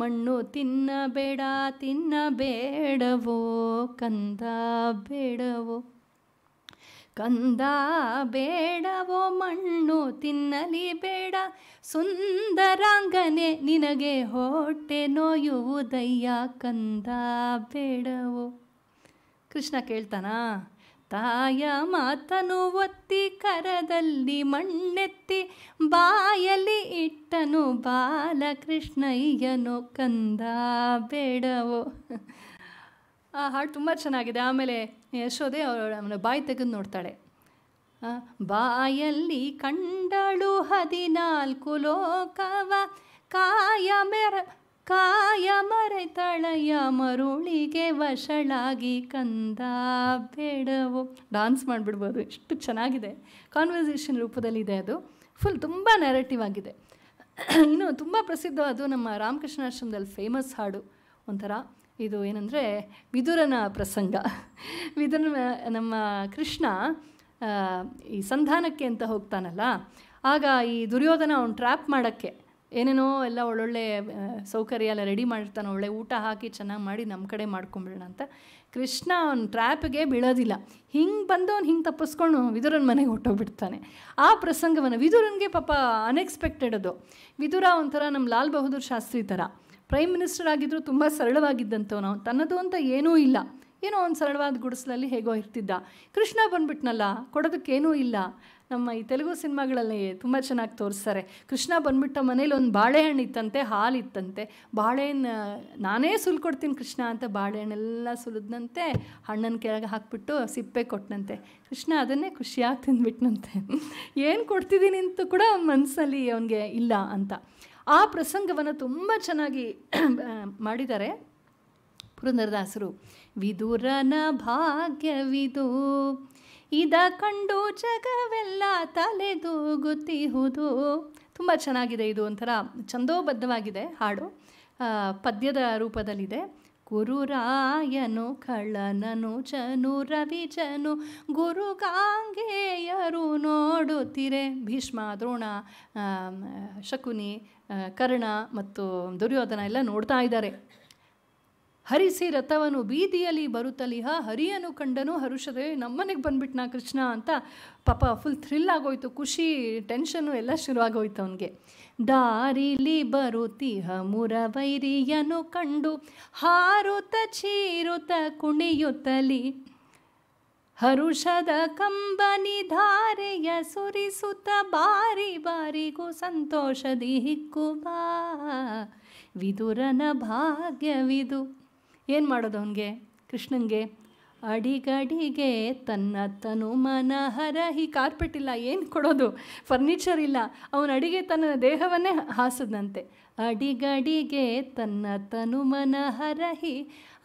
ಮಣ್ಣು ತಿನ್ನಬೇಡ ತಿನ್ನಬೇಡವೋ ಕಂದ ಬೇಡವೋ ಕಂದ ಬೇಡವೋ ಮಣ್ಣು ತಿನ್ನಲಿ ಬೇಡ ಸುಂದರಾಂಗನೆ ನಿನಗೆ ಹೊಟ್ಟೆ ನೋಯುವುದಯ್ಯ ಕಂದ ಬೇಡವೋ ಕೃಷ್ಣ ಕೇಳ್ತಾನ ತಾಯ ಮಾತನು ಒತ್ತಿ ಕರದಲ್ಲಿ ಮಣ್ಣೆತ್ತಿ ಬಾಯಲಿ ಇಟ್ಟನು ಬಾಲಕೃಷ್ಣಯ್ಯನು ಕಂದ ಬೇಡವೋ ಆ ಹಾಡು ತುಂಬ ಚೆನ್ನಾಗಿದೆ ಆಮೇಲೆ ಯಶೋದೆ ಅವನ ಬಾಯಿ ತೆಗೆದು ನೋಡ್ತಾಳೆ ಬಾಯಲ್ಲಿ ಕಂಡಳು ಹದಿನಾಲ್ಕು ಲೋಕವ ಕಾಯ ಮೆರ ಕಾಯ ಮರೆತಳಯ ಮರುಳಿಗೆ ವಶಳಾಗಿ ಕಂದ ಬೇಡವು ಡಾನ್ಸ್ ಮಾಡಿಬಿಡ್ಬೋದು ಎಷ್ಟು ಚೆನ್ನಾಗಿದೆ ಕಾನ್ವರ್ಸೇಷನ್ ಇದೆ ಅದು ಫುಲ್ ತುಂಬ ನೆರೆಟಿವ್ ಆಗಿದೆ ಇನ್ನು ತುಂಬ ಪ್ರಸಿದ್ಧ ಅದು ನಮ್ಮ ರಾಮಕೃಷ್ಣ ಆಶ್ರಮದಲ್ಲಿ ಫೇಮಸ್ ಹಾಡು ಒಂಥರ ಇದು ಏನಂದರೆ ವಿದುರನ ಪ್ರಸಂಗ ವಿದುರನ ನಮ್ಮ ಕೃಷ್ಣ ಈ ಸಂಧಾನಕ್ಕೆ ಅಂತ ಹೋಗ್ತಾನಲ್ಲ ಆಗ ಈ ದುರ್ಯೋಧನ ಅವ್ನು ಟ್ರ್ಯಾಪ್ ಮಾಡೋಕ್ಕೆ ಏನೇನೋ ಎಲ್ಲ ಒಳ್ಳೊಳ್ಳೆ ಸೌಕರ್ಯ ಎಲ್ಲ ರೆಡಿ ಮಾಡಿರ್ತಾನೆ ಒಳ್ಳೆ ಊಟ ಹಾಕಿ ಚೆನ್ನಾಗಿ ಮಾಡಿ ನಮ್ಮ ಕಡೆ ಮಾಡ್ಕೊಂಬಿಡೋಣ ಅಂತ ಕೃಷ್ಣ ಅವನ ಟ್ರ್ಯಾಪ್ಗೆ ಬೀಳೋದಿಲ್ಲ ಹಿಂಗೆ ಬಂದು ಅವ್ನು ಹಿಂಗೆ ತಪ್ಪಿಸ್ಕೊಂಡು ವಿದುರನ ಮನೆಗೆ ಹೊಟ್ಟೋಗ್ಬಿಡ್ತಾನೆ ಆ ಪ್ರಸಂಗವನ್ನು ವಿದುರನಿಗೆ ಪಾಪ ಅನ್ಎಕ್ಸ್ಪೆಕ್ಟೆಡ್ ಅದು ವಿದುರ ಒಂಥರ ನಮ್ಮ ಲಾಲ್ ಬಹದ್ದೂರ್ ಶಾಸ್ತ್ರಿ ಥರ ಪ್ರೈಮ್ ಮಿನಿಸ್ಟರ್ ಆಗಿದ್ದರೂ ತುಂಬ ಸರಳವಾಗಿದ್ದಂಥವನು ತನ್ನದು ಅಂತ ಏನೂ ಇಲ್ಲ ಏನೋ ಒಂದು ಸರಳವಾದ ಗುಡಿಸಲಲ್ಲಿ ಹೇಗೋ ಇರ್ತಿದ್ದ ಕೃಷ್ಣ ಬಂದ್ಬಿಟ್ನಲ್ಲ ಕೊಡೋದಕ್ಕೇನೂ ಇಲ್ಲ ನಮ್ಮ ಈ ತೆಲುಗು ಸಿನಿಮಾಗಳಲ್ಲಿ ತುಂಬ ಚೆನ್ನಾಗಿ ತೋರಿಸ್ತಾರೆ ಕೃಷ್ಣ ಬಂದ್ಬಿಟ್ಟ ಮನೇಲಿ ಒಂದು ಬಾಳೆಹಣ್ಣು ಇತ್ತಂತೆ ಹಾಲು ಇತ್ತಂತೆ ಬಾಳೆಹಣ್ಣು ನಾನೇ ಸುಲ್ಕೊಡ್ತೀನಿ ಕೃಷ್ಣ ಅಂತ ಬಾಳೆಹಣ್ಣೆಲ್ಲ ಸುಲಿದ್ನಂತೆ ಹಣ್ಣನ್ನು ಕೆಳಗೆ ಹಾಕ್ಬಿಟ್ಟು ಸಿಪ್ಪೆ ಕೊಟ್ಟನಂತೆ ಕೃಷ್ಣ ಅದನ್ನೇ ಖುಷಿಯಾಗಿ ತಿಂದ್ಬಿಟ್ನಂತೆ ಏನು ಕೊಡ್ತಿದ್ದೀನಿ ಅಂತ ಕೂಡ ಮನಸ್ಸಲ್ಲಿ ಅವನಿಗೆ ಇಲ್ಲ ಅಂತ ಆ ಪ್ರಸಂಗವನ್ನು ತುಂಬ ಚೆನ್ನಾಗಿ ಮಾಡಿದ್ದಾರೆ ಪುರಂದರದಾಸರು ವಿದುರನ ಭಾಗ್ಯವಿದು ಇದ ಕಂಡು ಜಗವೆಲ್ಲ ತಲೆದೂಗುತ್ತಿಹುದು ತುಂಬ ಚೆನ್ನಾಗಿದೆ ಇದು ಒಂಥರ ಛಂದೋಬದ್ಧವಾಗಿದೆ ಹಾಡು ಪದ್ಯದ ರೂಪದಲ್ಲಿದೆ ಗುರುರಾಯನು ಕಳ್ಳನನು ಚನು ಗುರು ಗಾಂಗೆಯರು ನೋಡುತ್ತೀರೆ ಭೀಷ್ಮ ದ್ರೋಣ ಶಕುನಿ ಕರ್ಣ ಮತ್ತು ದುರ್ಯೋಧನ ಎಲ್ಲ ನೋಡ್ತಾ ಇದ್ದಾರೆ ಹರಿಸಿ ರಥವನ್ನು ಬೀದಿಯಲ್ಲಿ ಬರುತ್ತಲಿಹ ಹರಿಯನು ಕಂಡನು ಹರುಷದೇ ನಮ್ಮನೆಗೆ ಬಂದ್ಬಿಟ್ನಾ ಕೃಷ್ಣ ಅಂತ ಪಾಪ ಫುಲ್ ಥ್ರಿಲ್ ಆಗೋಯ್ತು ಖುಷಿ ಟೆನ್ಷನ್ನು ಎಲ್ಲ ಶುರುವಾಗೋಯ್ತು ಅವನಿಗೆ ದಾರಿಲಿ ಬರುತ್ತಿಹ ಮುರವೈರಿಯನು ಕಂಡು ಹಾರುತ ಚೀರುತ ಕುಣಿಯುತ್ತಲಿ ಹರುಷದ ಕಂಬನಿ ಧಾರೆಯ ಸುರಿಸುತ್ತ ಬಾರಿ ಬಾರಿಗೂ ಸಂತೋಷದಿ ಹಿಕ್ಕುಬಾ ವಿದುರನ ಭಾಗ್ಯವಿದು ಏನು ಮಾಡೋದು ಅವನಿಗೆ ಕೃಷ್ಣನಿಗೆ ಅಡಿಗಡಿಗೆ ತನ್ನ ತನು ಮನಹರ ಈ ಕಾರ್ಪೆಟ್ ಇಲ್ಲ ಏನು ಕೊಡೋದು ಫರ್ನಿಚರ್ ಇಲ್ಲ ಅವನ ಅಡಿಗೆ ತನ್ನ ದೇಹವನ್ನೇ ಹಾಸದಂತೆ ಅಡಿಗಡಿಗೆ ತನ್ನ ತನು ಮನಹರಹಿ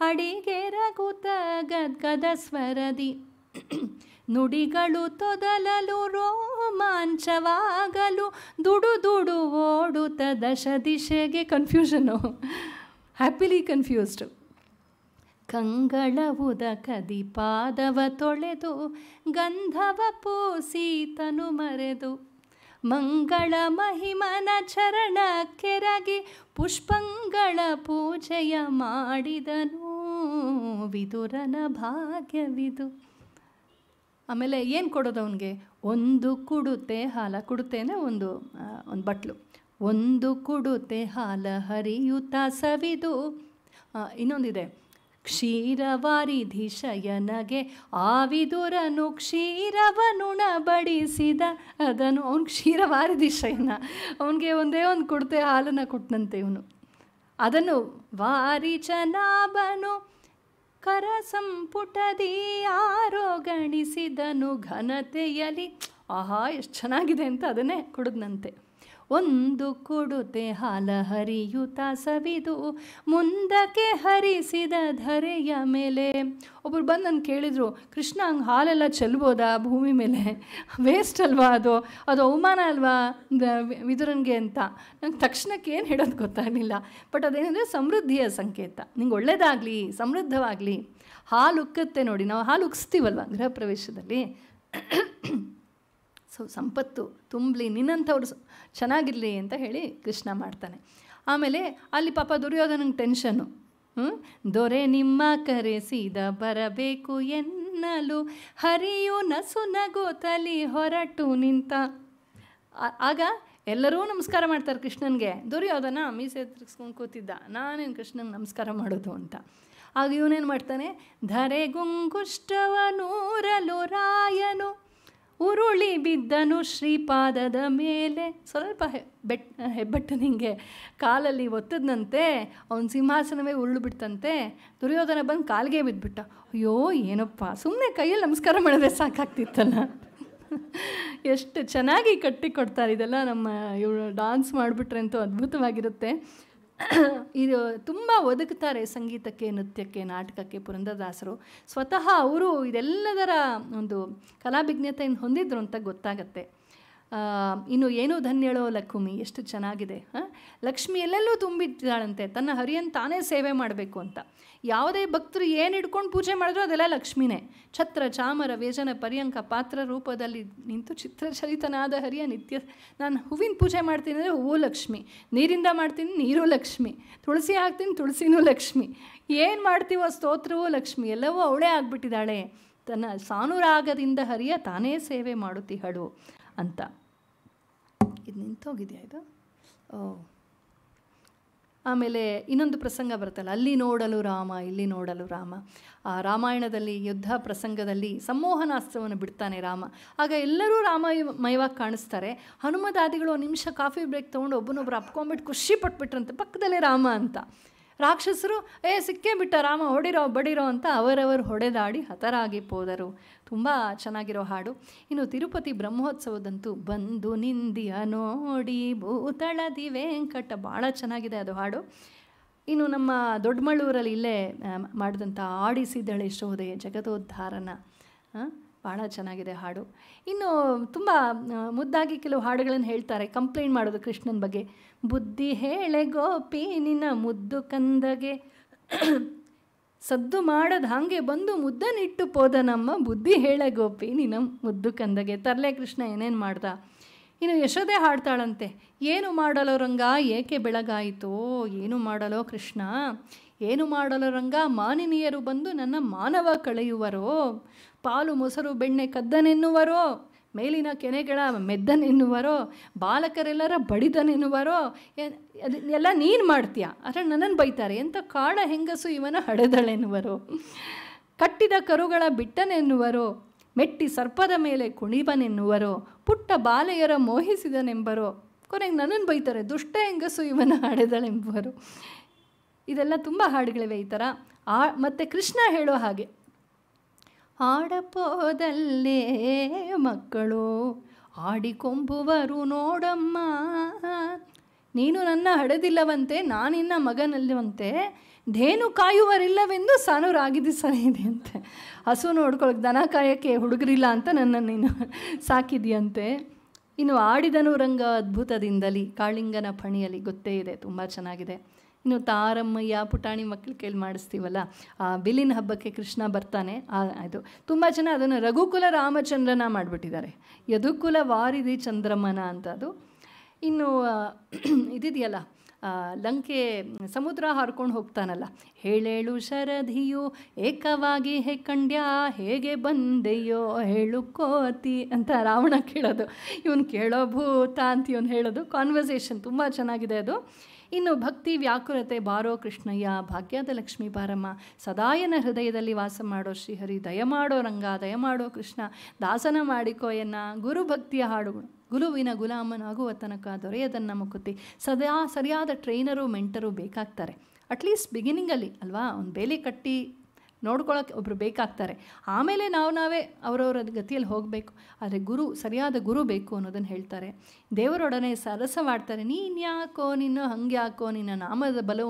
ಅಡಿಗೆ ರಘುತ ಗದ್ಗದ ಸ್ವರದಿ ನುಡಿಗಳು ತೊದಲಲು ರೋಮಾಂಚವಾಗಲು ದುಡು ದುಡು ಓಡುತ್ತ ದಶ ದಿಶೆಗೆ ಕನ್ಫ್ಯೂಷನು ಹ್ಯಾಪಿಲಿ ಕನ್ಫ್ಯೂಸ್ಡ್ ಕಂಗಳ ಕದಿ ಪಾದವ ತೊಳೆದು ಗಂಧವ ಪೂಸೀತನು ಮರೆದು ಮಂಗಳ ಮಹಿಮನ ಚರಣ ಕೆರಗಿ ಪುಷ್ಪಂಗಳ ಪೂಜೆಯ ಮಾಡಿದನು ವಿದುರನ ಭಾಗ್ಯವಿದು ಆಮೇಲೆ ಏನು ಕೊಡೋದು ಅವನಿಗೆ ಒಂದು ಕುಡುತೆ ಹಾಲ ಕುಡುತೆನೇ ಒಂದು ಒಂದು ಬಟ್ಲು ಒಂದು ಕುಡುತೆ ಹಾಲ ಹರಿಯುತ ಸವಿದು ಇನ್ನೊಂದಿದೆ ಕ್ಷೀರವಾರಿಧಿ ಶಯನಗೆ ಆವಿದುರನು ಕ್ಷೀರವನುಣ ಬಡಿಸಿದ ಅದನ್ನು ಅವ್ನು ಕ್ಷೀರವಾರಿಧಿ ದಿಶಯನ ಅವನಿಗೆ ಒಂದೇ ಒಂದು ಕುಡ್ತೆ ಹಾಲನ್ನು ಕೊಟ್ಟನಂತೆ ಇವನು ಅದನ್ನು ವಾರಿ ಚನಾಬನು ಕರ ಸಂಪುಟದಿ ಆರೋಗಣಿಸಿದನು ಗಣಿಸಿದನು ಘನತೆಯಲಿ ಆಹಾ ಎಷ್ಟು ಚೆನ್ನಾಗಿದೆ ಅಂತ ಅದನ್ನೇ ಕುಡಿದ್ನಂತೆ ಒಂದು ಕೊಡುತೆ ಹಾಲ ಹರಿಯುತ ಸವಿದು ಮುಂದಕ್ಕೆ ಹರಿಸಿದ ಧರೆಯ ಮೇಲೆ ಒಬ್ಬರು ಬಂದು ನಾನು ಕೇಳಿದರು ಕೃಷ್ಣ ಹಂಗೆ ಹಾಲೆಲ್ಲ ಚೆಲ್ಬೋದಾ ಭೂಮಿ ಮೇಲೆ ವೇಸ್ಟ್ ಅಲ್ವಾ ಅದು ಅದು ಅವಮಾನ ಅಲ್ವಾ ವಿದುರನ್ಗೆ ಅಂತ ನಂಗೆ ತಕ್ಷಣಕ್ಕೆ ಏನು ಹೇಳೋದು ಗೊತ್ತಾಗಲಿಲ್ಲ ಬಟ್ ಅದೇನಂದರೆ ಸಮೃದ್ಧಿಯ ಸಂಕೇತ ನಿಂಗೆ ಒಳ್ಳೆಯದಾಗಲಿ ಸಮೃದ್ಧವಾಗಲಿ ಹಾಲು ಉಕ್ಕುತ್ತೆ ನೋಡಿ ನಾವು ಹಾಲು ಉಕ್ಸ್ತೀವಲ್ವ ಗೃಹ ಪ್ರವೇಶದಲ್ಲಿ ಸೊ ಸಂಪತ್ತು ತುಂಬಲಿ ನಿನ್ನಂಥವ್ರು ಚೆನ್ನಾಗಿರಲಿ ಅಂತ ಹೇಳಿ ಕೃಷ್ಣ ಮಾಡ್ತಾನೆ ಆಮೇಲೆ ಅಲ್ಲಿ ಪಾಪ ದುರ್ಯೋಧನಂಗೆ ಟೆನ್ಷನ್ನು ದೊರೆ ನಿಮ್ಮ ಕರೆಸಿದ ಬರಬೇಕು ಎನ್ನಲು ಹರಿಯು ನಸು ನಗು ತಲಿ ಹೊರಟು ನಿಂತ ಆಗ ಎಲ್ಲರೂ ನಮಸ್ಕಾರ ಮಾಡ್ತಾರೆ ಕೃಷ್ಣನಿಗೆ ದುರ್ಯೋಧನ ಮೀಸೆ ತಿರ್ಸ್ಕೊಂಡು ಕೂತಿದ್ದ ನಾನೇನು ಕೃಷ್ಣನಿಗೆ ನಮಸ್ಕಾರ ಮಾಡೋದು ಅಂತ ಆಗ ಇವನೇನು ಮಾಡ್ತಾನೆ ಧರೆ ನೂರಲು ರಾಯನು ಉರುಳಿ ಬಿದ್ದನು ಶ್ರೀಪಾದದ ಮೇಲೆ ಸ್ವಲ್ಪ ಬೆಟ್ಟ ಹೆಬ್ಬಟ್ಟು ನಿಂಗೆ ಕಾಲಲ್ಲಿ ಒತ್ತದಂತೆ ಅವನ ಸಿಂಹಾಸನವೇ ಉರುಳು ಬಿಡ್ತಂತೆ ದುರ್ಯೋಧನ ಬಂದು ಕಾಲಿಗೆ ಬಿದ್ದುಬಿಟ್ಟ ಅಯ್ಯೋ ಏನಪ್ಪ ಸುಮ್ಮನೆ ಕೈಯಲ್ಲಿ ನಮಸ್ಕಾರ ಮಾಡಿದ್ರೆ ಸಾಕಾಗ್ತಿತ್ತಲ್ಲ ಎಷ್ಟು ಚೆನ್ನಾಗಿ ಕಟ್ಟಿಕೊಡ್ತಾರೆ ಇದೆಲ್ಲ ನಮ್ಮ ಇವರು ಡಾನ್ಸ್ ಮಾಡಿಬಿಟ್ರೆ ಅಂತೂ ಅದ್ಭುತವಾಗಿರುತ್ತೆ ಇದು ತುಂಬ ಒದಗುತ್ತಾರೆ ಸಂಗೀತಕ್ಕೆ ನೃತ್ಯಕ್ಕೆ ನಾಟಕಕ್ಕೆ ಪುರಂದರದಾಸರು ಸ್ವತಃ ಅವರು ಇದೆಲ್ಲದರ ಒಂದು ಕಲಾಭಿಜ್ಞತೆಯನ್ನು ಹೊಂದಿದ್ರು ಅಂತ ಗೊತ್ತಾಗತ್ತೆ ಇನ್ನು ಏನೋ ಧನ್ಯಳೋ ಲಕ್ಷ್ಮಿ ಎಷ್ಟು ಚೆನ್ನಾಗಿದೆ ಹಾಂ ಲಕ್ಷ್ಮಿ ಎಲ್ಲೆಲ್ಲೂ ತುಂಬಿದ್ದಾಳಂತೆ ತನ್ನ ಹರಿಯನ್ನು ತಾನೇ ಸೇವೆ ಮಾಡಬೇಕು ಅಂತ ಯಾವುದೇ ಭಕ್ತರು ಏನು ಇಟ್ಕೊಂಡು ಪೂಜೆ ಮಾಡಿದ್ರು ಅದೆಲ್ಲ ಲಕ್ಷ್ಮಿನೇ ಛತ್ರ ಚಾಮರ ವೇಜನ ಪರ್ಯಂಕ ಪಾತ್ರ ರೂಪದಲ್ಲಿ ನಿಂತು ಚಿತ್ರಚರಿತನಾದ ಹರಿಯ ನಿತ್ಯ ನಾನು ಹೂವಿನ ಪೂಜೆ ಮಾಡ್ತೀನಿ ಅಂದರೆ ಹೂವು ಲಕ್ಷ್ಮಿ ನೀರಿಂದ ಮಾಡ್ತೀನಿ ನೀರು ಲಕ್ಷ್ಮಿ ತುಳಸಿ ಹಾಕ್ತೀನಿ ತುಳಸಿನೂ ಲಕ್ಷ್ಮಿ ಏನು ಮಾಡ್ತೀವೋ ಸ್ತೋತ್ರವೂ ಲಕ್ಷ್ಮಿ ಎಲ್ಲವೂ ಅವಳೇ ಆಗಿಬಿಟ್ಟಿದ್ದಾಳೆ ತನ್ನ ಸಾನುರಾಗದಿಂದ ಹರಿಯ ತಾನೇ ಸೇವೆ ಮಾಡುತ್ತಿ ಹಡು ಅಂತ ಇದು ನಿಂತೋಗಿದೆಯಾ ಇದು ಓ ಆಮೇಲೆ ಇನ್ನೊಂದು ಪ್ರಸಂಗ ಬರುತ್ತಲ್ಲ ಅಲ್ಲಿ ನೋಡಲು ರಾಮ ಇಲ್ಲಿ ನೋಡಲು ರಾಮ ಆ ರಾಮಾಯಣದಲ್ಲಿ ಯುದ್ಧ ಪ್ರಸಂಗದಲ್ಲಿ ಸಂಮೋಹನಾಸ್ತ್ರವನ್ನು ಬಿಡ್ತಾನೆ ರಾಮ ಆಗ ಎಲ್ಲರೂ ರಾಮ ಮೈವಾಗಿ ಕಾಣಿಸ್ತಾರೆ ಹನುಮದಾದಿಗಳು ಒಂದು ನಿಮಿಷ ಕಾಫಿ ಬ್ರೇಕ್ ತೊಗೊಂಡು ಒಬ್ಬನೊಬ್ರು ಅಪ್ಕೊಂಬಿಟ್ಟು ಖುಷಿ ಪಟ್ಬಿಟ್ರಂತೆ ಪಕ್ಕದಲ್ಲೇ ರಾಮ ಅಂತ ರಾಕ್ಷಸರು ಏ ಸಿಕ್ಕೇ ಬಿಟ್ಟ ರಾಮ ಹೊಡಿರೋ ಬಡಿರೋ ಅಂತ ಅವರವರು ಹೊಡೆದಾಡಿ ಹತರಾಗಿ ಪೋದರು ತುಂಬ ಚೆನ್ನಾಗಿರೋ ಹಾಡು ಇನ್ನು ತಿರುಪತಿ ಬ್ರಹ್ಮೋತ್ಸವದಂತೂ ಬಂದು ನಿಂದಿಯ ನೋಡಿ ಭೂತಳದಿ ವೆಂಕಟ ಭಾಳ ಚೆನ್ನಾಗಿದೆ ಅದು ಹಾಡು ಇನ್ನು ನಮ್ಮ ದೊಡ್ಡಮಳ್ಳೂರಲ್ಲಿ ಇಲ್ಲೇ ಮಾಡಿದಂಥ ಆಡಿಸಿದಳೆ ಶೋಧೆ ಜಗದೋದ್ಧಾರನ ಭಾಳ ಚೆನ್ನಾಗಿದೆ ಹಾಡು ಇನ್ನು ತುಂಬ ಮುದ್ದಾಗಿ ಕೆಲವು ಹಾಡುಗಳನ್ನು ಹೇಳ್ತಾರೆ ಕಂಪ್ಲೇಂಟ್ ಮಾಡೋದು ಕೃಷ್ಣನ ಬಗ್ಗೆ ಬುದ್ಧಿ ಹೇಳೆ ಗೋಪಿ ನಿನ್ನ ಮುದ್ದು ಕಂದಗೆ ಸದ್ದು ಮಾಡದ ಹಾಗೆ ಬಂದು ಮುದ್ದನಿಟ್ಟು ಪೋದ ನಮ್ಮ ಬುದ್ಧಿ ಹೇಳ ಗೋಪಿ ನಿನ್ನ ಮುದ್ದು ಕಂದಗೆ ತರಲೆ ಕೃಷ್ಣ ಏನೇನು ಮಾಡ್ದ ಇನ್ನು ಯಶೋದೆ ಹಾಡ್ತಾಳಂತೆ ಏನು ಮಾಡಲೋ ರಂಗ ಏಕೆ ಬೆಳಗಾಯಿತು ಏನು ಮಾಡಲೋ ಕೃಷ್ಣ ಏನು ಮಾಡಲು ರಂಗ ಮಾನಿನಿಯರು ಬಂದು ನನ್ನ ಮಾನವ ಕಳೆಯುವರೋ ಪಾಲು ಮೊಸರು ಬೆಣ್ಣೆ ಕದ್ದನೆನ್ನುವರೋ ಮೇಲಿನ ಕೆನೆಗಳ ಮೆದ್ದನೆನ್ನುವರೋ ಬಾಲಕರೆಲ್ಲರ ಬಡಿದನೆನ್ನುವರೋ ಎಲ್ಲ ನೀನು ಮಾಡ್ತೀಯ ಆದರೆ ನನ್ನನ್ನು ಬೈತಾರೆ ಎಂಥ ಕಾಡ ಹೆಂಗಸು ಇವನ ಹಡೆದಳೆನ್ನುವರು ಕಟ್ಟಿದ ಕರುಗಳ ಬಿಟ್ಟನೆನ್ನುವರು ಮೆಟ್ಟಿ ಸರ್ಪದ ಮೇಲೆ ಕುಣಿಬನೆನ್ನುವರು ಪುಟ್ಟ ಬಾಲೆಯರ ಮೋಹಿಸಿದನೆಂಬರೋ ಕೊನೆಗೆ ನನ್ನನ್ನು ಬೈತಾರೆ ದುಷ್ಟ ಹೆಂಗಸು ಇವನ ಹಡೆದಳೆಂಬುವರು ಇದೆಲ್ಲ ತುಂಬ ಹಾಡುಗಳಿವೆ ಈ ಥರ ಆ ಮತ್ತು ಕೃಷ್ಣ ಹೇಳೋ ಹಾಗೆ ಆಡಪೋದಲ್ಲೇ ಮಕ್ಕಳು ಆಡಿಕೊಂಬುವರು ನೋಡಮ್ಮ ನೀನು ನನ್ನ ಹಡದಿಲ್ಲವಂತೆ ನಾನಿನ್ನ ಮಗನಲ್ಲವಂತೆ ಧೇನು ಕಾಯುವರಿಲ್ಲವೆಂದು ಸಾನುರಾಗಿದ್ದು ಸರಿಯಿದೆ ಅಂತೆ ಹಸು ನೋಡ್ಕೊಳಕ್ ದನ ಕಾಯೋಕ್ಕೆ ಹುಡುಗರಿಲ್ಲ ಅಂತ ನನ್ನ ನೀನು ಸಾಕಿದೆಯಂತೆ ಇನ್ನು ಆಡಿದನು ರಂಗ ಅದ್ಭುತದಿಂದಲಿ ಕಾಳಿಂಗನ ಫಣಿಯಲ್ಲಿ ಗೊತ್ತೇ ಇದೆ ತುಂಬ ಚೆನ್ನಾಗಿದೆ ಇನ್ನು ತಾರಮ್ಮಯ್ಯ ಪುಟಾಣಿ ಮಕ್ಕಳು ಕೇಳಿ ಮಾಡಿಸ್ತೀವಲ್ಲ ಆ ಬಿಲಿನ ಹಬ್ಬಕ್ಕೆ ಕೃಷ್ಣ ಬರ್ತಾನೆ ಇದು ತುಂಬ ಜನ ಅದನ್ನು ರಘುಕುಲ ರಾಮಚಂದ್ರನ ಮಾಡಿಬಿಟ್ಟಿದ್ದಾರೆ ಯದುಕುಲ ವಾರಿದಿ ಚಂದ್ರಮನ ಅಂತ ಅದು ಇನ್ನು ಇದಿದೆಯಲ್ಲ ಲಂಕೆ ಸಮುದ್ರ ಹಾರ್ಕೊಂಡು ಹೋಗ್ತಾನಲ್ಲ ಹೇಳೇಳು ಶರಧಿಯೋ ಏಕವಾಗಿ ಹೇ ಕಂಡ್ಯ ಹೇಗೆ ಬಂದೆಯೋ ಹೇಳು ಕೋತಿ ಅಂತ ರಾವಣ ಕೇಳೋದು ಇವನು ಕೇಳೋ ಭೂತ ಅಂತ ಇವನು ಹೇಳೋದು ಕಾನ್ವರ್ಸೇಷನ್ ತುಂಬ ಚೆನ್ನಾಗಿದೆ ಅದು ಇನ್ನು ಭಕ್ತಿ ವ್ಯಾಕುಲತೆ ಬಾರೋ ಕೃಷ್ಣಯ್ಯ ಭಾಗ್ಯದ ಲಕ್ಷ್ಮೀ ಬಾರಮ್ಮ ಸದಾಯನ ಹೃದಯದಲ್ಲಿ ವಾಸ ಮಾಡೋ ಶ್ರೀಹರಿ ದಯಮಾಡೋ ರಂಗ ದಯಮಾಡೋ ಕೃಷ್ಣ ದಾಸನ ಮಾಡಿಕೋಯನ್ನ ಗುರುಭಕ್ತಿಯ ಹಾಡುಗಳು ಗುರುವಿನ ಗುಲಾಮನಾಗುವ ತನಕ ದೊರೆಯದನ್ನು ಮುಕುತಿ ಸದಾ ಸರಿಯಾದ ಟ್ರೈನರು ಮೆಂಟರು ಬೇಕಾಗ್ತಾರೆ ಅಟ್ಲೀಸ್ಟ್ ಬಿಗಿನಿಂಗಲ್ಲಿ ಅಲ್ವಾ ಒಂದು ಬೇಲಿ ಕಟ್ಟಿ ನೋಡ್ಕೊಳ್ಳೋಕೆ ಒಬ್ಬರು ಬೇಕಾಗ್ತಾರೆ ಆಮೇಲೆ ನಾವು ನಾವೇ ಅವರವರ ಗತಿಯಲ್ಲಿ ಹೋಗಬೇಕು ಆದರೆ ಗುರು ಸರಿಯಾದ ಗುರು ಬೇಕು ಅನ್ನೋದನ್ನು ಹೇಳ್ತಾರೆ ದೇವರೊಡನೆ ಮಾಡ್ತಾರೆ ನೀನು ಯಾಕೋ ನಿನ್ನ ಹಂಗೆ ಯಾಕೋ ನಿನ್ನ ನಾಮದ ಬಲ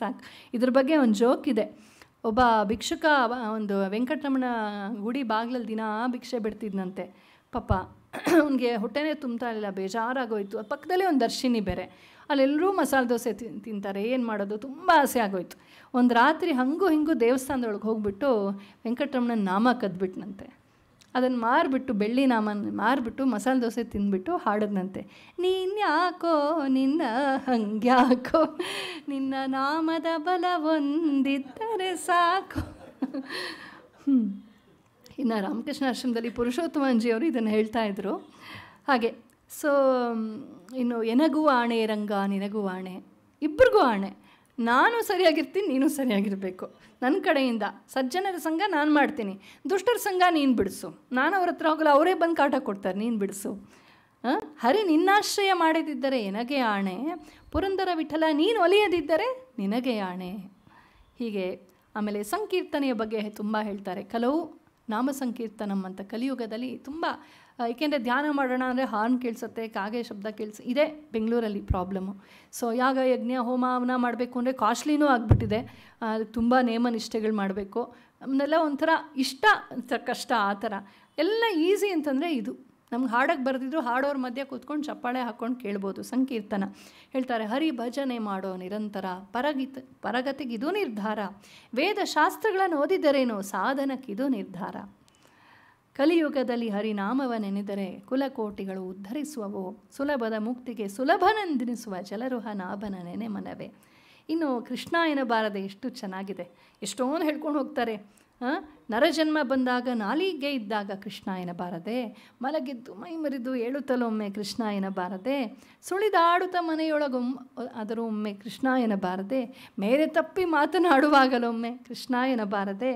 ಸಾಕು ಇದ್ರ ಬಗ್ಗೆ ಒಂದು ಜೋಕ್ ಇದೆ ಒಬ್ಬ ಭಿಕ್ಷುಕ ಒಂದು ವೆಂಕಟರಮಣ ಗುಡಿ ಬಾಗಿಲಲ್ಲಿ ದಿನ ಭಿಕ್ಷೆ ಬಿಡ್ತಿದ್ನಂತೆ ಪಾಪ ಅವನಿಗೆ ಹೊಟ್ಟೆನೇ ತುಂಬ್ತಾ ಇಲ್ಲ ಬೇಜಾರಾಗೋಯಿತು ಪಕ್ಕದಲ್ಲೇ ಒಂದು ದರ್ಶಿನಿ ಬೇರೆ ಅಲ್ಲೆಲ್ಲರೂ ಮಸಾಲೆ ದೋಸೆ ತಿಂತಾರೆ ಏನು ಮಾಡೋದು ತುಂಬ ಆಸೆ ಆಗೋಯ್ತು ಒಂದು ರಾತ್ರಿ ಹಂಗೂ ಹಿಂಗೂ ದೇವಸ್ಥಾನದೊಳಗೆ ಹೋಗ್ಬಿಟ್ಟು ವೆಂಕಟರಮಣನ ನಾಮ ಕದ್ಬಿಟ್ನಂತೆ ಅದನ್ನು ಮಾರಿಬಿಟ್ಟು ಬೆಳ್ಳಿ ನಾಮನ ಮಾರಿಬಿಟ್ಟು ಮಸಾಲೆ ದೋಸೆ ತಿಂದ್ಬಿಟ್ಟು ಹಾಡದ್ನಂತೆ ನೀನ್ಯಾಕೋ ನಿನ್ನ ಹಂಗ್ಯಾಕೋ ನಿನ್ನ ನಾಮದ ಒಂದಿದ್ದರೆ ಸಾಕು ಹ್ಞೂ ಇನ್ನು ರಾಮಕೃಷ್ಣ ಆಶ್ರಮದಲ್ಲಿ ಅವರು ಇದನ್ನು ಹೇಳ್ತಾ ಇದ್ರು ಹಾಗೆ ಸೊ ಇನ್ನು ಎನಗೂ ಆಣೆ ರಂಗ ನಿನಗೂ ಆಣೆ ಇಬ್ಬರಿಗೂ ಆಣೆ ನಾನು ಸರಿಯಾಗಿರ್ತೀನಿ ನೀನು ಸರಿಯಾಗಿರಬೇಕು ನನ್ನ ಕಡೆಯಿಂದ ಸಜ್ಜನರ ಸಂಘ ನಾನು ಮಾಡ್ತೀನಿ ದುಷ್ಟರ ಸಂಘ ನೀನು ಬಿಡಿಸು ನಾನು ಅವ್ರ ಹತ್ರ ಹೋಗಲ್ಲ ಅವರೇ ಬಂದು ಕಾಟ ಕೊಡ್ತಾರೆ ನೀನು ಬಿಡಿಸು ಹರಿ ನಿನ್ನಾಶ್ರಯ ಮಾಡದಿದ್ದರೆ ನಿನಗೆ ಆಣೆ ಪುರಂದರ ವಿಠಲ ನೀನು ಒಲಿಯದಿದ್ದರೆ ನಿನಗೆ ಆಣೆ ಹೀಗೆ ಆಮೇಲೆ ಸಂಕೀರ್ತನೆಯ ಬಗ್ಗೆ ತುಂಬ ಹೇಳ್ತಾರೆ ಕಲವು ನಾಮ ಸಂಕೀರ್ತನಂ ಅಂತ ಕಲಿಯುಗದಲ್ಲಿ ತುಂಬ ಏಕೆಂದರೆ ಧ್ಯಾನ ಮಾಡೋಣ ಅಂದರೆ ಹಾರ್ನ್ ಕೇಳಿಸುತ್ತೆ ಕಾಗೆ ಶಬ್ದ ಕೇಳಿಸ್ ಇದೇ ಬೆಂಗಳೂರಲ್ಲಿ ಪ್ರಾಬ್ಲಮ್ಮು ಸೊ ಯಾಗ ಯಜ್ಞ ಹೋಮವನ್ನು ಮಾಡಬೇಕು ಅಂದರೆ ಕಾಸ್ಟ್ಲಿನೂ ಆಗಿಬಿಟ್ಟಿದೆ ಅದು ತುಂಬ ನೇಮ ನಿಷ್ಠೆಗಳು ಮಾಡಬೇಕು ಅವನ್ನೆಲ್ಲ ಒಂಥರ ಇಷ್ಟ ಕಷ್ಟ ಆ ಥರ ಎಲ್ಲ ಈಸಿ ಅಂತಂದರೆ ಇದು ನಮ್ಗೆ ಹಾಡಕ್ಕೆ ಬರೆದಿದ್ರು ಹಾಡೋರ ಮಧ್ಯೆ ಕೂತ್ಕೊಂಡು ಚಪ್ಪಾಳೆ ಹಾಕ್ಕೊಂಡು ಕೇಳ್ಬೋದು ಸಂಕೀರ್ತನ ಹೇಳ್ತಾರೆ ಹರಿ ಭಜನೆ ಮಾಡೋ ನಿರಂತರ ಪರಗಿತ ಪರಗತಿಗಿದು ನಿರ್ಧಾರ ವೇದ ಶಾಸ್ತ್ರಗಳನ್ನು ಓದಿದರೇನೋ ಸಾಧನಕ್ಕಿದು ನಿರ್ಧಾರ ಕಲಿಯುಗದಲ್ಲಿ ಹರಿನಾಮವ ನೆನೆದರೆ ಕುಲಕೋಟಿಗಳು ಉದ್ಧರಿಸುವವು ಸುಲಭದ ಮುಕ್ತಿಗೆ ಸುಲಭನಂದಿನಿಸುವ ಜಲರುಹ ನಾಭನ ನೆನೆ ಮನವೇ ಇನ್ನು ಕೃಷ್ಣ ಎನ್ನಬಾರದೆ ಎಷ್ಟು ಚೆನ್ನಾಗಿದೆ ಎಷ್ಟೊಂದು ಹೇಳ್ಕೊಂಡು ಹೋಗ್ತಾರೆ ನರಜನ್ಮ ಬಂದಾಗ ನಾಲಿಗೆ ಇದ್ದಾಗ ಕೃಷ್ಣ ಎನ್ನಬಾರದೆ ಮಲಗಿದ್ದು ಮೈ ಮರಿದು ಏಳುತ್ತಲೊಮ್ಮೆ ಕೃಷ್ಣ ಎನ್ನಬಾರದೆ ಸುಳಿದಾಡುತ್ತ ಆದರೂ ಒಮ್ಮೆ ಕೃಷ್ಣ ಎನ್ನಬಾರದೆ ಮೇರೆ ತಪ್ಪಿ ಮಾತನಾಡುವಾಗಲೊಮ್ಮೆ ಕೃಷ್ಣ ಎನ್ನಬಾರದೆ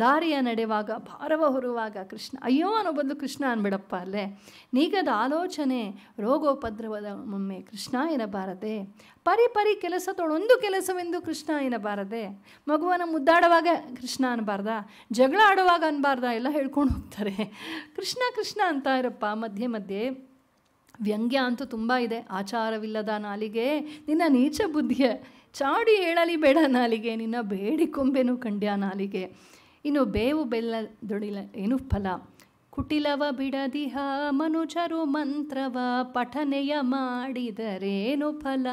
ದಾರಿಯ ನಡೆವಾಗ ಭಾರವ ಹೊರುವಾಗ ಕೃಷ್ಣ ಅಯ್ಯೋ ಅನ್ನೋ ಬದಲು ಕೃಷ್ಣ ಅನ್ಬಿಡಪ್ಪ ಅಲ್ಲೇ ನೀಗದ ಆಲೋಚನೆ ರೋಗೋಪದ್ರವದ ಒಮ್ಮೆ ಕೃಷ್ಣ ಇರಬಾರದೆ ಪರಿ ಪರಿ ಕೆಲಸ ಕೆಲಸವೆಂದು ಕೃಷ್ಣ ಏನಬಾರದೆ ಮಗುವನ್ನು ಮುದ್ದಾಡುವಾಗ ಕೃಷ್ಣ ಅನ್ಬಾರ್ದ ಜಗಳ ಆಡುವಾಗ ಅನ್ಬಾರ್ದ ಎಲ್ಲ ಹೇಳ್ಕೊಂಡು ಹೋಗ್ತಾರೆ ಕೃಷ್ಣ ಕೃಷ್ಣ ಅಂತ ಇರಪ್ಪ ಮಧ್ಯೆ ಮಧ್ಯೆ ವ್ಯಂಗ್ಯ ಅಂತೂ ತುಂಬ ಇದೆ ಆಚಾರವಿಲ್ಲದ ನಾಲಿಗೆ ನಿನ್ನ ನೀಚ ಬುದ್ಧಿಯ ಚಾಡಿ ಹೇಳಲಿ ಬೇಡ ನಾಲಿಗೆ ನಿನ್ನ ಬೇಡಿಕೊಂಬೆನೂ ಕಂಡ್ಯ ನಾಲಿಗೆ ಇನ್ನು ಬೇವು ಬೆಲ್ಲ ದುಡಿಲ ಏನು ಫಲ ಕುಟಿಲವ ಬಿಡದಿಹ ಮನುಜರು ಮಂತ್ರವ ಪಠನೆಯ ಮಾಡಿದರೇನು ಫಲ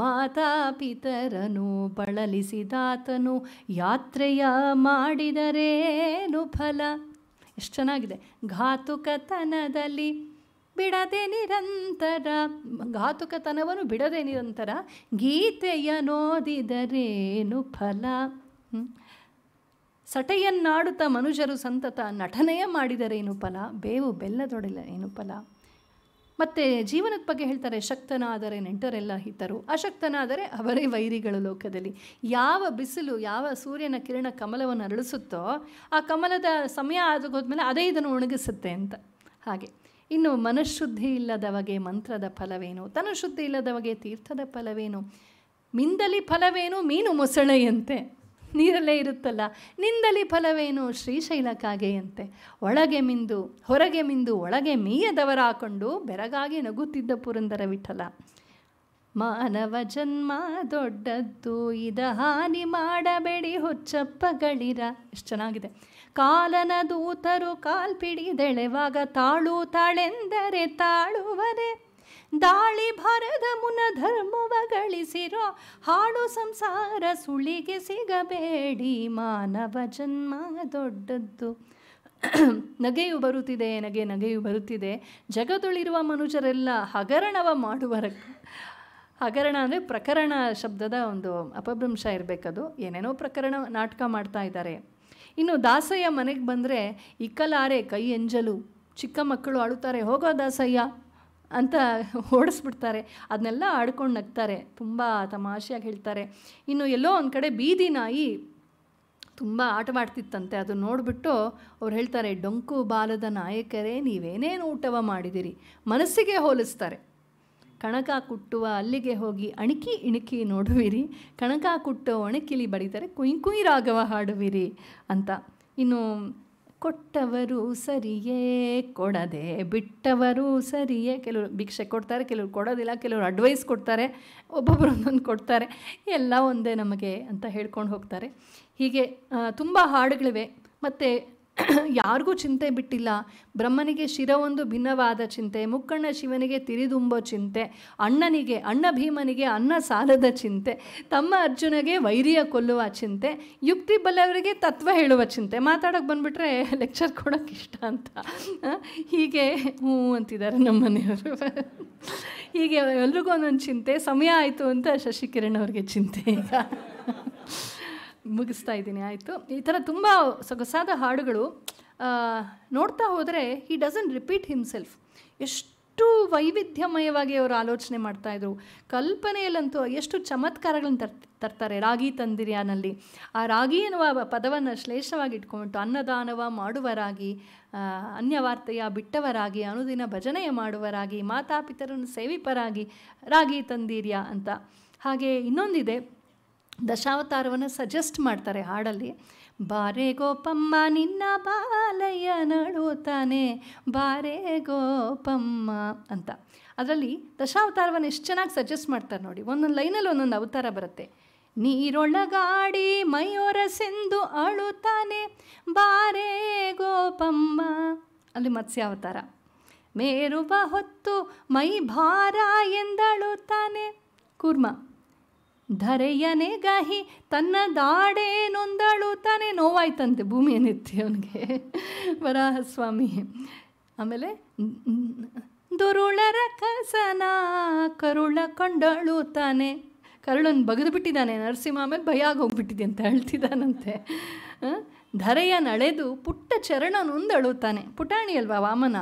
ಮಾತಾಪಿತರನು ಬಳಲಿಸಿದಾತನು ಯಾತ್ರೆಯ ಮಾಡಿದರೇನು ಫಲ ಎಷ್ಟು ಚೆನ್ನಾಗಿದೆ ಘಾತುಕತನದಲ್ಲಿ ಬಿಡದೆ ನಿರಂತರ ಘಾತುಕತನವನ್ನು ಬಿಡದೆ ನಿರಂತರ ಗೀತೆಯ ನೋದಿದರೇನು ಫಲ ಸಟೆಯನ್ನಾಡುತ್ತ ಮನುಷ್ಯರು ಸಂತತ ನಟನೆಯೇ ಮಾಡಿದರೇನು ಫಲ ಬೇವು ಬೆಲ್ಲದೊಡೆಲ್ಲ ಏನು ಫಲ ಮತ್ತು ಜೀವನದ ಬಗ್ಗೆ ಹೇಳ್ತಾರೆ ಶಕ್ತನಾದರೆ ನೆಂಟರೆಲ್ಲ ಹಿತರು ಅಶಕ್ತನಾದರೆ ಅವರೇ ವೈರಿಗಳ ಲೋಕದಲ್ಲಿ ಯಾವ ಬಿಸಿಲು ಯಾವ ಸೂರ್ಯನ ಕಿರಣ ಕಮಲವನ್ನು ಅರಳಿಸುತ್ತೋ ಆ ಕಮಲದ ಸಮಯ ಆದಗೋದ್ಮೇಲೆ ಅದೇ ಇದನ್ನು ಒಣಗಿಸುತ್ತೆ ಅಂತ ಹಾಗೆ ಇನ್ನು ಮನಃಶುದ್ಧಿ ಇಲ್ಲದವಗೆ ಮಂತ್ರದ ಫಲವೇನು ತನಶುದ್ಧಿ ಇಲ್ಲದವಗೆ ತೀರ್ಥದ ಫಲವೇನು ಮಿಂದಲಿ ಫಲವೇನು ಮೀನು ಮೊಸಳೆಯಂತೆ ನೀರಲ್ಲೇ ಇರುತ್ತಲ್ಲ ನಿಂದಲಿ ಫಲವೇನು ಶ್ರೀಶೈಲಕ್ಕಾಗೆಯಂತೆ ಒಳಗೆ ಮಿಂದು ಹೊರಗೆ ಮಿಂದು ಒಳಗೆ ಮೀಯದವರ ಹಾಕೊಂಡು ಬೆರಗಾಗಿ ನಗುತ್ತಿದ್ದ ಪುರಂದರ ವಿಠಲ ಮಾನವ ಜನ್ಮ ದೊಡ್ಡದ್ದು ಇದ ಹಾನಿ ಮಾಡಬೇಡಿ ಹೊಚ್ಚಪ್ಪಗಳಿರ ಎಷ್ಟು ಚೆನ್ನಾಗಿದೆ ಕಾಲನ ದೂತರು ಕಾಲ್ಪಿಡಿದೆಳೆವಾಗ ತಾಳು ತಾಳೆಂದರೆ ತಾಳುವರೆ ದಾಳಿ ಭರದ ಮುನ ಧರ್ಮವ ಗಳಿಸಿರೋ ಹಾಡು ಸಂಸಾರ ಸುಳಿಗೆ ಸಿಗಬೇಡಿ ಮಾನವ ಜನ್ಮ ದೊಡ್ಡದ್ದು ನಗೆಯು ಬರುತ್ತಿದೆ ನಗೆ ನಗೆಯು ಬರುತ್ತಿದೆ ಜಗದುಳಿರುವ ಮನುಜರೆಲ್ಲ ಹಗರಣವ ಮಾಡುವರ ಹಗರಣ ಅಂದರೆ ಪ್ರಕರಣ ಶಬ್ದದ ಒಂದು ಅಪಭ್ರಂಶ ಇರಬೇಕದು ಏನೇನೋ ಪ್ರಕರಣ ನಾಟಕ ಮಾಡ್ತಾ ಇದ್ದಾರೆ ಇನ್ನು ದಾಸಯ್ಯ ಮನೆಗೆ ಬಂದರೆ ಇಕ್ಕಲಾರೆ ಕೈ ಎಂಜಲು ಚಿಕ್ಕ ಮಕ್ಕಳು ಅಳುತ್ತಾರೆ ಹೋಗೋ ದಾಸಯ್ಯ ಅಂತ ಓಡಿಸ್ಬಿಡ್ತಾರೆ ಅದನ್ನೆಲ್ಲ ಆಡ್ಕೊಂಡು ನಗ್ತಾರೆ ತುಂಬ ತಮಾಷೆಯಾಗಿ ಹೇಳ್ತಾರೆ ಇನ್ನು ಎಲ್ಲೋ ಒಂದು ಕಡೆ ಬೀದಿ ನಾಯಿ ತುಂಬ ಆಟವಾಡ್ತಿತ್ತಂತೆ ಅದು ನೋಡಿಬಿಟ್ಟು ಅವ್ರು ಹೇಳ್ತಾರೆ ಡೊಂಕು ಬಾಲದ ನಾಯಕರೇ ನೀವೇನೇನು ಊಟವ ಮಾಡಿದಿರಿ ಮನಸ್ಸಿಗೆ ಹೋಲಿಸ್ತಾರೆ ಕಣಕ ಕುಟ್ಟುವ ಅಲ್ಲಿಗೆ ಹೋಗಿ ಅಣಕಿ ಇಣಕಿ ನೋಡುವಿರಿ ಕಣಕ ಕುಟ್ಟು ಒಣಕಿಲಿ ಬಡಿತಾರೆ ಕುಯ್ ಕುಯ್ ರಾಗವ ಹಾಡುವಿರಿ ಅಂತ ಇನ್ನು ಕೊಟ್ಟವರು ಸರಿಯೇ ಕೊಡದೆ ಬಿಟ್ಟವರು ಸರಿಯೇ ಕೆಲವರು ಭಿಕ್ಷೆ ಕೊಡ್ತಾರೆ ಕೆಲವರು ಕೊಡೋದಿಲ್ಲ ಕೆಲವರು ಅಡ್ವೈಸ್ ಕೊಡ್ತಾರೆ ಒಬ್ಬೊಬ್ಬರು ಒಂದೊಂದು ಕೊಡ್ತಾರೆ ಎಲ್ಲ ಒಂದೇ ನಮಗೆ ಅಂತ ಹೇಳ್ಕೊಂಡು ಹೋಗ್ತಾರೆ ಹೀಗೆ ತುಂಬ ಹಾಡುಗಳಿವೆ ಮತ್ತು ಯಾರಿಗೂ ಚಿಂತೆ ಬಿಟ್ಟಿಲ್ಲ ಬ್ರಹ್ಮನಿಗೆ ಶಿರವೊಂದು ಭಿನ್ನವಾದ ಚಿಂತೆ ಮುಕ್ಕಣ್ಣ ಶಿವನಿಗೆ ತಿರಿದುಂಬೋ ಚಿಂತೆ ಅಣ್ಣನಿಗೆ ಅಣ್ಣ ಭೀಮನಿಗೆ ಅನ್ನ ಸಾಲದ ಚಿಂತೆ ತಮ್ಮ ಅರ್ಜುನಗೆ ವೈರಿಯ ಕೊಲ್ಲುವ ಚಿಂತೆ ಯುಕ್ತಿ ಬಲ್ಲವರಿಗೆ ತತ್ವ ಹೇಳುವ ಚಿಂತೆ ಮಾತಾಡೋಕೆ ಬಂದುಬಿಟ್ರೆ ಲೆಕ್ಚರ್ ಕೊಡೋಕೆ ಇಷ್ಟ ಅಂತ ಹೀಗೆ ಹ್ಞೂ ಅಂತಿದ್ದಾರೆ ನಮ್ಮ ಮನೆಯವರು ಹೀಗೆ ಎಲ್ರಿಗೂ ಒಂದೊಂದು ಚಿಂತೆ ಸಮಯ ಆಯಿತು ಅಂತ ಶಶಿಕಿರಣ್ ಅವ್ರಿಗೆ ಚಿಂತೆ ಈಗ ಮುಗಿಸ್ತಾ ಇದ್ದೀನಿ ಆಯಿತು ಈ ಥರ ತುಂಬ ಸೊಗಸಾದ ಹಾಡುಗಳು ನೋಡ್ತಾ ಹೋದರೆ ಹಿ ಡಸನ್ ರಿಪೀಟ್ ಹಿಮ್ಸೆಲ್ಫ್ ಎಷ್ಟು ವೈವಿಧ್ಯಮಯವಾಗಿ ಅವರು ಆಲೋಚನೆ ಮಾಡ್ತಾಯಿದ್ರು ಕಲ್ಪನೆಯಲ್ಲಂತೂ ಎಷ್ಟು ಚಮತ್ಕಾರಗಳನ್ನು ತರ್ ತರ್ತಾರೆ ರಾಗಿ ತಂದಿರ್ಯಾನಲ್ಲಿ ಆ ರಾಗಿ ಎನ್ನುವ ಪದವನ್ನು ಶ್ಲೇಷವಾಗಿ ಇಟ್ಕೊಂಡು ಅನ್ನದಾನವ ಮಾಡುವರಾಗಿ ಅನ್ಯವಾರ್ತೆಯ ಬಿಟ್ಟವರಾಗಿ ಅನುದಿನ ಭಜನೆಯ ಮಾಡುವರಾಗಿ ಮಾತಾಪಿತರನ್ನು ಸೇವಿಪರಾಗಿ ರಾಗಿ ತಂದೀರ್ಯ ಅಂತ ಹಾಗೆ ಇನ್ನೊಂದಿದೆ ದಶಾವತಾರವನ್ನು ಸಜೆಸ್ಟ್ ಮಾಡ್ತಾರೆ ಹಾಡಲ್ಲಿ ಬಾರೆ ಗೋಪಮ್ಮ ನಿನ್ನ ಬಾಲಯ್ಯ ನಡುತ್ತಾನೆ ಬಾರೆ ಗೋಪಮ್ಮ ಅಂತ ಅದರಲ್ಲಿ ದಶಾವತಾರವನ್ನು ಎಷ್ಟು ಚೆನ್ನಾಗಿ ಸಜೆಸ್ಟ್ ಮಾಡ್ತಾರೆ ನೋಡಿ ಒಂದೊಂದು ಲೈನಲ್ಲಿ ಒಂದೊಂದು ಅವತಾರ ಬರುತ್ತೆ ನೀರೊಳಗಾಡಿ ಮೈಯೊರಸೆಂದು ಅಳುತ್ತಾನೆ ಬಾರೆ ಗೋಪಮ್ಮ ಅಲ್ಲಿ ಮತ್ಸ್ಯಾವತಾರ ಮೇರುವ ಹೊತ್ತು ಮೈ ಭಾರ ಎಂದಳುತ್ತಾನೆ ಕುರ್ಮಾ ಗಾಹಿ ತನ್ನ ದಾಡೆ ನೊಂದಳು ತಾನೇ ನೋವಾಯ್ತಂತೆ ಭೂಮಿಯನ್ನೆತ್ತಿ ಅವನಿಗೆ ಸ್ವಾಮಿ ಆಮೇಲೆ ದುರುಳರ ಕಸನ ಕರುಳ ಕಂಡಳು ತಾನೆ ಕರುಳನ್ನು ಬಗೆದು ಬಿಟ್ಟಿದ್ದಾನೆ ನರಸಿಂಹ ಆಮೇಲೆ ಭಯ ಆಗೋಗ್ಬಿಟ್ಟಿದೆ ಅಂತ ಹೇಳ್ತಿದ್ದಾನಂತೆ ಧರೆಯ ನಳೆದು ಪುಟ್ಟ ನೊಂದಳು ಅಳುತ್ತಾನೆ ಪುಟಾಣಿ ಅಲ್ವಾ ವಾಮನ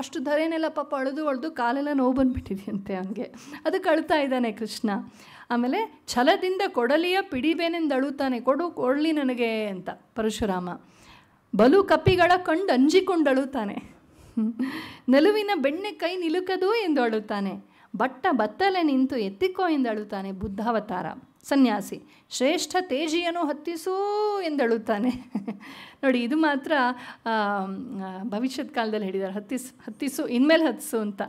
ಅಷ್ಟು ಧರೆಯನ್ನೆಲ್ಲ ಪಾಪ ಅಳೆದು ಅಳೆದು ಕಾಲೆಲ್ಲ ನೋವು ಬಂದುಬಿಟ್ಟಿದೆಯಂತೆ ಅವನಿಗೆ ಅದು ಕಳ್ತಾ ಇದ್ದಾನೆ ಕೃಷ್ಣ ಆಮೇಲೆ ಛಲದಿಂದ ಕೊಡಲಿಯ ಪಿಡಿಬೇನೆಂದಳುತ್ತಾನೆ ಕೊಡು ಕೊಡಲಿ ನನಗೆ ಅಂತ ಪರಶುರಾಮ ಬಲು ಕಪಿಗಳ ಕಂಡು ಅಂಜಿಕೊಂಡಳುತ್ತಾನೆ ನಲುವಿನ ಬೆಣ್ಣೆ ಕೈ ನಿಲುಕದು ಎಂದು ಅಳುತ್ತಾನೆ ಬಟ್ಟ ಬತ್ತಲೆ ನಿಂತು ಎತ್ತಿಕೋ ಎಂದಳುತ್ತಾನೆ ಬುದ್ಧಾವತಾರ ಸನ್ಯಾಸಿ ಶ್ರೇಷ್ಠ ತೇಜಿಯನ್ನು ಹತ್ತಿಸೂ ಎಂದಳುತ್ತಾನೆ ನೋಡಿ ಇದು ಮಾತ್ರ ಭವಿಷ್ಯದ ಕಾಲದಲ್ಲಿ ಹೇಳಿದ್ದಾರೆ ಹತ್ತಿಸು ಹತ್ತಿಸು ಇನ್ಮೇಲೆ ಹತ್ತಿಸು ಅಂತ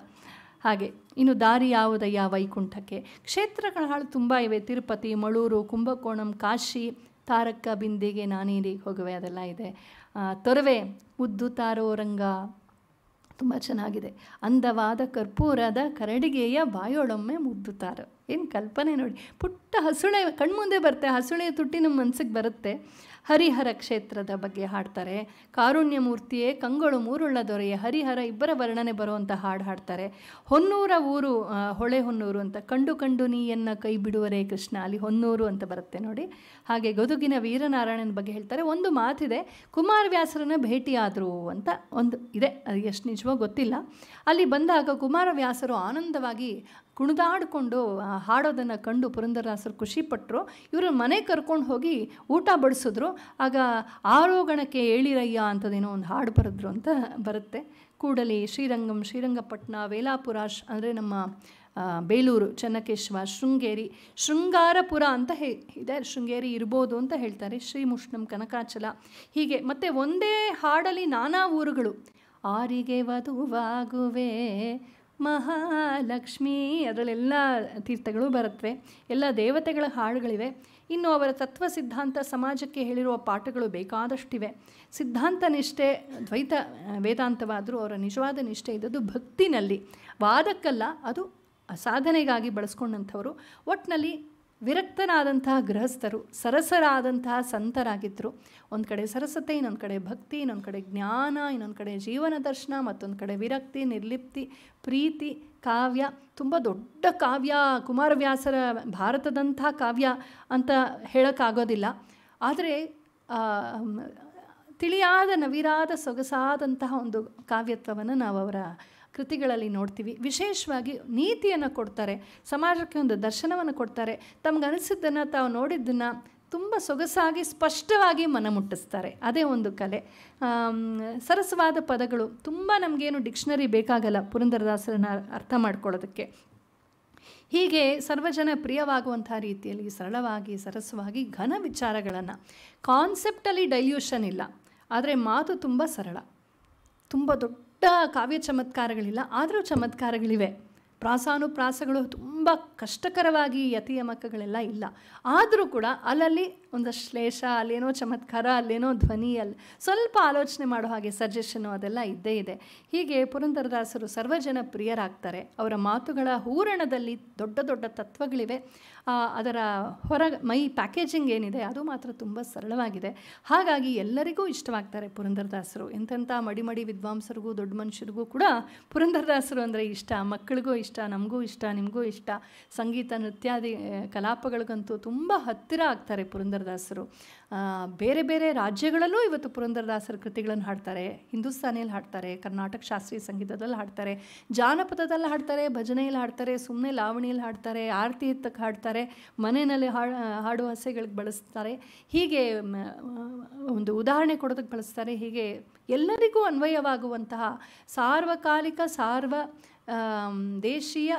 ಹಾಗೆ ಇನ್ನು ದಾರಿ ಯಾವುದಯ್ಯ ವೈಕುಂಠಕ್ಕೆ ಕ್ಷೇತ್ರಗಳ ಹಾಳು ತುಂಬ ಇವೆ ತಿರುಪತಿ ಮಳೂರು ಕುಂಭಕೋಣಂ ಕಾಶಿ ತಾರಕ್ಕ ಬಿಂದಿಗೆ ನಾನೀರಿಗೆ ಹೋಗುವೆ ಅದೆಲ್ಲ ಇದೆ ತೊರವೆ ಉದ್ದು ತಾರೋರಂಗ ತುಂಬ ಚೆನ್ನಾಗಿದೆ ಅಂದವಾದ ಕರ್ಪೂರದ ಕರಡಿಗೆಯ ಬಾಯೊಳೊಮ್ಮೆ ಮುದ್ದುತಾರ ಏನು ಕಲ್ಪನೆ ನೋಡಿ ಪುಟ್ಟ ಹಸುಳೆ ಕಣ್ಮುಂದೆ ಬರುತ್ತೆ ಹಸುಳೆಯ ತುಟ್ಟಿ ನಮ್ಮ ಮನಸ್ಸಿಗೆ ಬರುತ್ತೆ ಹರಿಹರ ಕ್ಷೇತ್ರದ ಬಗ್ಗೆ ಹಾಡ್ತಾರೆ ಕಾರುಣ್ಯ ಮೂರ್ತಿಯೇ ಕಂಗಳು ಮೂರುಳ್ಳ ದೊರೆಯ ಹರಿಹರ ಇಬ್ಬರ ವರ್ಣನೆ ಬರುವಂಥ ಹಾಡು ಹಾಡ್ತಾರೆ ಹೊನ್ನೂರ ಊರು ಹೊಳೆ ಹೊನ್ನೂರು ಅಂತ ಕಂಡು ಕಂಡು ನೀಯನ್ನು ಕೈ ಬಿಡುವರೆ ಕೃಷ್ಣ ಅಲ್ಲಿ ಹೊನ್ನೂರು ಅಂತ ಬರುತ್ತೆ ನೋಡಿ ಹಾಗೆ ಗದುಗಿನ ವೀರನಾರಾಯಣನ ಬಗ್ಗೆ ಹೇಳ್ತಾರೆ ಒಂದು ಮಾತಿದೆ ಕುಮಾರವ್ಯಾಸರನ್ನ ಭೇಟಿಯಾದರು ಅಂತ ಒಂದು ಇದೆ ಅದು ಎಷ್ಟು ನಿಜವೋ ಗೊತ್ತಿಲ್ಲ ಅಲ್ಲಿ ಬಂದಾಗ ಕುಮಾರವ್ಯಾಸರು ಆನಂದವಾಗಿ ಕುಣಿದಾಡಿಕೊಂಡು ಹಾಡೋದನ್ನು ಕಂಡು ಪುರಂದರದಾಸರು ಖುಷಿಪಟ್ಟರು ಇವರು ಮನೆ ಕರ್ಕೊಂಡು ಹೋಗಿ ಊಟ ಬಡಿಸಿದ್ರು ಆಗ ಆರೋಗಣಕ್ಕೆ ಏಳಿರಯ್ಯ ಅಂಥದ್ದೇನೋ ಒಂದು ಹಾಡು ಬರೆದ್ರು ಅಂತ ಬರುತ್ತೆ ಕೂಡಲಿ ಶ್ರೀರಂಗಂ ಶ್ರೀರಂಗಪಟ್ಟಣ ವೇಲಾಪುರ ಅಂದರೆ ನಮ್ಮ ಬೇಲೂರು ಚನ್ನಕೇಶ್ವ ಶೃಂಗೇರಿ ಶೃಂಗಾರಪುರ ಅಂತ ಹೇ ಇದೆ ಶೃಂಗೇರಿ ಇರ್ಬೋದು ಅಂತ ಹೇಳ್ತಾರೆ ಶ್ರೀ ಮುಷ್ಣಂ ಕನಕಾಚಲ ಹೀಗೆ ಮತ್ತು ಒಂದೇ ಹಾಡಲ್ಲಿ ನಾನಾ ಊರುಗಳು ಆರಿಗೆ ವಧುವಾಗುವೆ ಮಹಾಲಕ್ಷ್ಮಿ ಅದರಲ್ಲೆಲ್ಲ ತೀರ್ಥಗಳು ಬರುತ್ತವೆ ಎಲ್ಲ ದೇವತೆಗಳ ಹಾಡುಗಳಿವೆ ಇನ್ನು ಅವರ ತತ್ವ ಸಿದ್ಧಾಂತ ಸಮಾಜಕ್ಕೆ ಹೇಳಿರುವ ಪಾಠಗಳು ಬೇಕಾದಷ್ಟಿವೆ ಸಿದ್ಧಾಂತ ನಿಷ್ಠೆ ದ್ವೈತ ವೇದಾಂತವಾದರೂ ಅವರ ನಿಜವಾದ ನಿಷ್ಠೆ ಇದ್ದದ್ದು ಭಕ್ತಿನಲ್ಲಿ ವಾದಕ್ಕಲ್ಲ ಅದು ಸಾಧನೆಗಾಗಿ ಬಳಸ್ಕೊಂಡಂಥವರು ಒಟ್ಟಿನಲ್ಲಿ ವಿರಕ್ತನಾದಂತಹ ಗೃಹಸ್ಥರು ಸರಸರಾದಂತಹ ಸಂತರಾಗಿದ್ದರು ಒಂದು ಕಡೆ ಸರಸತೆ ಇನ್ನೊಂದು ಕಡೆ ಭಕ್ತಿ ಇನ್ನೊಂದು ಕಡೆ ಜ್ಞಾನ ಇನ್ನೊಂದು ಕಡೆ ಜೀವನ ದರ್ಶನ ಮತ್ತೊಂದು ಕಡೆ ವಿರಕ್ತಿ ನಿರ್ಲಿಪ್ತಿ ಪ್ರೀತಿ ಕಾವ್ಯ ತುಂಬ ದೊಡ್ಡ ಕಾವ್ಯ ಕುಮಾರವ್ಯಾಸರ ಭಾರತದಂಥ ಕಾವ್ಯ ಅಂತ ಹೇಳೋಕ್ಕಾಗೋದಿಲ್ಲ ಆದರೆ ತಿಳಿಯಾದ ನವಿರಾದ ಸೊಗಸಾದಂತಹ ಒಂದು ಕಾವ್ಯತ್ವವನ್ನು ನಾವು ಅವರ ಕೃತಿಗಳಲ್ಲಿ ನೋಡ್ತೀವಿ ವಿಶೇಷವಾಗಿ ನೀತಿಯನ್ನು ಕೊಡ್ತಾರೆ ಸಮಾಜಕ್ಕೆ ಒಂದು ದರ್ಶನವನ್ನು ಕೊಡ್ತಾರೆ ತಮಗನಿಸಿದ್ದನ್ನು ತಾವು ನೋಡಿದ್ದನ್ನು ತುಂಬ ಸೊಗಸಾಗಿ ಸ್ಪಷ್ಟವಾಗಿ ಮನ ಮುಟ್ಟಿಸ್ತಾರೆ ಅದೇ ಒಂದು ಕಲೆ ಸರಸವಾದ ಪದಗಳು ತುಂಬ ನಮಗೇನು ಡಿಕ್ಷನರಿ ಬೇಕಾಗಲ್ಲ ಪುರಂದರದಾಸರನ್ನ ಅರ್ಥ ಮಾಡ್ಕೊಳ್ಳೋದಕ್ಕೆ ಹೀಗೆ ಸರ್ವಜನ ಪ್ರಿಯವಾಗುವಂಥ ರೀತಿಯಲ್ಲಿ ಸರಳವಾಗಿ ಸರಸವಾಗಿ ಘನ ವಿಚಾರಗಳನ್ನು ಕಾನ್ಸೆಪ್ಟಲ್ಲಿ ಡೈಲ್ಯೂಷನ್ ಇಲ್ಲ ಆದರೆ ಮಾತು ತುಂಬ ಸರಳ ತುಂಬ ದೊಡ್ಡ ದೊಡ್ಡ ಕಾವ್ಯ ಚಮತ್ಕಾರಗಳಿಲ್ಲ ಆದರೂ ಚಮತ್ಕಾರಗಳಿವೆ ಪ್ರಾಸಾನುಪ್ರಾಸಗಳು ತುಂಬ ಕಷ್ಟಕರವಾಗಿ ಯತಿಯ ಮಕ್ಕಗಳೆಲ್ಲ ಇಲ್ಲ ಆದರೂ ಕೂಡ ಅಲ್ಲಲ್ಲಿ ಒಂದು ಶ್ಲೇಷ ಅಲ್ಲೇನೋ ಚಮತ್ಕಾರ ಅಲ್ಲೇನೋ ಧ್ವನಿ ಅಲ್ಲಿ ಸ್ವಲ್ಪ ಆಲೋಚನೆ ಮಾಡೋ ಹಾಗೆ ಸಜೆಷನು ಅದೆಲ್ಲ ಇದ್ದೇ ಇದೆ ಹೀಗೆ ಪುರಂದರದಾಸರು ಸರ್ವಜನ ಪ್ರಿಯರಾಗ್ತಾರೆ ಅವರ ಮಾತುಗಳ ಹೂರಣದಲ್ಲಿ ದೊಡ್ಡ ದೊಡ್ಡ ತತ್ವಗಳಿವೆ ಅದರ ಹೊರ ಮೈ ಪ್ಯಾಕೇಜಿಂಗ್ ಏನಿದೆ ಅದು ಮಾತ್ರ ತುಂಬ ಸರಳವಾಗಿದೆ ಹಾಗಾಗಿ ಎಲ್ಲರಿಗೂ ಇಷ್ಟವಾಗ್ತಾರೆ ಪುರಂದರದಾಸರು ಎಂಥ ಮಡಿಮಡಿ ವಿದ್ವಾಂಸರಿಗೂ ದೊಡ್ಡ ಮನುಷ್ಯರಿಗೂ ಕೂಡ ಪುರಂದರದಾಸರು ಅಂದರೆ ಇಷ್ಟ ಮಕ್ಕಳಿಗೂ ಇಷ್ಟ ನಮಗೂ ಇಷ್ಟ ನಿಮಗೂ ಇಷ್ಟ ಸಂಗೀತ ನೃತ್ಯಾದಿ ಕಲಾಪಗಳಿಗಂತೂ ತುಂಬ ಹತ್ತಿರ ಆಗ್ತಾರೆ ಪುರಂದರ ಪುರಂದರದಾಸರು ಬೇರೆ ಬೇರೆ ರಾಜ್ಯಗಳಲ್ಲೂ ಇವತ್ತು ಪುರಂದರದಾಸರ ಕೃತಿಗಳನ್ನು ಹಾಡ್ತಾರೆ ಹಿಂದೂಸ್ತಾನಿಯಲ್ಲಿ ಹಾಡ್ತಾರೆ ಕರ್ನಾಟಕ ಶಾಸ್ತ್ರೀಯ ಸಂಗೀತದಲ್ಲಿ ಹಾಡ್ತಾರೆ ಜಾನಪದದಲ್ಲಿ ಹಾಡ್ತಾರೆ ಭಜನೆಯಲ್ಲಿ ಹಾಡ್ತಾರೆ ಸುಮ್ಮನೆ ಲಾವಣಿಯಲ್ಲಿ ಹಾಡ್ತಾರೆ ಆರತಿ ಎತ್ತಕ್ಕೆ ಹಾಡ್ತಾರೆ ಮನೆಯಲ್ಲಿ ಹಾಡು ಹಾಡು ಹಸೆಗಳಿಗೆ ಬಳಸ್ತಾರೆ ಹೀಗೆ ಒಂದು ಉದಾಹರಣೆ ಕೊಡೋದಕ್ಕೆ ಬಳಸ್ತಾರೆ ಹೀಗೆ ಎಲ್ಲರಿಗೂ ಅನ್ವಯವಾಗುವಂತಹ ಸಾರ್ವಕಾಲಿಕ ಸಾರ್ವ ದೇಶೀಯ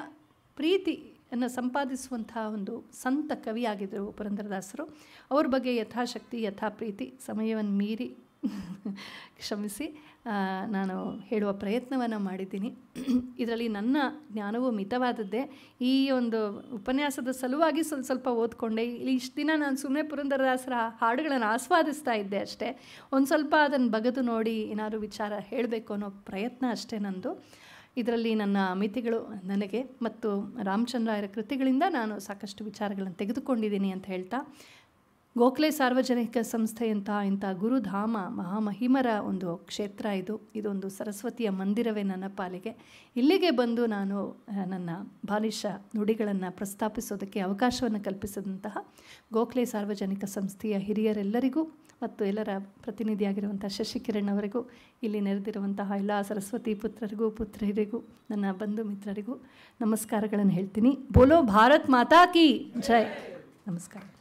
ಪ್ರೀತಿ ಅನ್ನು ಸಂಪಾದಿಸುವಂತಹ ಒಂದು ಸಂತ ಕವಿಯಾಗಿದ್ದರು ಪುರಂದರದಾಸರು ಅವ್ರ ಬಗ್ಗೆ ಯಥಾಶಕ್ತಿ ಯಥಾ ಪ್ರೀತಿ ಸಮಯವನ್ನು ಮೀರಿ ಕ್ಷಮಿಸಿ ನಾನು ಹೇಳುವ ಪ್ರಯತ್ನವನ್ನು ಮಾಡಿದ್ದೀನಿ ಇದರಲ್ಲಿ ನನ್ನ ಜ್ಞಾನವು ಮಿತವಾದದ್ದೇ ಈ ಒಂದು ಉಪನ್ಯಾಸದ ಸಲುವಾಗಿ ಸ್ವಲ್ಪ ಸ್ವಲ್ಪ ಓದ್ಕೊಂಡೆ ಇಲ್ಲಿ ಇಷ್ಟು ದಿನ ನಾನು ಸುಮ್ಮನೆ ಪುರಂದರದಾಸರ ಹಾಡುಗಳನ್ನು ಆಸ್ವಾದಿಸ್ತಾ ಇದ್ದೆ ಅಷ್ಟೇ ಒಂದು ಸ್ವಲ್ಪ ಅದನ್ನು ಬಗೆದು ನೋಡಿ ಏನಾದರೂ ವಿಚಾರ ಹೇಳಬೇಕು ಅನ್ನೋ ಪ್ರಯತ್ನ ಅಷ್ಟೇ ನಂದು ಇದರಲ್ಲಿ ನನ್ನ ಮಿತಿಗಳು ನನಗೆ ಮತ್ತು ರಾಮಚಂದ್ರಾಯರ ಕೃತಿಗಳಿಂದ ನಾನು ಸಾಕಷ್ಟು ವಿಚಾರಗಳನ್ನು ತೆಗೆದುಕೊಂಡಿದ್ದೀನಿ ಅಂತ ಹೇಳ್ತಾ ಗೋಖಲೆ ಸಾರ್ವಜನಿಕ ಸಂಸ್ಥೆಯಂತಹ ಇಂಥ ಗುರುಧಾಮ ಮಹಾಮಹಿಮರ ಒಂದು ಕ್ಷೇತ್ರ ಇದು ಇದೊಂದು ಸರಸ್ವತಿಯ ಮಂದಿರವೇ ನನ್ನ ಪಾಲಿಗೆ ಇಲ್ಲಿಗೆ ಬಂದು ನಾನು ನನ್ನ ಬಾಲಿಶ ನುಡಿಗಳನ್ನು ಪ್ರಸ್ತಾಪಿಸೋದಕ್ಕೆ ಅವಕಾಶವನ್ನು ಕಲ್ಪಿಸಿದಂತಹ ಗೋಖಲೆ ಸಾರ್ವಜನಿಕ ಸಂಸ್ಥೆಯ ಹಿರಿಯರೆಲ್ಲರಿಗೂ ಮತ್ತು ಎಲ್ಲರ ಪ್ರತಿನಿಧಿಯಾಗಿರುವಂಥ ಶಶಿಕಿರಣ್ ಅವರಿಗೂ ಇಲ್ಲಿ ನೆರೆದಿರುವಂತಹ ಎಲ್ಲ ಸರಸ್ವತಿ ಪುತ್ರರಿಗೂ ಪುತ್ರಿಯರಿಗೂ ನನ್ನ ಬಂಧು ಮಿತ್ರರಿಗೂ ನಮಸ್ಕಾರಗಳನ್ನು ಹೇಳ್ತೀನಿ ಬೋಲೋ ಭಾರತ್ ಮಾತಾ ಕಿ ಜೈ ನಮಸ್ಕಾರ